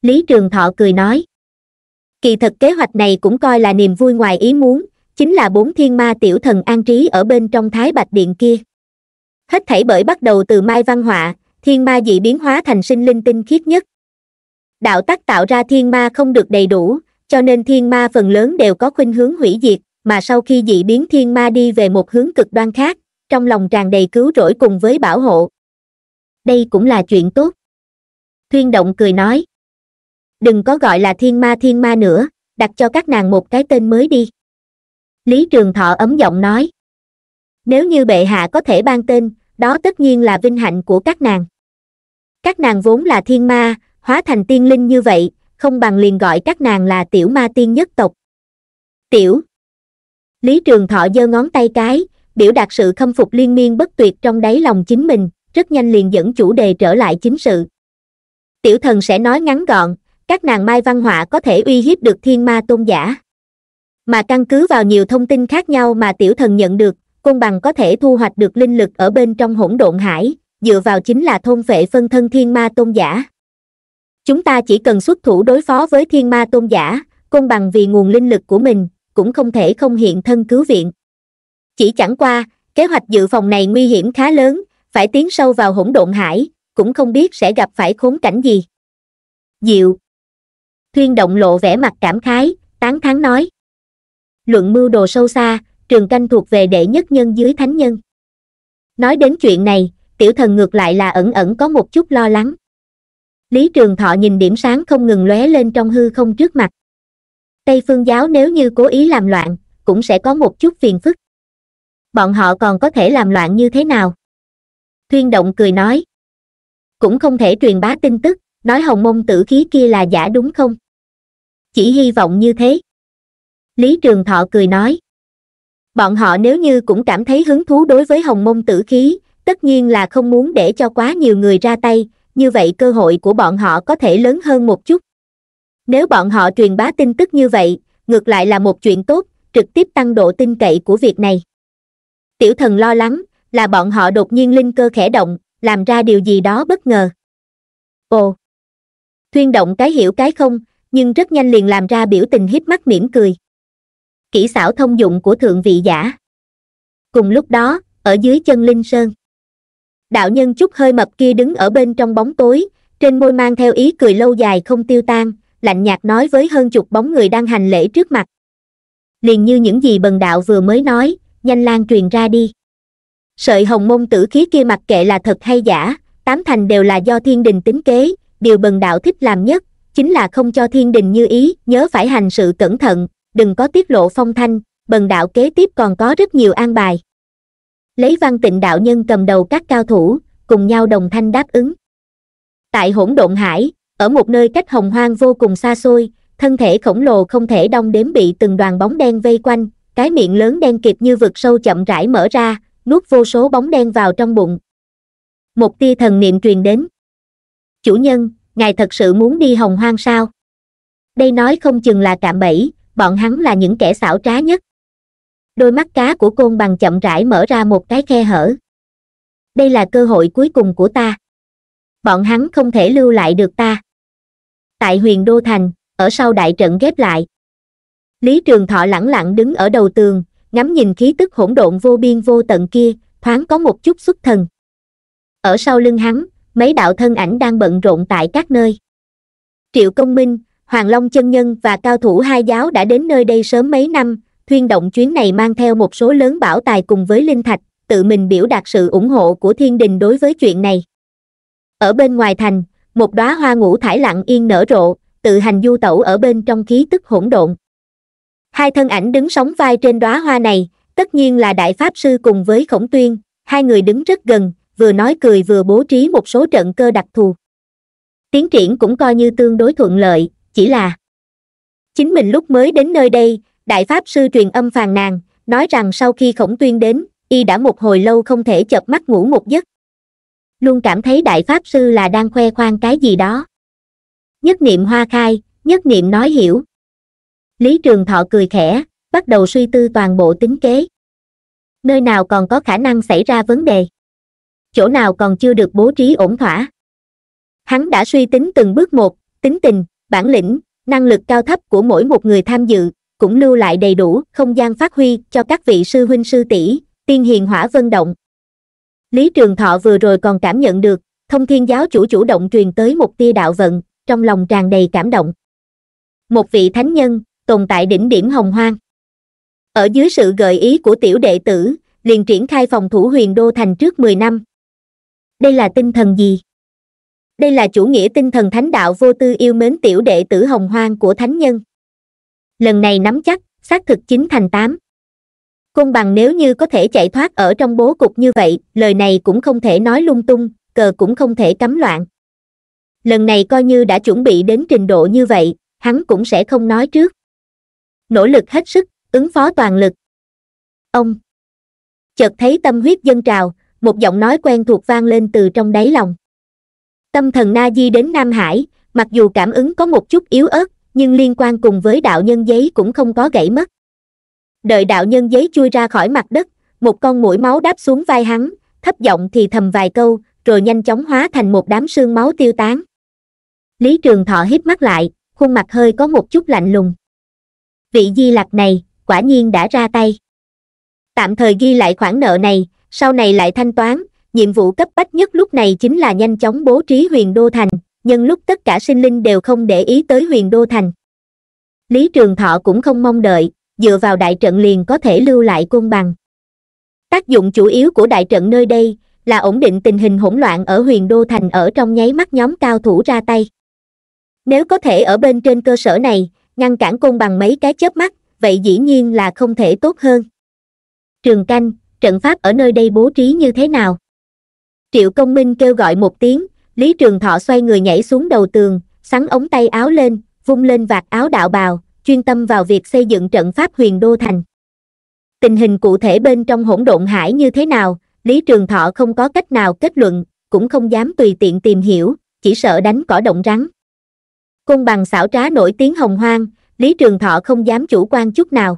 lý trường thọ cười nói kỳ thật kế hoạch này cũng coi là niềm vui ngoài ý muốn chính là bốn thiên ma tiểu thần an trí ở bên trong thái bạch điện kia hết thảy bởi bắt đầu từ mai văn họa thiên ma dị biến hóa thành sinh linh tinh khiết nhất đạo tắc tạo ra thiên ma không được đầy đủ cho nên thiên ma phần lớn đều có khuynh hướng hủy diệt mà sau khi dị biến thiên ma đi về một hướng cực đoan khác trong lòng tràn đầy cứu rỗi cùng với bảo hộ đây cũng là chuyện tốt thuyên động cười nói đừng có gọi là thiên ma thiên ma nữa đặt cho các nàng một cái tên mới đi lý trường thọ ấm giọng nói nếu như bệ hạ có thể ban tên đó tất nhiên là vinh hạnh của các nàng các nàng vốn là thiên ma, hóa thành tiên linh như vậy, không bằng liền gọi các nàng là tiểu ma tiên nhất tộc. Tiểu Lý Trường Thọ giơ ngón tay cái, biểu đạt sự khâm phục liên miên bất tuyệt trong đáy lòng chính mình, rất nhanh liền dẫn chủ đề trở lại chính sự. Tiểu thần sẽ nói ngắn gọn, các nàng mai văn họa có thể uy hiếp được thiên ma tôn giả. Mà căn cứ vào nhiều thông tin khác nhau mà tiểu thần nhận được, côn bằng có thể thu hoạch được linh lực ở bên trong hỗn độn hải, dựa vào chính là thôn vệ phân thân thiên ma tôn giả chúng ta chỉ cần xuất thủ đối phó với thiên ma tôn giả công bằng vì nguồn linh lực của mình cũng không thể không hiện thân cứu viện chỉ chẳng qua kế hoạch dự phòng này nguy hiểm khá lớn phải tiến sâu vào hỗn độn hải cũng không biết sẽ gặp phải khốn cảnh gì diệu thuyên động lộ vẻ mặt cảm khái tán thán nói luận mưu đồ sâu xa trường canh thuộc về đệ nhất nhân dưới thánh nhân nói đến chuyện này tiểu thần ngược lại là ẩn ẩn có một chút lo lắng lý trường thọ nhìn điểm sáng không ngừng lóe lên trong hư không trước mặt tây phương giáo nếu như cố ý làm loạn cũng sẽ có một chút phiền phức bọn họ còn có thể làm loạn như thế nào thuyên động cười nói cũng không thể truyền bá tin tức nói hồng môn tử khí kia là giả đúng không chỉ hy vọng như thế lý trường thọ cười nói bọn họ nếu như cũng cảm thấy hứng thú đối với hồng môn tử khí tất nhiên là không muốn để cho quá nhiều người ra tay như vậy cơ hội của bọn họ có thể lớn hơn một chút nếu bọn họ truyền bá tin tức như vậy ngược lại là một chuyện tốt trực tiếp tăng độ tin cậy của việc này tiểu thần lo lắng là bọn họ đột nhiên linh cơ khẽ động làm ra điều gì đó bất ngờ ồ thuyên động cái hiểu cái không nhưng rất nhanh liền làm ra biểu tình hiếp mắt mỉm cười kỹ xảo thông dụng của thượng vị giả cùng lúc đó ở dưới chân linh sơn đạo nhân chút hơi mập kia đứng ở bên trong bóng tối trên môi mang theo ý cười lâu dài không tiêu tan lạnh nhạt nói với hơn chục bóng người đang hành lễ trước mặt liền như những gì bần đạo vừa mới nói nhanh lan truyền ra đi sợi hồng môn tử khí kia mặc kệ là thật hay giả tám thành đều là do thiên đình tính kế điều bần đạo thích làm nhất chính là không cho thiên đình như ý nhớ phải hành sự cẩn thận đừng có tiết lộ phong thanh bần đạo kế tiếp còn có rất nhiều an bài lấy văn tịnh đạo nhân cầm đầu các cao thủ cùng nhau đồng thanh đáp ứng tại hỗn độn hải ở một nơi cách hồng hoang vô cùng xa xôi thân thể khổng lồ không thể đong đếm bị từng đoàn bóng đen vây quanh cái miệng lớn đen kịp như vực sâu chậm rãi mở ra nuốt vô số bóng đen vào trong bụng một tia thần niệm truyền đến chủ nhân ngài thật sự muốn đi hồng hoang sao đây nói không chừng là cạm bẫy bọn hắn là những kẻ xảo trá nhất đôi mắt cá của côn bằng chậm rãi mở ra một cái khe hở đây là cơ hội cuối cùng của ta bọn hắn không thể lưu lại được ta tại huyền đô thành ở sau đại trận ghép lại lý trường thọ lẳng lặng đứng ở đầu tường ngắm nhìn khí tức hỗn độn vô biên vô tận kia thoáng có một chút xuất thần ở sau lưng hắn mấy đạo thân ảnh đang bận rộn tại các nơi triệu công minh hoàng long chân nhân và cao thủ hai giáo đã đến nơi đây sớm mấy năm Huyên Động chuyến này mang theo một số lớn bảo tài cùng với Linh Thạch, tự mình biểu đạt sự ủng hộ của thiên đình đối với chuyện này. Ở bên ngoài thành, một đóa hoa ngũ thải lặng yên nở rộ, tự hành du tẩu ở bên trong khí tức hỗn độn. Hai thân ảnh đứng sóng vai trên đóa hoa này, tất nhiên là Đại Pháp Sư cùng với Khổng Tuyên, hai người đứng rất gần, vừa nói cười vừa bố trí một số trận cơ đặc thù. Tiến triển cũng coi như tương đối thuận lợi, chỉ là chính mình lúc mới đến nơi đây, đại pháp sư truyền âm phàn nàn nói rằng sau khi khổng tuyên đến y đã một hồi lâu không thể chợp mắt ngủ một giấc luôn cảm thấy đại pháp sư là đang khoe khoang cái gì đó nhất niệm hoa khai nhất niệm nói hiểu lý trường thọ cười khẽ bắt đầu suy tư toàn bộ tính kế nơi nào còn có khả năng xảy ra vấn đề chỗ nào còn chưa được bố trí ổn thỏa hắn đã suy tính từng bước một tính tình bản lĩnh năng lực cao thấp của mỗi một người tham dự cũng lưu lại đầy đủ không gian phát huy cho các vị sư huynh sư tỷ tiên hiền hỏa vân động lý trường thọ vừa rồi còn cảm nhận được thông thiên giáo chủ chủ động truyền tới một tia đạo vận trong lòng tràn đầy cảm động một vị thánh nhân tồn tại đỉnh điểm hồng hoang ở dưới sự gợi ý của tiểu đệ tử liền triển khai phòng thủ huyền đô thành trước mười năm đây là tinh thần gì đây là chủ nghĩa tinh thần thánh đạo vô tư yêu mến tiểu đệ tử hồng hoang của thánh nhân lần này nắm chắc xác thực chính thành tám côn bằng nếu như có thể chạy thoát ở trong bố cục như vậy lời này cũng không thể nói lung tung cờ cũng không thể cấm loạn lần này coi như đã chuẩn bị đến trình độ như vậy hắn cũng sẽ không nói trước nỗ lực hết sức ứng phó toàn lực ông chợt thấy tâm huyết dân trào một giọng nói quen thuộc vang lên từ trong đáy lòng tâm thần na di đến nam hải mặc dù cảm ứng có một chút yếu ớt nhưng liên quan cùng với đạo nhân giấy cũng không có gãy mất đợi đạo nhân giấy chui ra khỏi mặt đất một con mũi máu đáp xuống vai hắn thấp giọng thì thầm vài câu rồi nhanh chóng hóa thành một đám sương máu tiêu tán lý trường thọ hít mắt lại khuôn mặt hơi có một chút lạnh lùng vị di lặc này quả nhiên đã ra tay tạm thời ghi lại khoản nợ này sau này lại thanh toán nhiệm vụ cấp bách nhất lúc này chính là nhanh chóng bố trí huyền đô thành nhân lúc tất cả sinh linh đều không để ý tới huyền đô thành lý trường thọ cũng không mong đợi dựa vào đại trận liền có thể lưu lại côn bằng tác dụng chủ yếu của đại trận nơi đây là ổn định tình hình hỗn loạn ở huyền đô thành ở trong nháy mắt nhóm cao thủ ra tay nếu có thể ở bên trên cơ sở này ngăn cản côn bằng mấy cái chớp mắt vậy dĩ nhiên là không thể tốt hơn trường canh trận pháp ở nơi đây bố trí như thế nào triệu công minh kêu gọi một tiếng Lý Trường Thọ xoay người nhảy xuống đầu tường, sắn ống tay áo lên, vung lên vạt áo đạo bào, chuyên tâm vào việc xây dựng trận pháp huyền đô thành. Tình hình cụ thể bên trong hỗn độn hải như thế nào, Lý Trường Thọ không có cách nào kết luận, cũng không dám tùy tiện tìm hiểu, chỉ sợ đánh cỏ động rắn. Cung bằng xảo trá nổi tiếng hồng hoang, Lý Trường Thọ không dám chủ quan chút nào.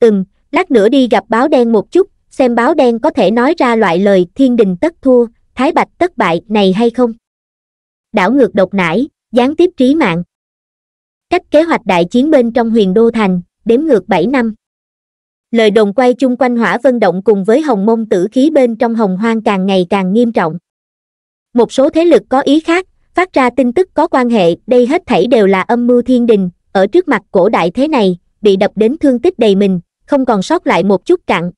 Ừm, lát nữa đi gặp báo đen một chút, xem báo đen có thể nói ra loại lời thiên đình tất thua, thái bạch tất bại này hay không đảo ngược độc nải gián tiếp trí mạng cách kế hoạch đại chiến bên trong huyền đô thành đếm ngược bảy năm lời đồng quay chung quanh hỏa vân động cùng với hồng môn tử khí bên trong hồng hoang càng ngày càng nghiêm trọng một số thế lực có ý khác phát ra tin tức có quan hệ đây hết thảy đều là âm mưu thiên đình ở trước mặt cổ đại thế này bị đập đến thương tích đầy mình không còn sót lại một chút cặn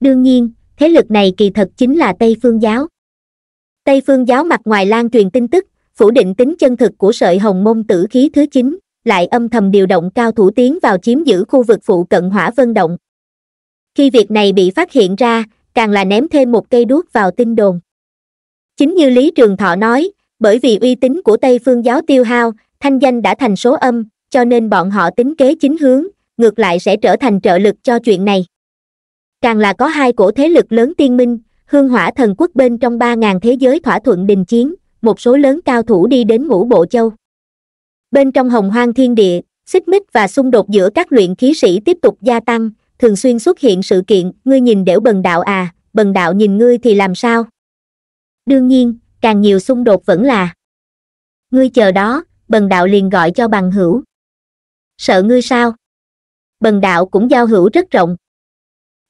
đương nhiên thế lực này kỳ thật chính là tây phương giáo tây phương giáo mặt ngoài lan truyền tin tức phủ định tính chân thực của sợi hồng môn tử khí thứ chín lại âm thầm điều động cao thủ tiến vào chiếm giữ khu vực phụ cận hỏa vân động khi việc này bị phát hiện ra càng là ném thêm một cây đuốc vào tin đồn chính như lý trường thọ nói bởi vì uy tín của tây phương giáo tiêu hao thanh danh đã thành số âm cho nên bọn họ tính kế chính hướng ngược lại sẽ trở thành trợ lực cho chuyện này càng là có hai cổ thế lực lớn tiên minh hương hỏa thần quốc bên trong ba ngàn thế giới thỏa thuận đình chiến một số lớn cao thủ đi đến ngũ bộ châu bên trong hồng hoang thiên địa xích mích và xung đột giữa các luyện khí sĩ tiếp tục gia tăng thường xuyên xuất hiện sự kiện ngươi nhìn đểu bần đạo à bần đạo nhìn ngươi thì làm sao đương nhiên càng nhiều xung đột vẫn là ngươi chờ đó bần đạo liền gọi cho bằng hữu sợ ngươi sao bần đạo cũng giao hữu rất rộng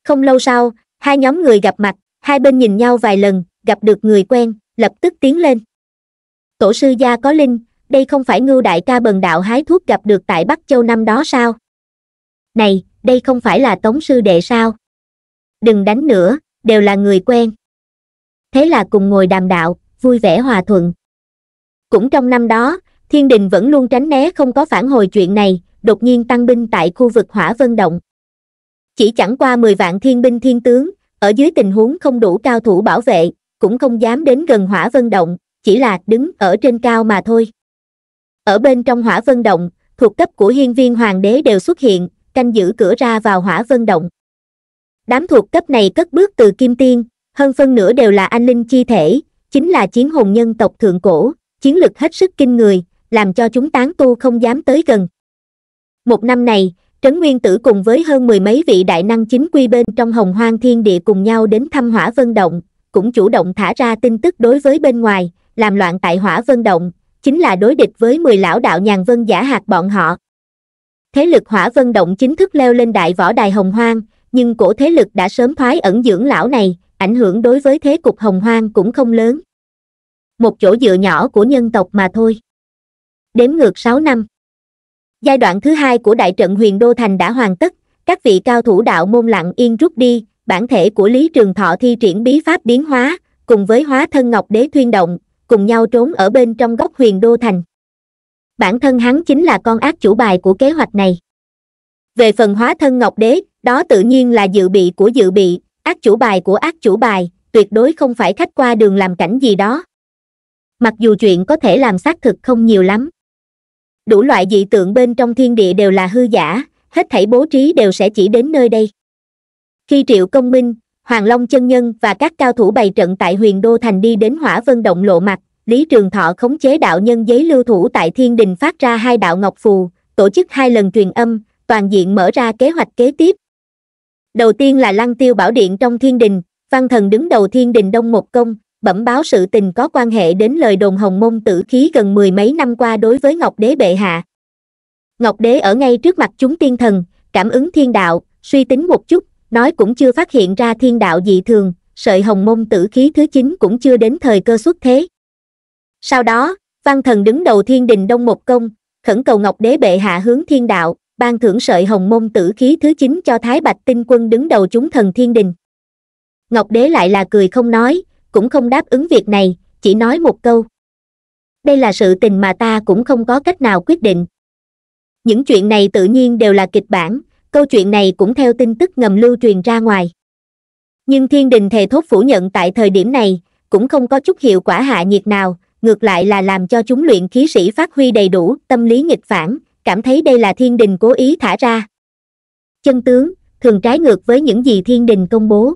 không lâu sau hai nhóm người gặp mặt hai bên nhìn nhau vài lần gặp được người quen lập tức tiến lên tổ sư gia có linh đây không phải ngưu đại ca bần đạo hái thuốc gặp được tại bắc châu năm đó sao này đây không phải là tống sư đệ sao đừng đánh nữa đều là người quen thế là cùng ngồi đàm đạo vui vẻ hòa thuận cũng trong năm đó thiên đình vẫn luôn tránh né không có phản hồi chuyện này đột nhiên tăng binh tại khu vực hỏa vân động chỉ chẳng qua mười vạn thiên binh thiên tướng ở dưới tình huống không đủ cao thủ bảo vệ, cũng không dám đến gần hỏa vân động, chỉ là đứng ở trên cao mà thôi. Ở bên trong hỏa vân động, thuộc cấp của hiên viên hoàng đế đều xuất hiện, canh giữ cửa ra vào hỏa vân động. Đám thuộc cấp này cất bước từ kim tiên, hơn phân nửa đều là anh linh chi thể, chính là chiến hồn nhân tộc thượng cổ, chiến lực hết sức kinh người, làm cho chúng tán tu không dám tới gần. Một năm này, trấn nguyên tử cùng với hơn mười mấy vị đại năng chính quy bên trong hồng hoang thiên địa cùng nhau đến thăm hỏa vân động cũng chủ động thả ra tin tức đối với bên ngoài làm loạn tại hỏa vân động chính là đối địch với mười lão đạo nhàn vân giả hạt bọn họ thế lực hỏa vân động chính thức leo lên đại võ đài hồng hoang nhưng cổ thế lực đã sớm thoái ẩn dưỡng lão này ảnh hưởng đối với thế cục hồng hoang cũng không lớn một chỗ dựa nhỏ của nhân tộc mà thôi đếm ngược sáu năm giai đoạn thứ hai của đại trận huyền đô thành đã hoàn tất các vị cao thủ đạo môn lặng yên rút đi bản thể của lý trường thọ thi triển bí pháp biến hóa cùng với hóa thân ngọc đế thuyên động cùng nhau trốn ở bên trong góc huyền đô thành bản thân hắn chính là con ác chủ bài của kế hoạch này về phần hóa thân ngọc đế đó tự nhiên là dự bị của dự bị ác chủ bài của ác chủ bài tuyệt đối không phải khách qua đường làm cảnh gì đó mặc dù chuyện có thể làm xác thực không nhiều lắm đủ loại dị tượng bên trong thiên địa đều là hư giả hết thảy bố trí đều sẽ chỉ đến nơi đây khi triệu công minh hoàng long chân nhân và các cao thủ bày trận tại huyền đô thành đi đến hỏa vân động lộ mặt lý trường thọ khống chế đạo nhân giấy lưu thủ tại thiên đình phát ra hai đạo ngọc phù tổ chức hai lần truyền âm toàn diện mở ra kế hoạch kế tiếp đầu tiên là lăng tiêu bảo điện trong thiên đình văn thần đứng đầu thiên đình đông một công bẩm báo sự tình có quan hệ đến lời đồn hồng môn tử khí gần mười mấy năm qua đối với ngọc đế bệ hạ ngọc đế ở ngay trước mặt chúng tiên thần cảm ứng thiên đạo suy tính một chút nói cũng chưa phát hiện ra thiên đạo dị thường sợi hồng môn tử khí thứ chín cũng chưa đến thời cơ xuất thế sau đó văn thần đứng đầu thiên đình đông một công khẩn cầu ngọc đế bệ hạ hướng thiên đạo ban thưởng sợi hồng môn tử khí thứ chín cho thái bạch tinh quân đứng đầu chúng thần thiên đình ngọc đế lại là cười không nói cũng không đáp ứng việc này chỉ nói một câu đây là sự tình mà ta cũng không có cách nào quyết định những chuyện này tự nhiên đều là kịch bản câu chuyện này cũng theo tin tức ngầm lưu truyền ra ngoài nhưng thiên đình thề thốt phủ nhận tại thời điểm này cũng không có chút hiệu quả hạ nhiệt nào ngược lại là làm cho chúng luyện khí sĩ phát huy đầy đủ tâm lý nghịch phản cảm thấy đây là thiên đình cố ý thả ra chân tướng thường trái ngược với những gì thiên đình công bố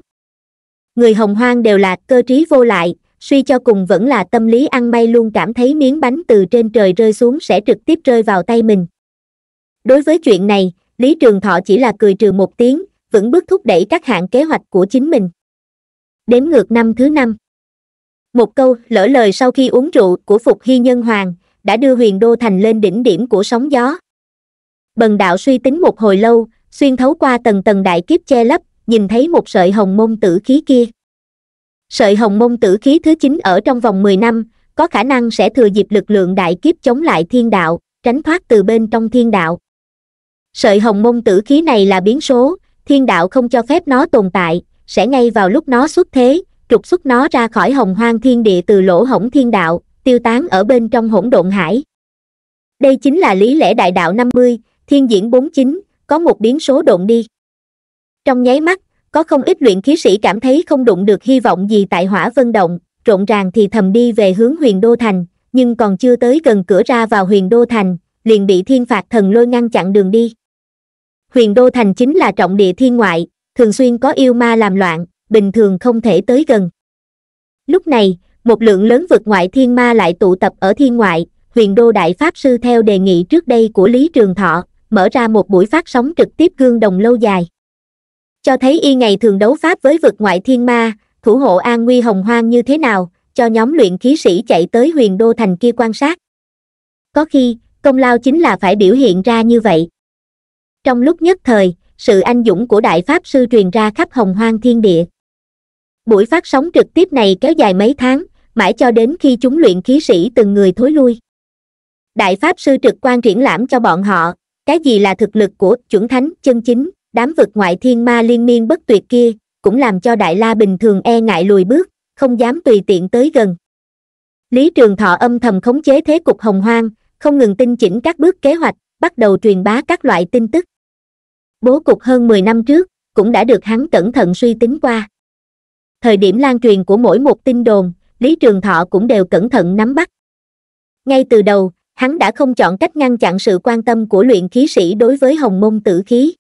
người hồng hoang đều là cơ trí vô lại suy cho cùng vẫn là tâm lý ăn may luôn cảm thấy miếng bánh từ trên trời rơi xuống sẽ trực tiếp rơi vào tay mình đối với chuyện này lý trường thọ chỉ là cười trừ một tiếng vẫn bước thúc đẩy các hạng kế hoạch của chính mình đếm ngược năm thứ năm một câu lỡ lời sau khi uống rượu của phục hy nhân hoàng đã đưa huyền đô thành lên đỉnh điểm của sóng gió bần đạo suy tính một hồi lâu xuyên thấu qua tầng tầng đại kiếp che lấp nhìn thấy một sợi hồng môn tử khí kia sợi hồng môn tử khí thứ chín ở trong vòng mười năm có khả năng sẽ thừa dịp lực lượng đại kiếp chống lại thiên đạo tránh thoát từ bên trong thiên đạo sợi hồng môn tử khí này là biến số thiên đạo không cho phép nó tồn tại sẽ ngay vào lúc nó xuất thế trục xuất nó ra khỏi hồng hoang thiên địa từ lỗ hổng thiên đạo tiêu tán ở bên trong hỗn độn hải đây chính là lý lẽ đại đạo năm mươi thiên diễn bốn chín có một biến số độn đi trong nháy mắt có không ít luyện khí sĩ cảm thấy không đụng được hy vọng gì tại hỏa vân động rộn ràng thì thầm đi về hướng huyền đô thành nhưng còn chưa tới gần cửa ra vào huyền đô thành liền bị thiên phạt thần lôi ngăn chặn đường đi huyền đô thành chính là trọng địa thiên ngoại thường xuyên có yêu ma làm loạn bình thường không thể tới gần lúc này một lượng lớn vực ngoại thiên ma lại tụ tập ở thiên ngoại huyền đô đại pháp sư theo đề nghị trước đây của lý trường thọ mở ra một buổi phát sóng trực tiếp gương đồng lâu dài cho thấy y ngày thường đấu pháp với vực ngoại thiên ma thủ hộ an nguy hồng hoang như thế nào cho nhóm luyện khí sĩ chạy tới huyền đô thành kia quan sát có khi công lao chính là phải biểu hiện ra như vậy trong lúc nhất thời sự anh dũng của đại pháp sư truyền ra khắp hồng hoang thiên địa buổi phát sóng trực tiếp này kéo dài mấy tháng mãi cho đến khi chúng luyện khí sĩ từng người thối lui đại pháp sư trực quan triển lãm cho bọn họ cái gì là thực lực của chuẩn thánh chân chính đám vực ngoại thiên ma liên miên bất tuyệt kia cũng làm cho đại la bình thường e ngại lùi bước không dám tùy tiện tới gần lý trường thọ âm thầm khống chế thế cục hồng hoang không ngừng tinh chỉnh các bước kế hoạch bắt đầu truyền bá các loại tin tức bố cục hơn mười năm trước cũng đã được hắn cẩn thận suy tính qua thời điểm lan truyền của mỗi một tin đồn lý trường thọ cũng đều cẩn thận nắm bắt ngay từ đầu hắn đã không chọn cách ngăn chặn sự quan tâm của luyện khí sĩ đối với hồng môn tử khí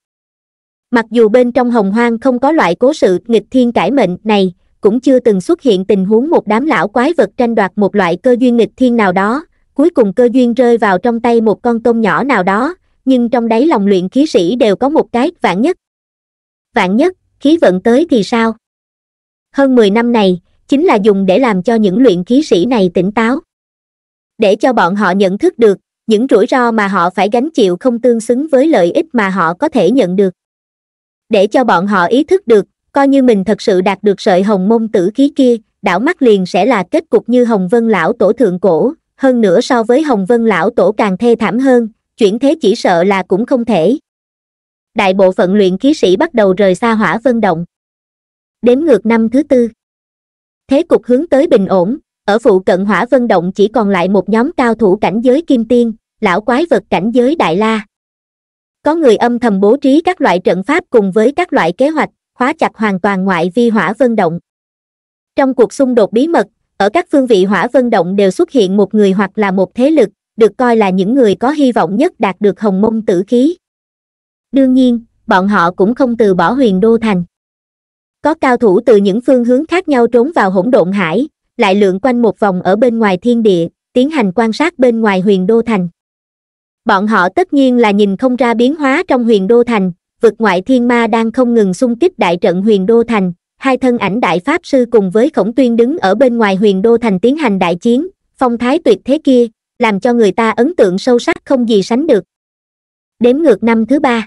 mặc dù bên trong hồng hoang không có loại cố sự nghịch thiên cải mệnh này cũng chưa từng xuất hiện tình huống một đám lão quái vật tranh đoạt một loại cơ duyên nghịch thiên nào đó cuối cùng cơ duyên rơi vào trong tay một con tôm nhỏ nào đó nhưng trong đáy lòng luyện khí sĩ đều có một cái vạn nhất vạn nhất khí vận tới thì sao hơn mười năm này chính là dùng để làm cho những luyện khí sĩ này tỉnh táo để cho bọn họ nhận thức được những rủi ro mà họ phải gánh chịu không tương xứng với lợi ích mà họ có thể nhận được để cho bọn họ ý thức được coi như mình thật sự đạt được sợi hồng môn tử khí kia đảo mắt liền sẽ là kết cục như hồng vân lão tổ thượng cổ hơn nữa so với hồng vân lão tổ càng thê thảm hơn chuyển thế chỉ sợ là cũng không thể đại bộ phận luyện khí sĩ bắt đầu rời xa hỏa vân động đếm ngược năm thứ tư thế cục hướng tới bình ổn ở phụ cận hỏa vân động chỉ còn lại một nhóm cao thủ cảnh giới kim tiên lão quái vật cảnh giới đại la có người âm thầm bố trí các loại trận pháp cùng với các loại kế hoạch khóa chặt hoàn toàn ngoại vi hỏa vân động trong cuộc xung đột bí mật ở các phương vị hỏa vân động đều xuất hiện một người hoặc là một thế lực được coi là những người có hy vọng nhất đạt được hồng môn tử khí đương nhiên bọn họ cũng không từ bỏ huyền đô thành có cao thủ từ những phương hướng khác nhau trốn vào hỗn độn hải lại lượn quanh một vòng ở bên ngoài thiên địa tiến hành quan sát bên ngoài huyền đô thành bọn họ tất nhiên là nhìn không ra biến hóa trong huyền đô thành vực ngoại thiên ma đang không ngừng xung kích đại trận huyền đô thành hai thân ảnh đại pháp sư cùng với khổng tuyên đứng ở bên ngoài huyền đô thành tiến hành đại chiến phong thái tuyệt thế kia làm cho người ta ấn tượng sâu sắc không gì sánh được đếm ngược năm thứ ba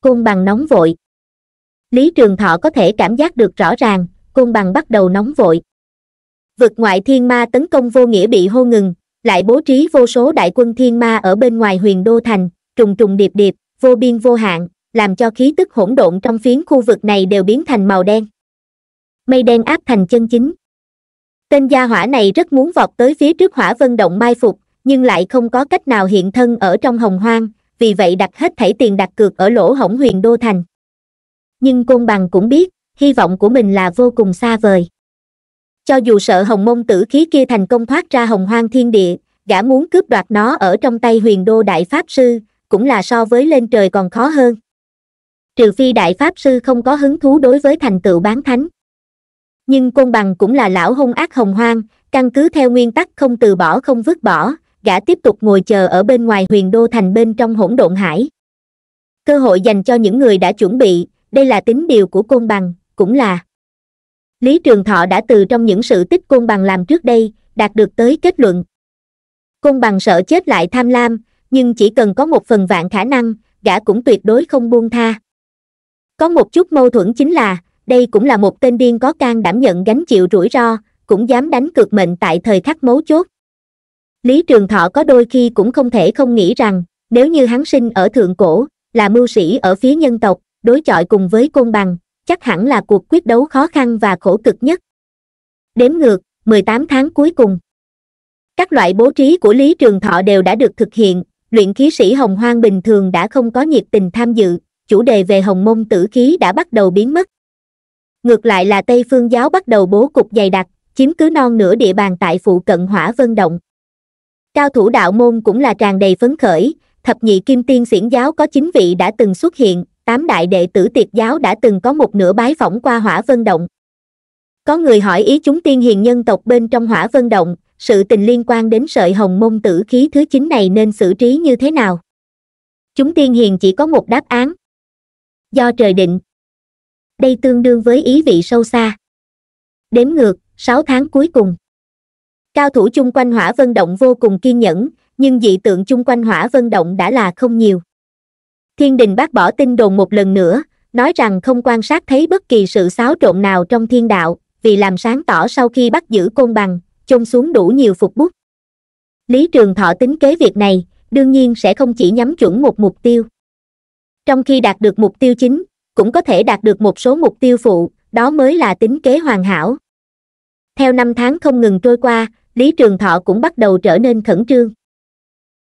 côn bằng nóng vội lý trường thọ có thể cảm giác được rõ ràng côn bằng bắt đầu nóng vội vực ngoại thiên ma tấn công vô nghĩa bị hô ngừng lại bố trí vô số đại quân thiên ma ở bên ngoài huyền đô thành trùng trùng điệp điệp vô biên vô hạn làm cho khí tức hỗn độn trong phiến khu vực này đều biến thành màu đen mây đen áp thành chân chính tên gia hỏa này rất muốn vọt tới phía trước hỏa vân động mai phục nhưng lại không có cách nào hiện thân ở trong hồng hoang vì vậy đặt hết thảy tiền đặt cược ở lỗ hổng huyền đô thành nhưng côn bằng cũng biết hy vọng của mình là vô cùng xa vời cho dù sợ hồng mông tử khí kia thành công thoát ra hồng hoang thiên địa gã muốn cướp đoạt nó ở trong tay huyền đô đại pháp sư cũng là so với lên trời còn khó hơn trừ phi đại pháp sư không có hứng thú đối với thành tựu bán thánh nhưng côn bằng cũng là lão hung ác hồng hoang căn cứ theo nguyên tắc không từ bỏ không vứt bỏ gã tiếp tục ngồi chờ ở bên ngoài huyền đô thành bên trong hỗn độn hải cơ hội dành cho những người đã chuẩn bị đây là tính điều của côn bằng cũng là Lý Trường Thọ đã từ trong những sự tích côn bằng làm trước đây, đạt được tới kết luận. Côn bằng sợ chết lại tham lam, nhưng chỉ cần có một phần vạn khả năng, gã cũng tuyệt đối không buông tha. Có một chút mâu thuẫn chính là, đây cũng là một tên điên có can đảm nhận gánh chịu rủi ro, cũng dám đánh cược mệnh tại thời khắc mấu chốt. Lý Trường Thọ có đôi khi cũng không thể không nghĩ rằng, nếu như hắn sinh ở thượng cổ, là mưu sĩ ở phía nhân tộc, đối chọi cùng với côn bằng, chắc hẳn là cuộc quyết đấu khó khăn và khổ cực nhất đếm ngược 18 tháng cuối cùng các loại bố trí của lý trường thọ đều đã được thực hiện luyện khí sĩ hồng hoang bình thường đã không có nhiệt tình tham dự chủ đề về hồng môn tử khí đã bắt đầu biến mất ngược lại là tây phương giáo bắt đầu bố cục dày đặc chiếm cứ non nửa địa bàn tại phụ cận hỏa vân động cao thủ đạo môn cũng là tràn đầy phấn khởi thập nhị kim tiên xiển giáo có chính vị đã từng xuất hiện tám đại đệ tử tiệt giáo đã từng có một nửa bái phỏng qua hỏa vân động có người hỏi ý chúng tiên hiền nhân tộc bên trong hỏa vân động sự tình liên quan đến sợi hồng môn tử khí thứ chín này nên xử trí như thế nào chúng tiên hiền chỉ có một đáp án do trời định đây tương đương với ý vị sâu xa đếm ngược sáu tháng cuối cùng cao thủ chung quanh hỏa vân động vô cùng kiên nhẫn nhưng dị tượng chung quanh hỏa vân động đã là không nhiều thiên đình bác bỏ tin đồn một lần nữa nói rằng không quan sát thấy bất kỳ sự xáo trộn nào trong thiên đạo vì làm sáng tỏ sau khi bắt giữ côn bằng chôn xuống đủ nhiều phục bút lý trường thọ tính kế việc này đương nhiên sẽ không chỉ nhắm chuẩn một mục tiêu trong khi đạt được mục tiêu chính cũng có thể đạt được một số mục tiêu phụ đó mới là tính kế hoàn hảo theo năm tháng không ngừng trôi qua lý trường thọ cũng bắt đầu trở nên khẩn trương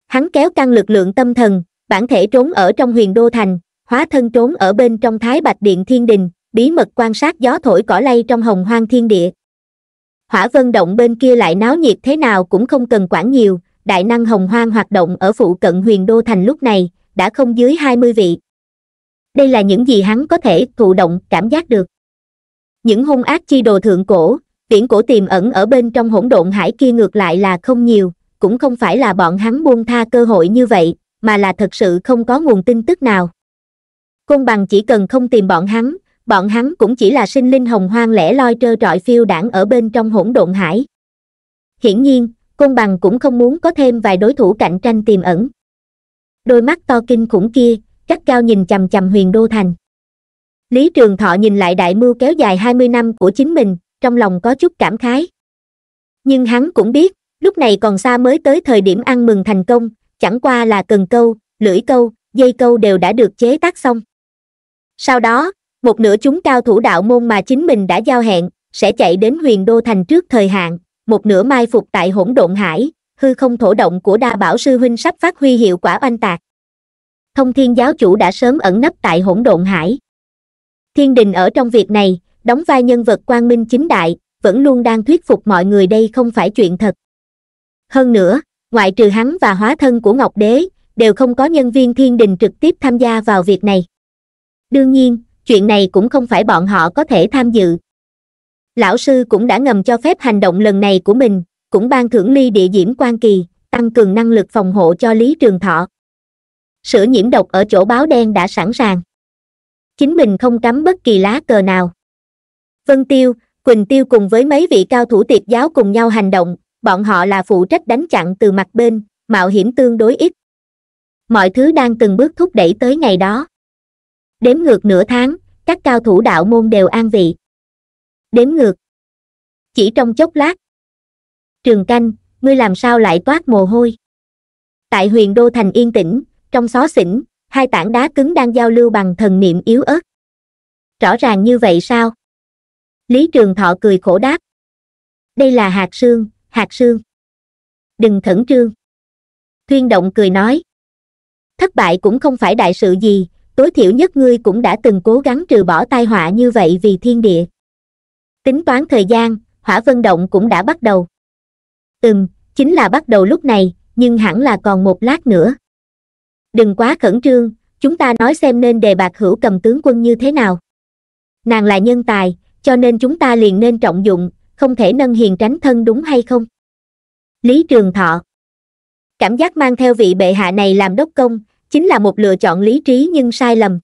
hắn kéo căng lực lượng tâm thần bản thể trốn ở trong huyền đô thành hóa thân trốn ở bên trong thái bạch điện thiên đình bí mật quan sát gió thổi cỏ lay trong hồng hoang thiên địa hỏa vân động bên kia lại náo nhiệt thế nào cũng không cần quản nhiều đại năng hồng hoang hoạt động ở phụ cận huyền đô thành lúc này đã không dưới hai mươi vị đây là những gì hắn có thể thụ động cảm giác được những hung ác chi đồ thượng cổ biển cổ tiềm ẩn ở bên trong hỗn độn hải kia ngược lại là không nhiều cũng không phải là bọn hắn buông tha cơ hội như vậy mà là thật sự không có nguồn tin tức nào côn bằng chỉ cần không tìm bọn hắn bọn hắn cũng chỉ là sinh linh hồng hoang lẻ loi trơ trọi phiêu đảng ở bên trong hỗn độn hải hiển nhiên côn bằng cũng không muốn có thêm vài đối thủ cạnh tranh tiềm ẩn đôi mắt to kinh khủng kia cắt cao nhìn chầm chầm huyền đô thành lý trường thọ nhìn lại đại mưu kéo dài hai mươi năm của chính mình trong lòng có chút cảm khái nhưng hắn cũng biết lúc này còn xa mới tới thời điểm ăn mừng thành công chẳng qua là cần câu lưỡi câu dây câu đều đã được chế tác xong sau đó một nửa chúng cao thủ đạo môn mà chính mình đã giao hẹn sẽ chạy đến huyền đô thành trước thời hạn một nửa mai phục tại hỗn độn hải hư không thổ động của đa bảo sư huynh sắp phát huy hiệu quả oanh tạc thông thiên giáo chủ đã sớm ẩn nấp tại hỗn độn hải thiên đình ở trong việc này đóng vai nhân vật quang minh chính đại vẫn luôn đang thuyết phục mọi người đây không phải chuyện thật hơn nữa ngoại trừ hắn và hóa thân của ngọc đế đều không có nhân viên thiên đình trực tiếp tham gia vào việc này đương nhiên chuyện này cũng không phải bọn họ có thể tham dự lão sư cũng đã ngầm cho phép hành động lần này của mình cũng ban thưởng ly địa diễm quan kỳ tăng cường năng lực phòng hộ cho lý trường thọ sửa nhiễm độc ở chỗ báo đen đã sẵn sàng chính mình không cắm bất kỳ lá cờ nào vân tiêu quỳnh tiêu cùng với mấy vị cao thủ tiệp giáo cùng nhau hành động bọn họ là phụ trách đánh chặn từ mặt bên mạo hiểm tương đối ít mọi thứ đang từng bước thúc đẩy tới ngày đó đếm ngược nửa tháng các cao thủ đạo môn đều an vị đếm ngược chỉ trong chốc lát trường canh ngươi làm sao lại toát mồ hôi tại huyền đô thành yên tĩnh trong xó xỉnh hai tảng đá cứng đang giao lưu bằng thần niệm yếu ớt rõ ràng như vậy sao lý trường thọ cười khổ đáp đây là hạt sương hạt sương đừng khẩn trương thuyên động cười nói thất bại cũng không phải đại sự gì tối thiểu nhất ngươi cũng đã từng cố gắng trừ bỏ tai họa như vậy vì thiên địa tính toán thời gian hỏa vân động cũng đã bắt đầu ừm chính là bắt đầu lúc này nhưng hẳn là còn một lát nữa đừng quá khẩn trương chúng ta nói xem nên đề bạc hữu cầm tướng quân như thế nào nàng là nhân tài cho nên chúng ta liền nên trọng dụng không thể nâng hiền tránh thân đúng hay không lý trường thọ cảm giác mang theo vị bệ hạ này làm đốc công chính là một lựa chọn lý trí nhưng sai lầm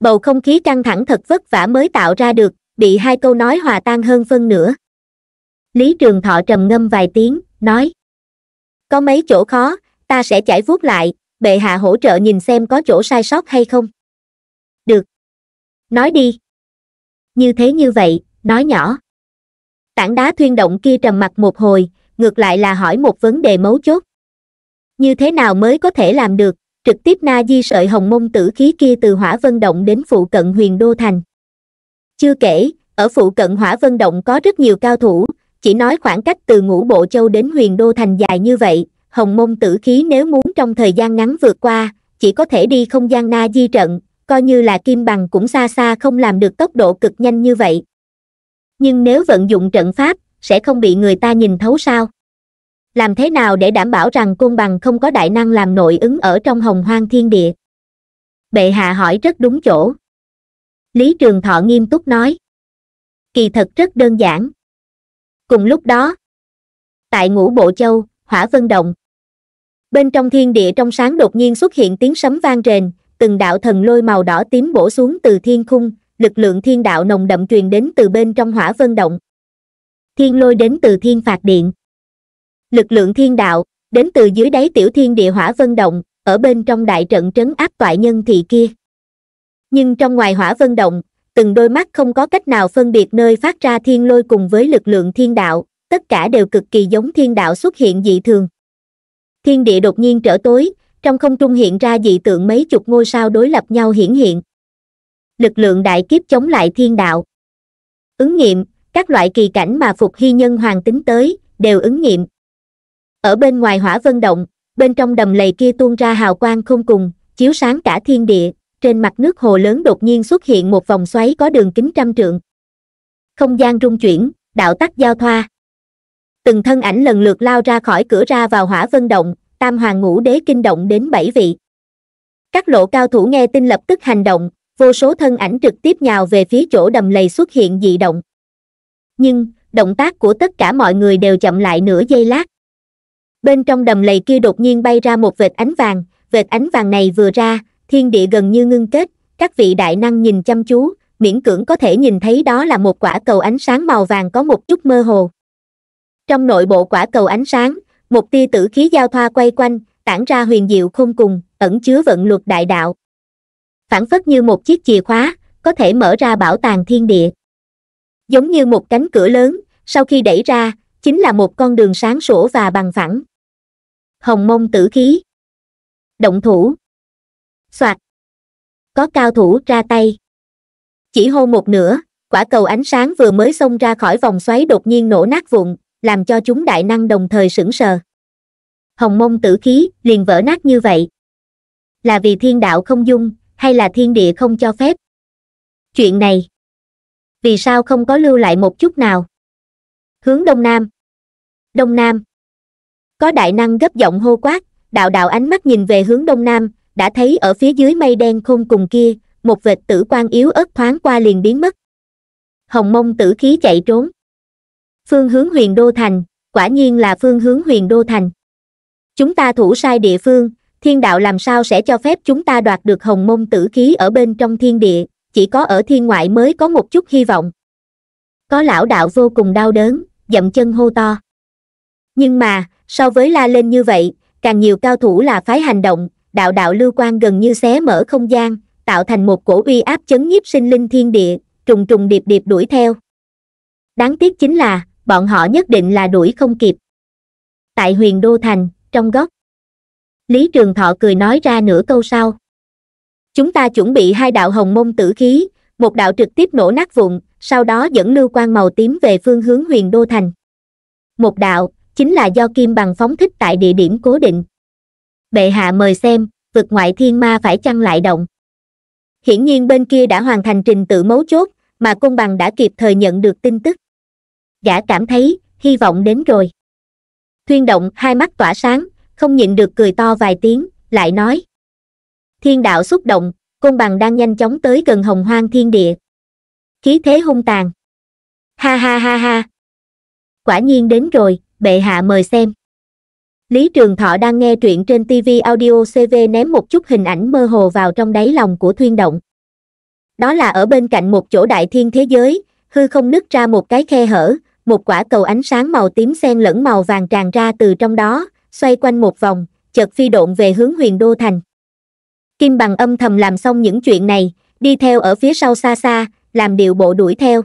bầu không khí căng thẳng thật vất vả mới tạo ra được bị hai câu nói hòa tan hơn phân nửa lý trường thọ trầm ngâm vài tiếng nói có mấy chỗ khó ta sẽ chảy vuốt lại bệ hạ hỗ trợ nhìn xem có chỗ sai sót hay không được nói đi như thế như vậy nói nhỏ tảng đá thuyên động kia trầm mặt một hồi ngược lại là hỏi một vấn đề mấu chốt như thế nào mới có thể làm được trực tiếp na di sợi hồng mông tử khí kia từ hỏa vân động đến phụ cận huyền đô thành chưa kể ở phụ cận hỏa vân động có rất nhiều cao thủ chỉ nói khoảng cách từ ngũ bộ châu đến huyền đô thành dài như vậy hồng môn tử khí nếu muốn trong thời gian ngắn vượt qua chỉ có thể đi không gian na di trận coi như là kim bằng cũng xa xa không làm được tốc độ cực nhanh như vậy nhưng nếu vận dụng trận pháp sẽ không bị người ta nhìn thấu sao làm thế nào để đảm bảo rằng côn bằng không có đại năng làm nội ứng ở trong hồng hoang thiên địa bệ hạ hỏi rất đúng chỗ lý trường thọ nghiêm túc nói kỳ thật rất đơn giản cùng lúc đó tại ngũ bộ châu hỏa vân động bên trong thiên địa trong sáng đột nhiên xuất hiện tiếng sấm vang rền từng đạo thần lôi màu đỏ tím bổ xuống từ thiên khung lực lượng thiên đạo nồng đậm truyền đến từ bên trong hỏa vân động thiên lôi đến từ thiên phạt điện lực lượng thiên đạo đến từ dưới đáy tiểu thiên địa hỏa vân động ở bên trong đại trận trấn áp tọa nhân thị kia nhưng trong ngoài hỏa vân động từng đôi mắt không có cách nào phân biệt nơi phát ra thiên lôi cùng với lực lượng thiên đạo tất cả đều cực kỳ giống thiên đạo xuất hiện dị thường thiên địa đột nhiên trở tối trong không trung hiện ra dị tượng mấy chục ngôi sao đối lập nhau hiển hiện lực lượng đại kiếp chống lại thiên đạo ứng nghiệm các loại kỳ cảnh mà phục hy nhân hoàng tính tới đều ứng nghiệm ở bên ngoài hỏa vân động bên trong đầm lầy kia tuôn ra hào quang không cùng chiếu sáng cả thiên địa trên mặt nước hồ lớn đột nhiên xuất hiện một vòng xoáy có đường kính trăm trượng không gian rung chuyển đạo tắc giao thoa từng thân ảnh lần lượt lao ra khỏi cửa ra vào hỏa vân động tam hoàng ngũ đế kinh động đến bảy vị các lộ cao thủ nghe tin lập tức hành động vô số thân ảnh trực tiếp nhào về phía chỗ đầm lầy xuất hiện dị động nhưng động tác của tất cả mọi người đều chậm lại nửa giây lát bên trong đầm lầy kia đột nhiên bay ra một vệt ánh vàng vệt ánh vàng này vừa ra thiên địa gần như ngưng kết các vị đại năng nhìn chăm chú miễn cưỡng có thể nhìn thấy đó là một quả cầu ánh sáng màu vàng có một chút mơ hồ trong nội bộ quả cầu ánh sáng một tia tử khí giao thoa quay quanh tản ra huyền diệu không cùng ẩn chứa vận luật đại đạo phản phất như một chiếc chìa khóa có thể mở ra bảo tàng thiên địa giống như một cánh cửa lớn sau khi đẩy ra chính là một con đường sáng sủa và bằng phẳng hồng mông tử khí động thủ soạt có cao thủ ra tay chỉ hô một nửa quả cầu ánh sáng vừa mới xông ra khỏi vòng xoáy đột nhiên nổ nát vụn làm cho chúng đại năng đồng thời sững sờ hồng mông tử khí liền vỡ nát như vậy là vì thiên đạo không dung hay là thiên địa không cho phép chuyện này vì sao không có lưu lại một chút nào hướng đông nam đông nam có đại năng gấp giọng hô quát đạo đạo ánh mắt nhìn về hướng đông nam đã thấy ở phía dưới mây đen khôn cùng kia một vệt tử quan yếu ớt thoáng qua liền biến mất hồng mông tử khí chạy trốn phương hướng huyền đô thành quả nhiên là phương hướng huyền đô thành chúng ta thủ sai địa phương thiên đạo làm sao sẽ cho phép chúng ta đoạt được hồng môn tử khí ở bên trong thiên địa chỉ có ở thiên ngoại mới có một chút hy vọng có lão đạo vô cùng đau đớn dậm chân hô to nhưng mà so với la lên như vậy càng nhiều cao thủ là phái hành động đạo đạo lưu quan gần như xé mở không gian tạo thành một cổ uy áp chấn nhiếp sinh linh thiên địa trùng trùng điệp điệp đuổi theo đáng tiếc chính là bọn họ nhất định là đuổi không kịp tại huyền đô thành trong góc lý trường thọ cười nói ra nửa câu sau chúng ta chuẩn bị hai đạo hồng môn tử khí một đạo trực tiếp nổ nát vụn sau đó dẫn lưu quan màu tím về phương hướng huyền đô thành một đạo chính là do kim bằng phóng thích tại địa điểm cố định bệ hạ mời xem vực ngoại thiên ma phải chăng lại động hiển nhiên bên kia đã hoàn thành trình tự mấu chốt mà côn bằng đã kịp thời nhận được tin tức gã cảm thấy hy vọng đến rồi thuyên động hai mắt tỏa sáng không nhịn được cười to vài tiếng lại nói thiên đạo xúc động côn bằng đang nhanh chóng tới gần hồng hoang thiên địa khí thế hung tàn ha ha ha ha quả nhiên đến rồi bệ hạ mời xem lý trường thọ đang nghe truyện trên tv audio cv ném một chút hình ảnh mơ hồ vào trong đáy lòng của thuyên động đó là ở bên cạnh một chỗ đại thiên thế giới hư không nứt ra một cái khe hở một quả cầu ánh sáng màu tím xen lẫn màu vàng tràn ra từ trong đó xoay quanh một vòng chợt phi độn về hướng huyền đô thành kim bằng âm thầm làm xong những chuyện này đi theo ở phía sau xa xa làm điều bộ đuổi theo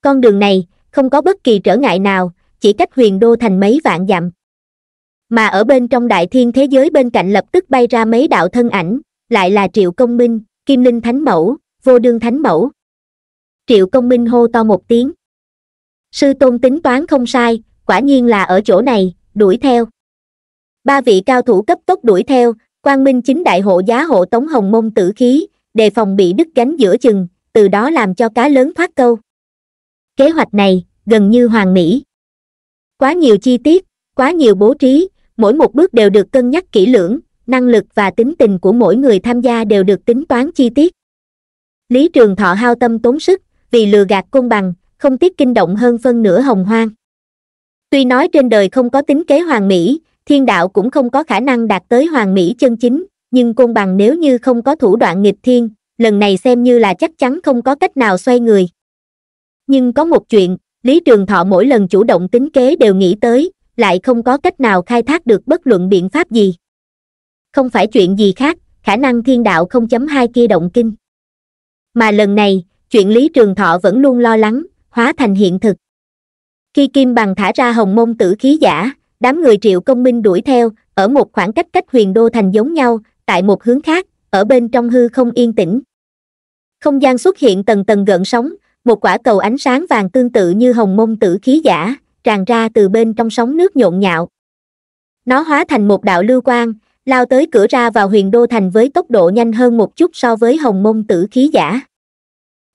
con đường này không có bất kỳ trở ngại nào chỉ cách huyền đô thành mấy vạn dặm mà ở bên trong đại thiên thế giới bên cạnh lập tức bay ra mấy đạo thân ảnh lại là triệu công minh kim linh thánh mẫu vô đương thánh mẫu triệu công minh hô to một tiếng sư tôn tính toán không sai quả nhiên là ở chỗ này đuổi theo ba vị cao thủ cấp tốc đuổi theo quang minh chính đại hộ giá hộ tống hồng môn tử khí đề phòng bị đứt gánh giữa chừng từ đó làm cho cá lớn thoát câu kế hoạch này gần như hoàn mỹ quá nhiều chi tiết quá nhiều bố trí mỗi một bước đều được cân nhắc kỹ lưỡng năng lực và tính tình của mỗi người tham gia đều được tính toán chi tiết lý trường thọ hao tâm tốn sức vì lừa gạt công bằng không tiếc kinh động hơn phân nửa hồng hoang tuy nói trên đời không có tính kế hoàn mỹ thiên đạo cũng không có khả năng đạt tới hoàng mỹ chân chính nhưng côn bằng nếu như không có thủ đoạn nghịch thiên lần này xem như là chắc chắn không có cách nào xoay người nhưng có một chuyện lý trường thọ mỗi lần chủ động tính kế đều nghĩ tới lại không có cách nào khai thác được bất luận biện pháp gì không phải chuyện gì khác khả năng thiên đạo không chấm hai kia động kinh mà lần này chuyện lý trường thọ vẫn luôn lo lắng hóa thành hiện thực khi kim bằng thả ra hồng môn tử khí giả đám người triệu công minh đuổi theo ở một khoảng cách cách huyền đô thành giống nhau tại một hướng khác ở bên trong hư không yên tĩnh không gian xuất hiện tầng tầng gợn sóng một quả cầu ánh sáng vàng tương tự như hồng mông tử khí giả tràn ra từ bên trong sóng nước nhộn nhạo nó hóa thành một đạo lưu quang lao tới cửa ra vào huyền đô thành với tốc độ nhanh hơn một chút so với hồng môn tử khí giả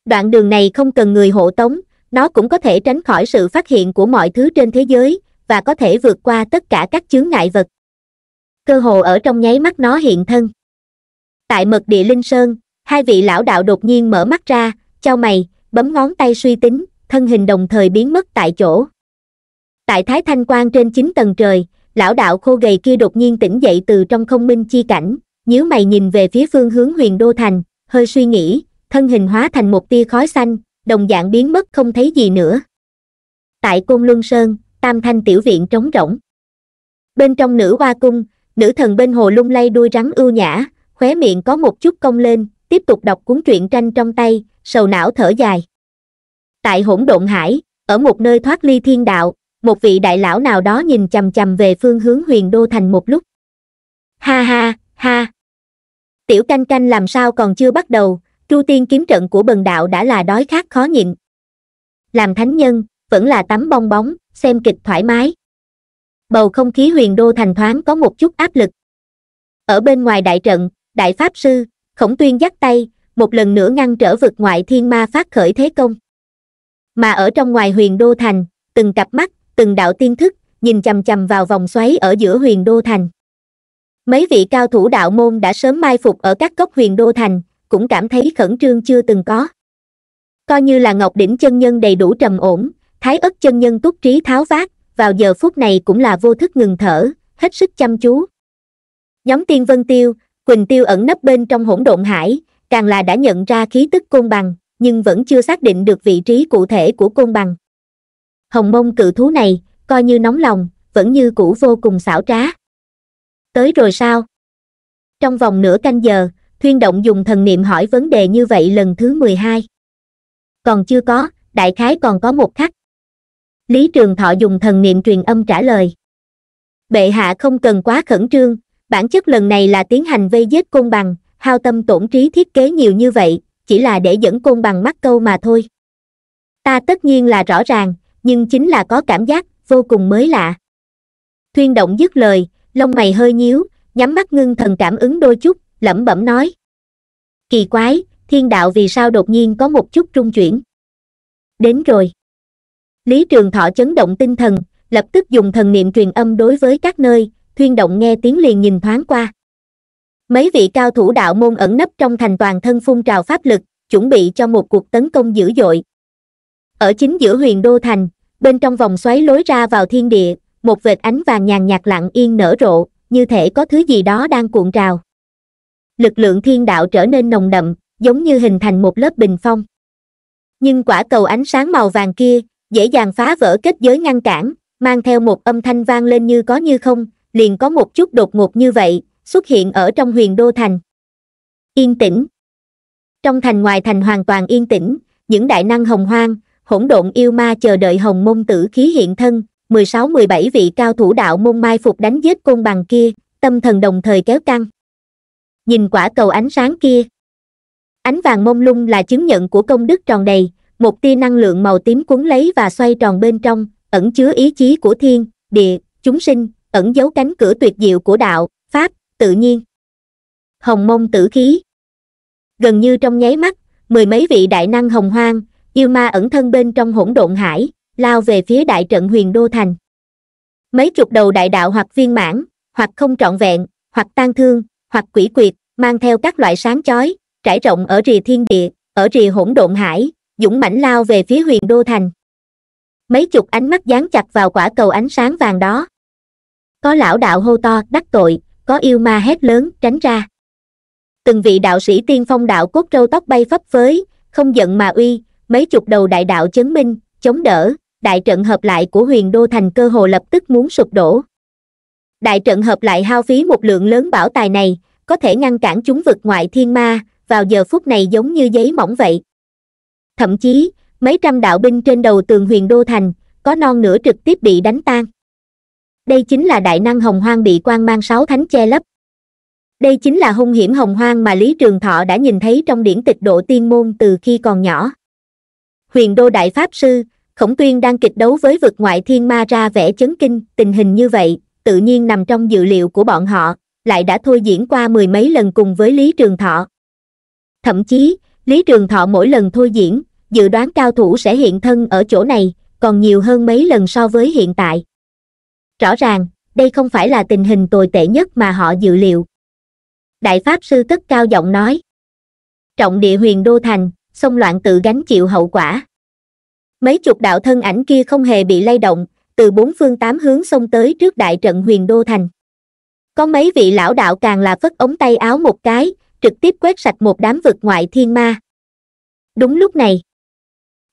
đoạn đường này không cần người hộ tống nó cũng có thể tránh khỏi sự phát hiện của mọi thứ trên thế giới và có thể vượt qua tất cả các chướng ngại vật cơ hồ ở trong nháy mắt nó hiện thân tại mật địa linh sơn hai vị lão đạo đột nhiên mở mắt ra chau mày bấm ngón tay suy tính thân hình đồng thời biến mất tại chỗ tại thái thanh quan trên chín tầng trời lão đạo khô gầy kia đột nhiên tỉnh dậy từ trong không minh chi cảnh nhíu mày nhìn về phía phương hướng huyền đô thành hơi suy nghĩ thân hình hóa thành một tia khói xanh đồng dạng biến mất không thấy gì nữa tại côn luân sơn tam thanh tiểu viện trống rỗng bên trong nữ hoa cung nữ thần bên hồ lung lay đuôi rắn ưu nhã khóe miệng có một chút cong lên tiếp tục đọc cuốn truyện tranh trong tay sầu não thở dài tại hỗn độn hải ở một nơi thoát ly thiên đạo một vị đại lão nào đó nhìn chằm chằm về phương hướng huyền đô thành một lúc ha ha ha tiểu canh canh làm sao còn chưa bắt đầu tru tiên kiếm trận của bần đạo đã là đói khát khó nhịn làm thánh nhân vẫn là tắm bong bóng xem kịch thoải mái bầu không khí huyền đô thành thoáng có một chút áp lực ở bên ngoài đại trận đại pháp sư khổng tuyên dắt tay một lần nữa ngăn trở vực ngoại thiên ma phát khởi thế công mà ở trong ngoài huyền đô thành từng cặp mắt từng đạo tiên thức nhìn chầm chầm vào vòng xoáy ở giữa huyền đô thành mấy vị cao thủ đạo môn đã sớm mai phục ở các cốc huyền đô thành cũng cảm thấy khẩn trương chưa từng có coi như là ngọc đỉnh chân nhân đầy đủ trầm ổn thái ất chân nhân túc trí tháo vát vào giờ phút này cũng là vô thức ngừng thở hết sức chăm chú nhóm tiên vân tiêu quỳnh tiêu ẩn nấp bên trong hỗn độn hải càng là đã nhận ra khí tức côn bằng nhưng vẫn chưa xác định được vị trí cụ thể của côn bằng hồng mông cự thú này coi như nóng lòng vẫn như cũ vô cùng xảo trá tới rồi sao trong vòng nửa canh giờ thuyên động dùng thần niệm hỏi vấn đề như vậy lần thứ mười hai còn chưa có đại khái còn có một khắc lý trường thọ dùng thần niệm truyền âm trả lời bệ hạ không cần quá khẩn trương bản chất lần này là tiến hành vây giết côn bằng hao tâm tổn trí thiết kế nhiều như vậy chỉ là để dẫn côn bằng mắc câu mà thôi ta tất nhiên là rõ ràng nhưng chính là có cảm giác vô cùng mới lạ thuyên động dứt lời lông mày hơi nhíu nhắm mắt ngưng thần cảm ứng đôi chút lẩm bẩm nói kỳ quái thiên đạo vì sao đột nhiên có một chút trung chuyển đến rồi lý trường thọ chấn động tinh thần lập tức dùng thần niệm truyền âm đối với các nơi thuyên động nghe tiếng liền nhìn thoáng qua mấy vị cao thủ đạo môn ẩn nấp trong thành toàn thân phun trào pháp lực chuẩn bị cho một cuộc tấn công dữ dội ở chính giữa huyền đô thành bên trong vòng xoáy lối ra vào thiên địa một vệt ánh vàng nhàn nhạt lặng yên nở rộ như thể có thứ gì đó đang cuộn trào lực lượng thiên đạo trở nên nồng đậm giống như hình thành một lớp bình phong nhưng quả cầu ánh sáng màu vàng kia dễ dàng phá vỡ kết giới ngăn cản mang theo một âm thanh vang lên như có như không liền có một chút đột ngột như vậy xuất hiện ở trong huyền đô thành yên tĩnh trong thành ngoài thành hoàn toàn yên tĩnh những đại năng hồng hoang hỗn độn yêu ma chờ đợi hồng môn tử khí hiện thân mười sáu mười bảy vị cao thủ đạo môn mai phục đánh giết côn bằng kia tâm thần đồng thời kéo căng nhìn quả cầu ánh sáng kia ánh vàng mông lung là chứng nhận của công đức tròn đầy một tia năng lượng màu tím cuốn lấy và xoay tròn bên trong ẩn chứa ý chí của thiên địa chúng sinh ẩn giấu cánh cửa tuyệt diệu của đạo pháp tự nhiên hồng mông tử khí gần như trong nháy mắt mười mấy vị đại năng hồng hoang yêu ma ẩn thân bên trong hỗn độn hải lao về phía đại trận huyền đô thành mấy chục đầu đại đạo hoặc viên mãn hoặc không trọn vẹn hoặc tan thương hoặc quỷ quyệt mang theo các loại sáng chói trải rộng ở rìa thiên địa ở rìa hỗn độn hải dũng mãnh lao về phía huyền đô thành mấy chục ánh mắt dán chặt vào quả cầu ánh sáng vàng đó có lão đạo hô to đắc tội có yêu ma hét lớn tránh ra từng vị đạo sĩ tiên phong đạo cốt râu tóc bay phấp phới không giận mà uy mấy chục đầu đại đạo chấn minh chống đỡ đại trận hợp lại của huyền đô thành cơ hồ lập tức muốn sụp đổ đại trận hợp lại hao phí một lượng lớn bảo tài này có thể ngăn cản chúng vực ngoại thiên ma vào giờ phút này giống như giấy mỏng vậy thậm chí mấy trăm đạo binh trên đầu tường huyền đô thành có non nửa trực tiếp bị đánh tan đây chính là đại năng hồng hoang bị quan mang sáu thánh che lấp đây chính là hung hiểm hồng hoang mà lý trường thọ đã nhìn thấy trong điển tịch độ tiên môn từ khi còn nhỏ huyền đô đại pháp sư khổng tuyên đang kịch đấu với vực ngoại thiên ma ra vẻ chấn kinh tình hình như vậy tự nhiên nằm trong dự liệu của bọn họ lại đã thôi diễn qua mười mấy lần cùng với lý trường thọ thậm chí Lý Trường Thọ mỗi lần thôi diễn, dự đoán cao thủ sẽ hiện thân ở chỗ này, còn nhiều hơn mấy lần so với hiện tại. Rõ ràng, đây không phải là tình hình tồi tệ nhất mà họ dự liệu. Đại Pháp Sư cất cao giọng nói. Trọng địa huyền đô thành, xông loạn tự gánh chịu hậu quả. Mấy chục đạo thân ảnh kia không hề bị lay động, từ bốn phương tám hướng xông tới trước đại trận huyền đô thành. Có mấy vị lão đạo càng là phất ống tay áo một cái, trực tiếp quét sạch một đám vực ngoại thiên ma đúng lúc này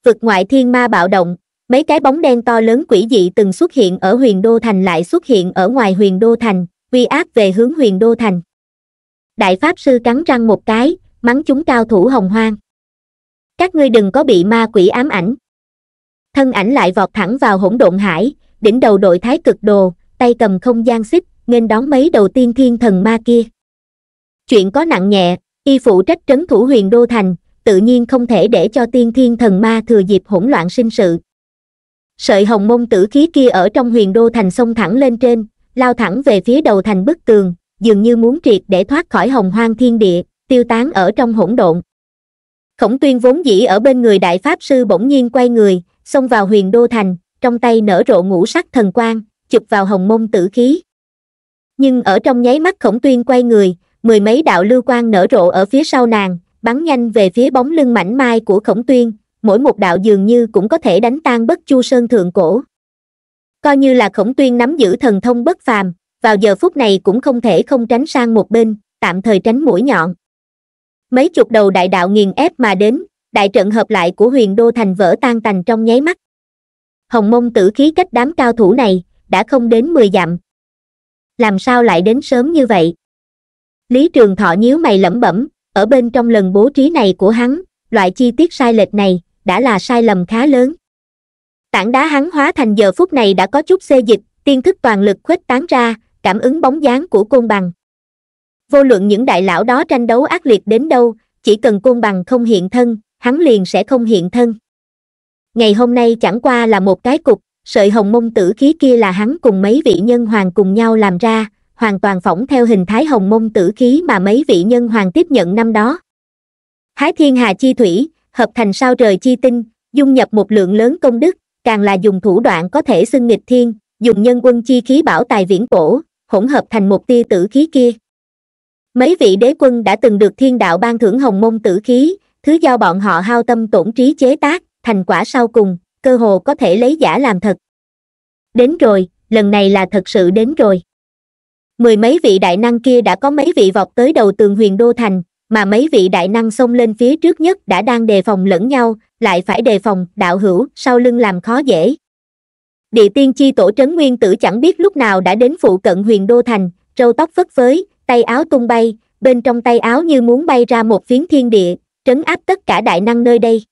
vực ngoại thiên ma bạo động mấy cái bóng đen to lớn quỷ dị từng xuất hiện ở huyền đô thành lại xuất hiện ở ngoài huyền đô thành uy áp về hướng huyền đô thành đại pháp sư cắn răng một cái mắng chúng cao thủ hồng hoang các ngươi đừng có bị ma quỷ ám ảnh thân ảnh lại vọt thẳng vào hỗn độn hải đỉnh đầu đội thái cực đồ tay cầm không gian xích nên đón mấy đầu tiên thiên thần ma kia chuyện có nặng nhẹ y phụ trách trấn thủ huyền đô thành tự nhiên không thể để cho tiên thiên thần ma thừa dịp hỗn loạn sinh sự sợi hồng môn tử khí kia ở trong huyền đô thành sông thẳng lên trên lao thẳng về phía đầu thành bức tường dường như muốn triệt để thoát khỏi hồng hoang thiên địa tiêu tán ở trong hỗn độn khổng tuyên vốn dĩ ở bên người đại pháp sư bỗng nhiên quay người xông vào huyền đô thành trong tay nở rộ ngũ sắc thần quang chụp vào hồng môn tử khí nhưng ở trong nháy mắt khổng tuyên quay người mười mấy đạo lưu quang nở rộ ở phía sau nàng bắn nhanh về phía bóng lưng mảnh mai của khổng tuyên mỗi một đạo dường như cũng có thể đánh tan bất chu sơn thượng cổ coi như là khổng tuyên nắm giữ thần thông bất phàm vào giờ phút này cũng không thể không tránh sang một bên tạm thời tránh mũi nhọn mấy chục đầu đại đạo nghiền ép mà đến đại trận hợp lại của huyền đô thành vỡ tan tành trong nháy mắt hồng mông tử khí cách đám cao thủ này đã không đến mười dặm làm sao lại đến sớm như vậy lý trường thọ nhíu mày lẩm bẩm ở bên trong lần bố trí này của hắn loại chi tiết sai lệch này đã là sai lầm khá lớn tảng đá hắn hóa thành giờ phút này đã có chút xê dịch tiên thức toàn lực khuếch tán ra cảm ứng bóng dáng của côn bằng vô luận những đại lão đó tranh đấu ác liệt đến đâu chỉ cần côn bằng không hiện thân hắn liền sẽ không hiện thân ngày hôm nay chẳng qua là một cái cục sợi hồng mông tử khí kia là hắn cùng mấy vị nhân hoàng cùng nhau làm ra hoàn toàn phỏng theo hình thái hồng mông tử khí mà mấy vị nhân hoàng tiếp nhận năm đó. Thái thiên hà chi thủy, hợp thành sao trời chi tinh, dung nhập một lượng lớn công đức, càng là dùng thủ đoạn có thể xưng nghịch thiên, dùng nhân quân chi khí bảo tài viễn cổ, hỗn hợp thành một tia tử khí kia. Mấy vị đế quân đã từng được thiên đạo ban thưởng hồng môn tử khí, thứ do bọn họ hao tâm tổn trí chế tác, thành quả sau cùng, cơ hồ có thể lấy giả làm thật. Đến rồi, lần này là thật sự đến rồi mười mấy vị đại năng kia đã có mấy vị vọt tới đầu tường huyền đô thành mà mấy vị đại năng xông lên phía trước nhất đã đang đề phòng lẫn nhau lại phải đề phòng đạo hữu sau lưng làm khó dễ địa tiên chi tổ trấn nguyên tử chẳng biết lúc nào đã đến phụ cận huyền đô thành râu tóc phất phới tay áo tung bay bên trong tay áo như muốn bay ra một phiến thiên địa trấn áp tất cả đại năng nơi đây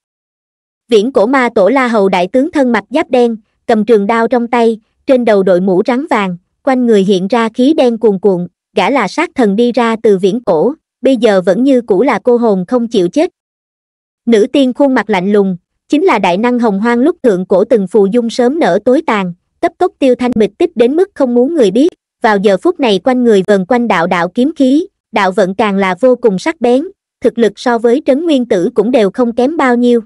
viễn cổ ma tổ la hầu đại tướng thân mặc giáp đen cầm trường đao trong tay trên đầu đội mũ rắn vàng quanh người hiện ra khí đen cuồn cuộn gã là sát thần đi ra từ viễn cổ bây giờ vẫn như cũ là cô hồn không chịu chết nữ tiên khuôn mặt lạnh lùng chính là đại năng hồng hoang lúc thượng cổ từng phù dung sớm nở tối tàn cấp tốc tiêu thanh mịch tích đến mức không muốn người biết vào giờ phút này quanh người vần quanh đạo đạo kiếm khí đạo vận càng là vô cùng sắc bén thực lực so với trấn nguyên tử cũng đều không kém bao nhiêu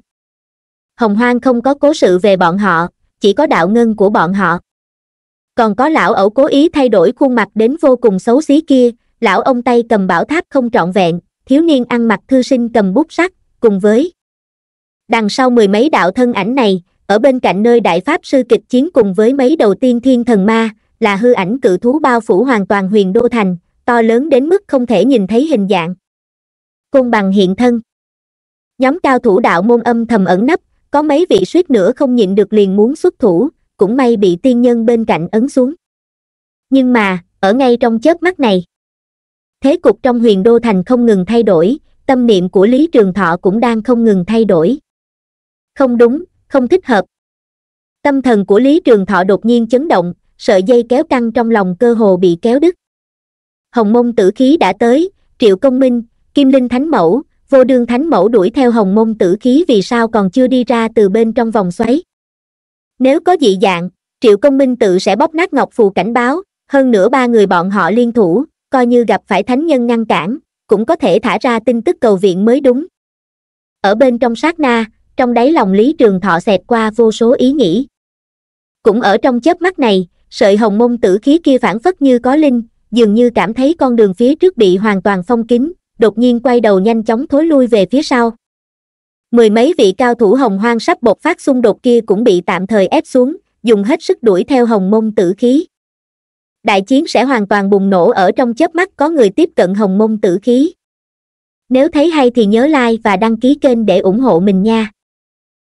hồng hoang không có cố sự về bọn họ chỉ có đạo ngân của bọn họ còn có lão ẩu cố ý thay đổi khuôn mặt đến vô cùng xấu xí kia lão ông tay cầm bảo tháp không trọn vẹn thiếu niên ăn mặc thư sinh cầm bút sắt cùng với đằng sau mười mấy đạo thân ảnh này ở bên cạnh nơi đại pháp sư kịch chiến cùng với mấy đầu tiên thiên thần ma là hư ảnh cự thú bao phủ hoàn toàn huyền đô thành to lớn đến mức không thể nhìn thấy hình dạng cung bằng hiện thân nhóm cao thủ đạo môn âm thầm ẩn nấp có mấy vị suýt nữa không nhịn được liền muốn xuất thủ cũng may bị tiên nhân bên cạnh ấn xuống nhưng mà ở ngay trong chớp mắt này thế cục trong huyền đô thành không ngừng thay đổi tâm niệm của lý trường thọ cũng đang không ngừng thay đổi không đúng không thích hợp tâm thần của lý trường thọ đột nhiên chấn động sợi dây kéo căng trong lòng cơ hồ bị kéo đứt hồng môn tử khí đã tới triệu công minh kim linh thánh mẫu vô đương thánh mẫu đuổi theo hồng môn tử khí vì sao còn chưa đi ra từ bên trong vòng xoáy nếu có dị dạng triệu công minh tự sẽ bóp nát ngọc phù cảnh báo hơn nữa ba người bọn họ liên thủ coi như gặp phải thánh nhân ngăn cản cũng có thể thả ra tin tức cầu viện mới đúng ở bên trong sát na trong đáy lòng lý trường thọ xẹt qua vô số ý nghĩ cũng ở trong chớp mắt này sợi hồng môn tử khí kia phản phất như có linh dường như cảm thấy con đường phía trước bị hoàn toàn phong kín đột nhiên quay đầu nhanh chóng thối lui về phía sau mười mấy vị cao thủ hồng hoang sắp bộc phát xung đột kia cũng bị tạm thời ép xuống dùng hết sức đuổi theo hồng mông tử khí đại chiến sẽ hoàn toàn bùng nổ ở trong chớp mắt có người tiếp cận hồng mông tử khí nếu thấy hay thì nhớ like và đăng ký kênh để ủng hộ mình nha